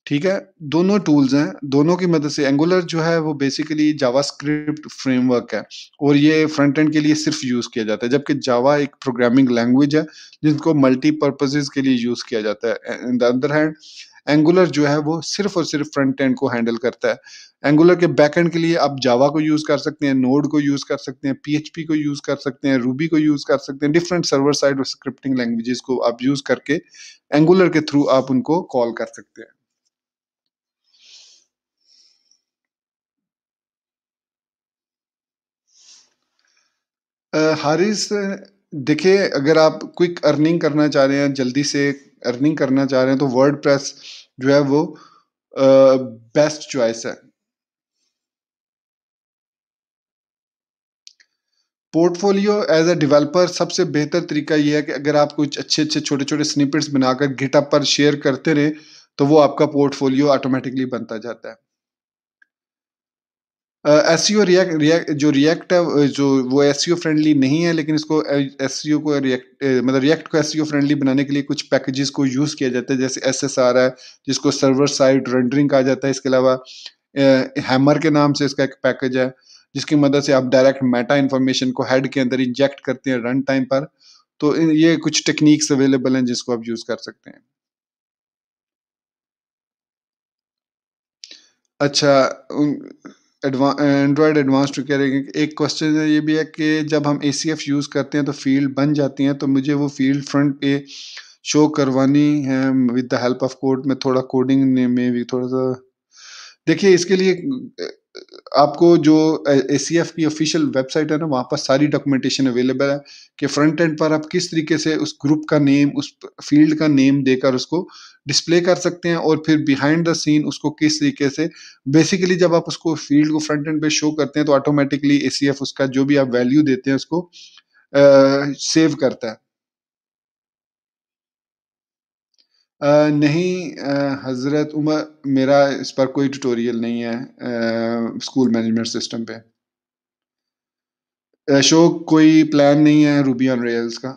ठीक है दोनों टूल्स हैं दोनों की मदद से एंगुलर जो है वो बेसिकली जावास्क्रिप्ट फ्रेमवर्क है और ये फ्रंट एंड के लिए सिर्फ यूज़ किया जाता है जबकि जावा एक प्रोग्रामिंग लैंग्वेज है जिनको मल्टीपर्पजेज के लिए यूज़ किया जाता है in the other hand Angular जो है वो सिर्फ और सिर्फ फ्रंट एंड को हैंडल करता है एंगुलर के बैक एंड के लिए आप जावा को यूज़ कर सकते हैं नोड को यूज़ कर सकते हैं पीएचपी को यूज़ कर सकते हैं रूबी को यूज़ कर सकते हैं डिफरेंट सर्वर साइड और स्क्रिप्टिंग लैंग्वेजेस को आप यूज़ करके एंगुलर के थ्रू आप उनको कॉल कर सकते हैं हारिस देखिए अगर आप क्विक अर्निंग करना चाह रहे हैं जल्दी से अर्निंग करना चाह रहे हैं तो वर्ड प्रेस जो है वो बेस्ट चॉइस है पोर्टफोलियो एज अ डेवलपर सबसे बेहतर तरीका यह है कि अगर आप कुछ अच्छे अच्छे छोटे छोटे स्निपेट्स बनाकर गिटअप पर शेयर करते रहे तो वो आपका पोर्टफोलियो ऑटोमेटिकली बनता जाता है एस सी रिएक्ट जो रिएक्ट है जो वो एस सी ओ फ्रेंडली नहीं है लेकिन इसको एस uh, सी e को रिएक्ट uh, मतलब रिएक्ट को एस सी ओ फ्रेंडली बनाने के लिए कुछ पैकेजेस को यूज़ किया जाता है जैसे एस एस आर है जिसको सर्वर साइड रेंडरिंग कहा जाता है इसके अलावा हैमर uh, के नाम से इसका एक पैकेज है जिसकी मदद से आप डायरेक्ट मेटा इन्फॉर्मेशन को हेड के अंदर इंजेक्ट करते हैं रन टाइम पर तो ये कुछ टेक्निक्स अवेलेबल हैं जिसको आप यूज़ कर सकते हैं अच्छा एंड्रॉयड एडवांस टू हैं एक क्वेश्चन ये भी है कि जब हम ए यूज़ करते हैं तो फील्ड बन जाती हैं तो मुझे वो फील्ड फ्रंट पे शो करवानी है with the help of code में थोड़ा कोडिंग में भी थोड़ा सा देखिए इसके लिए आपको जो ए सी एफ की ऑफिशियल वेबसाइट है ना वहाँ पर सारी डॉक्यूमेंटेशन अवेलेबल है कि फ्रंट एंड पर आप किस तरीके से उस ग्रुप का नेम उस फील्ड का नेम देकर उसको डिस्प्ले कर सकते हैं और फिर बिहाइंड द सीन उसको किस तरीके से बेसिकली जब आप उसको फील्ड को फ्रंट एंड पे शो करते हैं तो ऑटोमेटिकली ए उसका जो भी आप वैल्यू देते हैं उसको सेव uh, करता है Uh, नहीं uh, हज़रत उमर मेरा इस पर कोई ट्यूटोरियल नहीं है स्कूल मैनेजमेंट सिस्टम पे uh, कोई प्लान नहीं है रूबी ऑन रेल्स का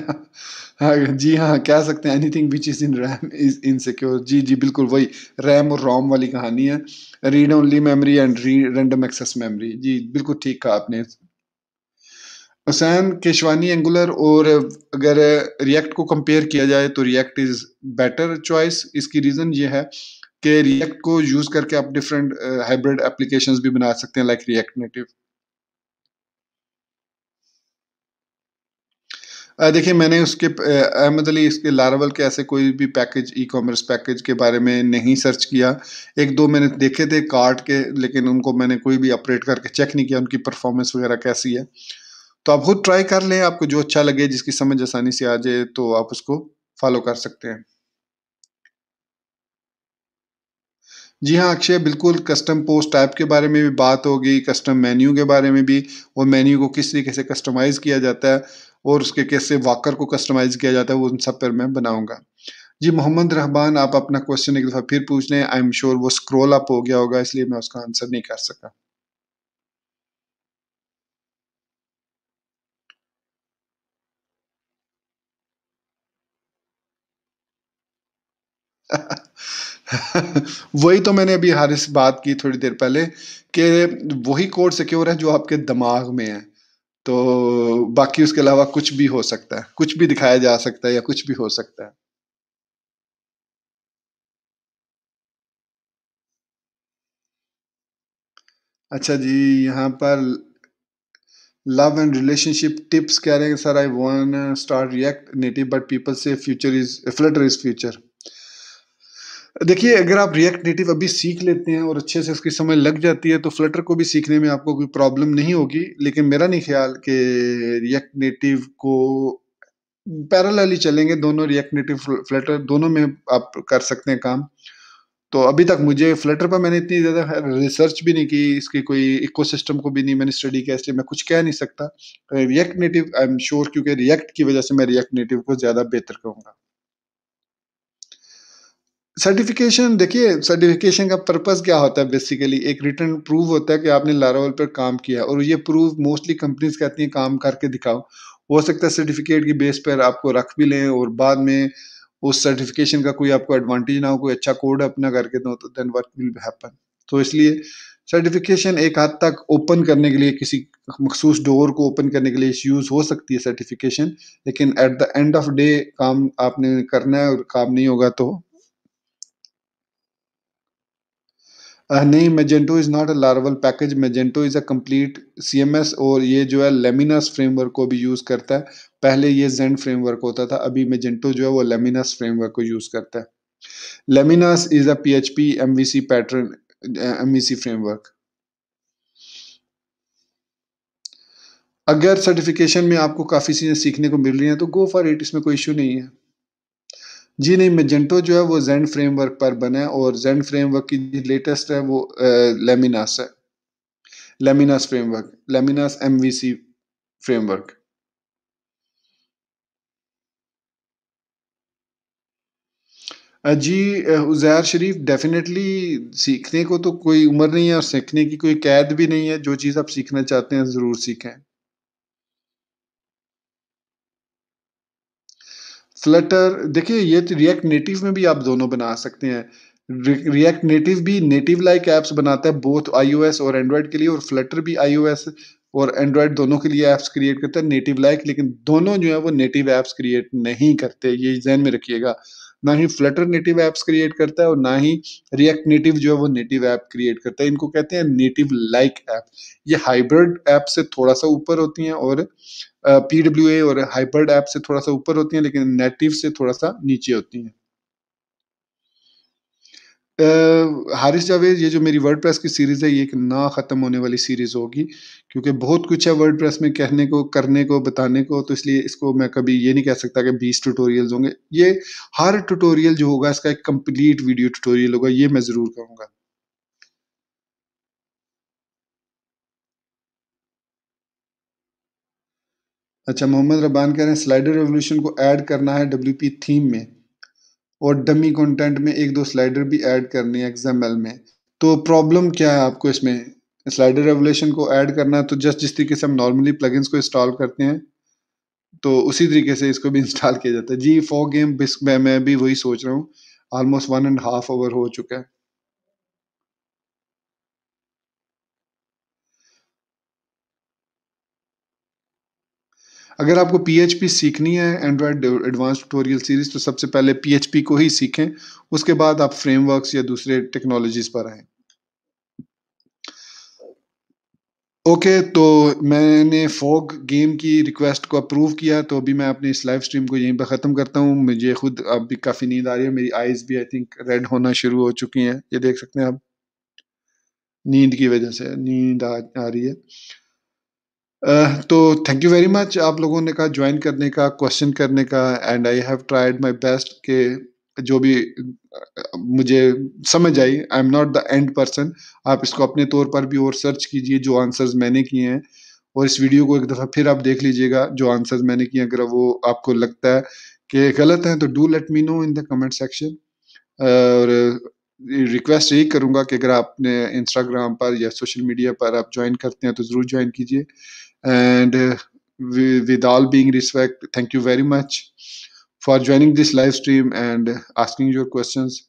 हाँ, जी हाँ कह सकते हैं anything which is in RAM is insecure जी जी बिल्कुल वही रैम और रोम वाली कहानी है read only memory and random access memory जी बिल्कुल ठीक कहा आपने हुसैन केशवानी एंगुलर और अगर रिएक्ट को कंपेयर किया जाए तो रिएक्ट इज़ बेटर चॉइस इसकी रीज़न ये है कि रिएक्ट को यूज़ करके आप डिफरेंट हाइब्रिड एप्लीकेशंस भी बना सकते हैं लाइक रिएक्ट नेटिव देखिए मैंने उसके अहमद अली इसके लारावल के ऐसे कोई भी पैकेज ई कॉमर्स पैकेज के बारे में नहीं सर्च किया एक दो मैंने देखे थे कार्ट के लेकिन उनको मैंने कोई भी अपडेट करके चेक नहीं किया उनकी परफॉर्मेंस वगैरह कैसी है तो आप खुद ट्राई कर लें आपको जो अच्छा लगे जिसकी समझ आसानी से आ जाए तो आप उसको फॉलो कर सकते हैं जी हाँ अक्षय बिल्कुल कस्टम पोस्ट ऐप के बारे में भी बात होगी कस्टम मेन्यू के बारे में भी और मेन्यू को किस तरीके से कस्टमाइज़ किया जाता है और उसके कैसे वाकर को कस्टमाइज़ किया जाता है वो उन सब पर मैं बनाऊंगा जी मोहम्मद रहमान आप अपना क्वेश्चन एक दफ़ा फिर पूछ लें आई एम श्योर वो स्क्रोल अप हो गया होगा इसलिए मैं उसका आंसर नहीं कर सका वही तो मैंने अभी हारिस बात की थोड़ी देर पहले कि वही कोड सिक्योर है जो आपके दिमाग में है तो बाकी उसके अलावा कुछ भी हो सकता है कुछ भी दिखाया जा सकता है या कुछ भी हो सकता है अच्छा जी यहाँ पर लव एंड रिलेशनशिप टिप्स कह रहे हैं sir I want start React Native but people से future is Flutter is future देखिए अगर आप रिएक्ट नेटिव अभी सीख लेते हैं और अच्छे से उसकी समय लग जाती है तो फ्लटर को भी सीखने में आपको कोई प्रॉब्लम नहीं होगी लेकिन मेरा नहीं ख्याल कि रिएक्ट नेटिव को पैरल चलेंगे दोनों रिएक्ट नेटिव फ्लटर दोनों में आप कर सकते हैं काम तो अभी तक मुझे फ्लटर पर मैंने इतनी ज़्यादा रिसर्च भी नहीं की इसके कोई इकोसिस्टम को भी नहीं मैंने स्टडी किया इसलिए मैं कुछ कह नहीं सकता React Native I am sure क्योंकि रिएक्ट की वजह से मैं रिएक्ट नेटिव को ज़्यादा बेहतर कहूँगा सर्टिफिकेशन देखिए सर्टिफिकेशन का पर्पस क्या होता है बेसिकली एक रिटर्न प्रूफ होता है कि आपने लारावल पर काम किया और ये प्रूफ मोस्टली कंपनीज कहती हैं काम करके दिखाओ हो सकता है सर्टिफिकेट की बेस पर आपको रख भी लें और बाद में उस सर्टिफिकेशन का कोई आपको एडवांटेज ना हो कोई अच्छा कोड अपना करके दो तो देन वर्क विल हैपन तो इसलिए सर्टिफिकेशन एक हद तक ओपन करने के लिए किसी मखसूस डोर को ओपन करने के लिए यूज़ हो सकती है सर्टिफिकेशन लेकिन at the end of day काम आपने करना है और काम नहीं होगा तो Uh, नहीं Magento is not a Laravel package Magento is a M CMS और ये जो है लेमिनस फ्रेमवर्क को भी यूज़ करता है पहले ये जेंड फ्रेमवर्क होता था अभी मेजेंटो जो है वो लेमिनस फ्रेमवर्क को यूज़ करता है Laminas is a P H V MVC pattern M V C framework अगर सर्टिफिकेशन में आपको काफ़ी चीज़ें सीखने को मिल रही हैं तो गो फॉर इट इसमें कोई इशू नहीं है जी नहीं मेजेंटो जो है वो जेंड फ्रेमवर्क पर बना है और जेंड फ्रेमवर्क की लेटेस्ट है वो लेमिनास है Laminas framework Laminas MVC framework जी उजैर शरीफ डेफिनेटली सीखने को तो कोई उम्र नहीं है और सीखने की कोई कैद भी नहीं है जो चीज़ आप सीखना चाहते हैं ज़रूर सीखें फ्लटर देखिए ये तो रिएक्ट नेटिव में भी आप दोनों बना सकते हैं रिएक्ट नेटिव भी नेटिव लाइक ऐप्स बनाता है बोथ आईओएस और एंड्रॉयड के लिए और फ्लटर भी आईओएस और एंड्रॉयड दोनों के लिए ऐप्स क्रिएट करता है नेटिव लाइक लेकिन दोनों जो है वो नेटिव ऐप्स क्रिएट नहीं करते ये जहन में रखिएगा ना ही फ्लटर नेटिव एप्स क्रिएट करता है और ना ही रिएक्ट नेटिव जो है वो नेटिव ऐप क्रिएट करता है इनको कहते हैं नेटिव लाइक ऐप ये हाइब्रिड ऐप से थोड़ा सा ऊपर होती हैं और पी और हाइब्रिड ऐप से थोड़ा सा ऊपर होती हैं लेकिन नेटिव से थोड़ा सा नीचे होती हैं हारिस जावेद ये जो मेरी वर्ड की सीरीज़ है ये एक ना ख़त्म होने वाली सीरीज़ होगी क्योंकि बहुत कुछ है वर्ड में कहने को करने को बताने को तो इसलिए इसको मैं कभी ये नहीं कह सकता कि 20 ट्यूटोरियल्स होंगे ये हर ट्यूटोरियल जो होगा इसका एक कंप्लीट वीडियो ट्यूटोरियल होगा ये मैं ज़रूर कहूँगा अच्छा मोहम्मद रबान कह रहे हैं स्लाइडर रेवोल्यूशन को ऐड करना है डब्ल्यू थीम में और डमी कंटेंट में एक दो स्लाइडर भी ऐड करनी है एग्जामल में तो प्रॉब्लम क्या है आपको इसमें स्लाइडर रेवोलेशन को ऐड करना है तो जस्ट जिस तरीके से हम नॉर्मली प्लगइन्स को इंस्टॉल करते हैं तो उसी तरीके से इसको भी इंस्टॉल किया जाता है जी फॉर गेम बिस्क में मैं भी वही सोच रहा हूँ almost one and half hour हो चुका है अगर आपको पी सीखनी है एंड्रॉयड एडवांस ट्यूटोरियल सीरीज़ तो सबसे पहले पी को ही सीखें उसके बाद आप फ्रेमवर्क्स या दूसरे टेक्नोलॉजीज़ पर आए ओके okay, तो मैंने फोग गेम की रिक्वेस्ट को अप्रूव किया तो अभी मैं अपने इस लाइव स्ट्रीम को यहीं पर ख़त्म करता हूँ मुझे खुद अब भी काफ़ी नींद आ रही है मेरी आईज भी आई थिंक रेड होना शुरू हो चुकी हैं ये देख सकते हैं आप नींद की वजह से नींद आ, आ रही है तो थैंक यू वेरी मच आप लोगों ने कहा ज्वाइन करने का क्वेश्चन करने का and I have tried my best के जो भी मुझे समझ आई I am not the end person आप इसको अपने तौर पर भी और सर्च कीजिए जो आंसर्स मैंने किए हैं और इस वीडियो को एक दफ़ा फिर आप देख लीजिएगा जो आंसर्स मैंने किए अगर वो आपको लगता है कि गलत हैं तो do let me know in the comment section और रिक्वेस्ट यही करूँगा कि अगर आपने इंस्टाग्राम पर या सोशल मीडिया पर आप ज्वाइन करते हैं तो ज़रूर ज्वाइन कीजिए And uh, we, with all being respect, thank you very much for joining this live stream and asking your questions.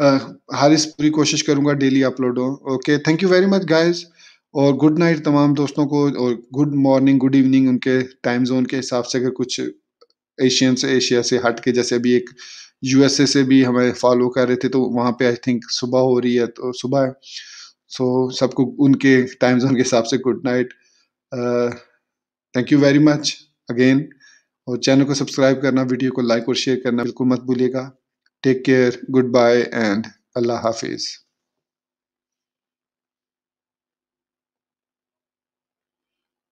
Uh, हर इस पूरी कोशिश करूंगा डेली अपलोड हो okay thank you very much guys और गुड नाइट तमाम दोस्तों को और गुड मॉर्निंग गुड इवनिंग उनके टाइम जोन के हिसाब से अगर कुछ एशियन से एशिया से हट के जैसे अभी एक यूएसए से भी हमें फॉलो कर रहे थे तो वहाँ पे आई थिंक सुबह हो रही है तो सुबह है सो so, सबको उनके टाइम जोन के हिसाब से good night thank you very much again और चैनल को सब्सक्राइब करना वीडियो को लाइक और शेयर करना बिल्कुल मत भूलिएगा take care good bye and अल्लाह हाफिज़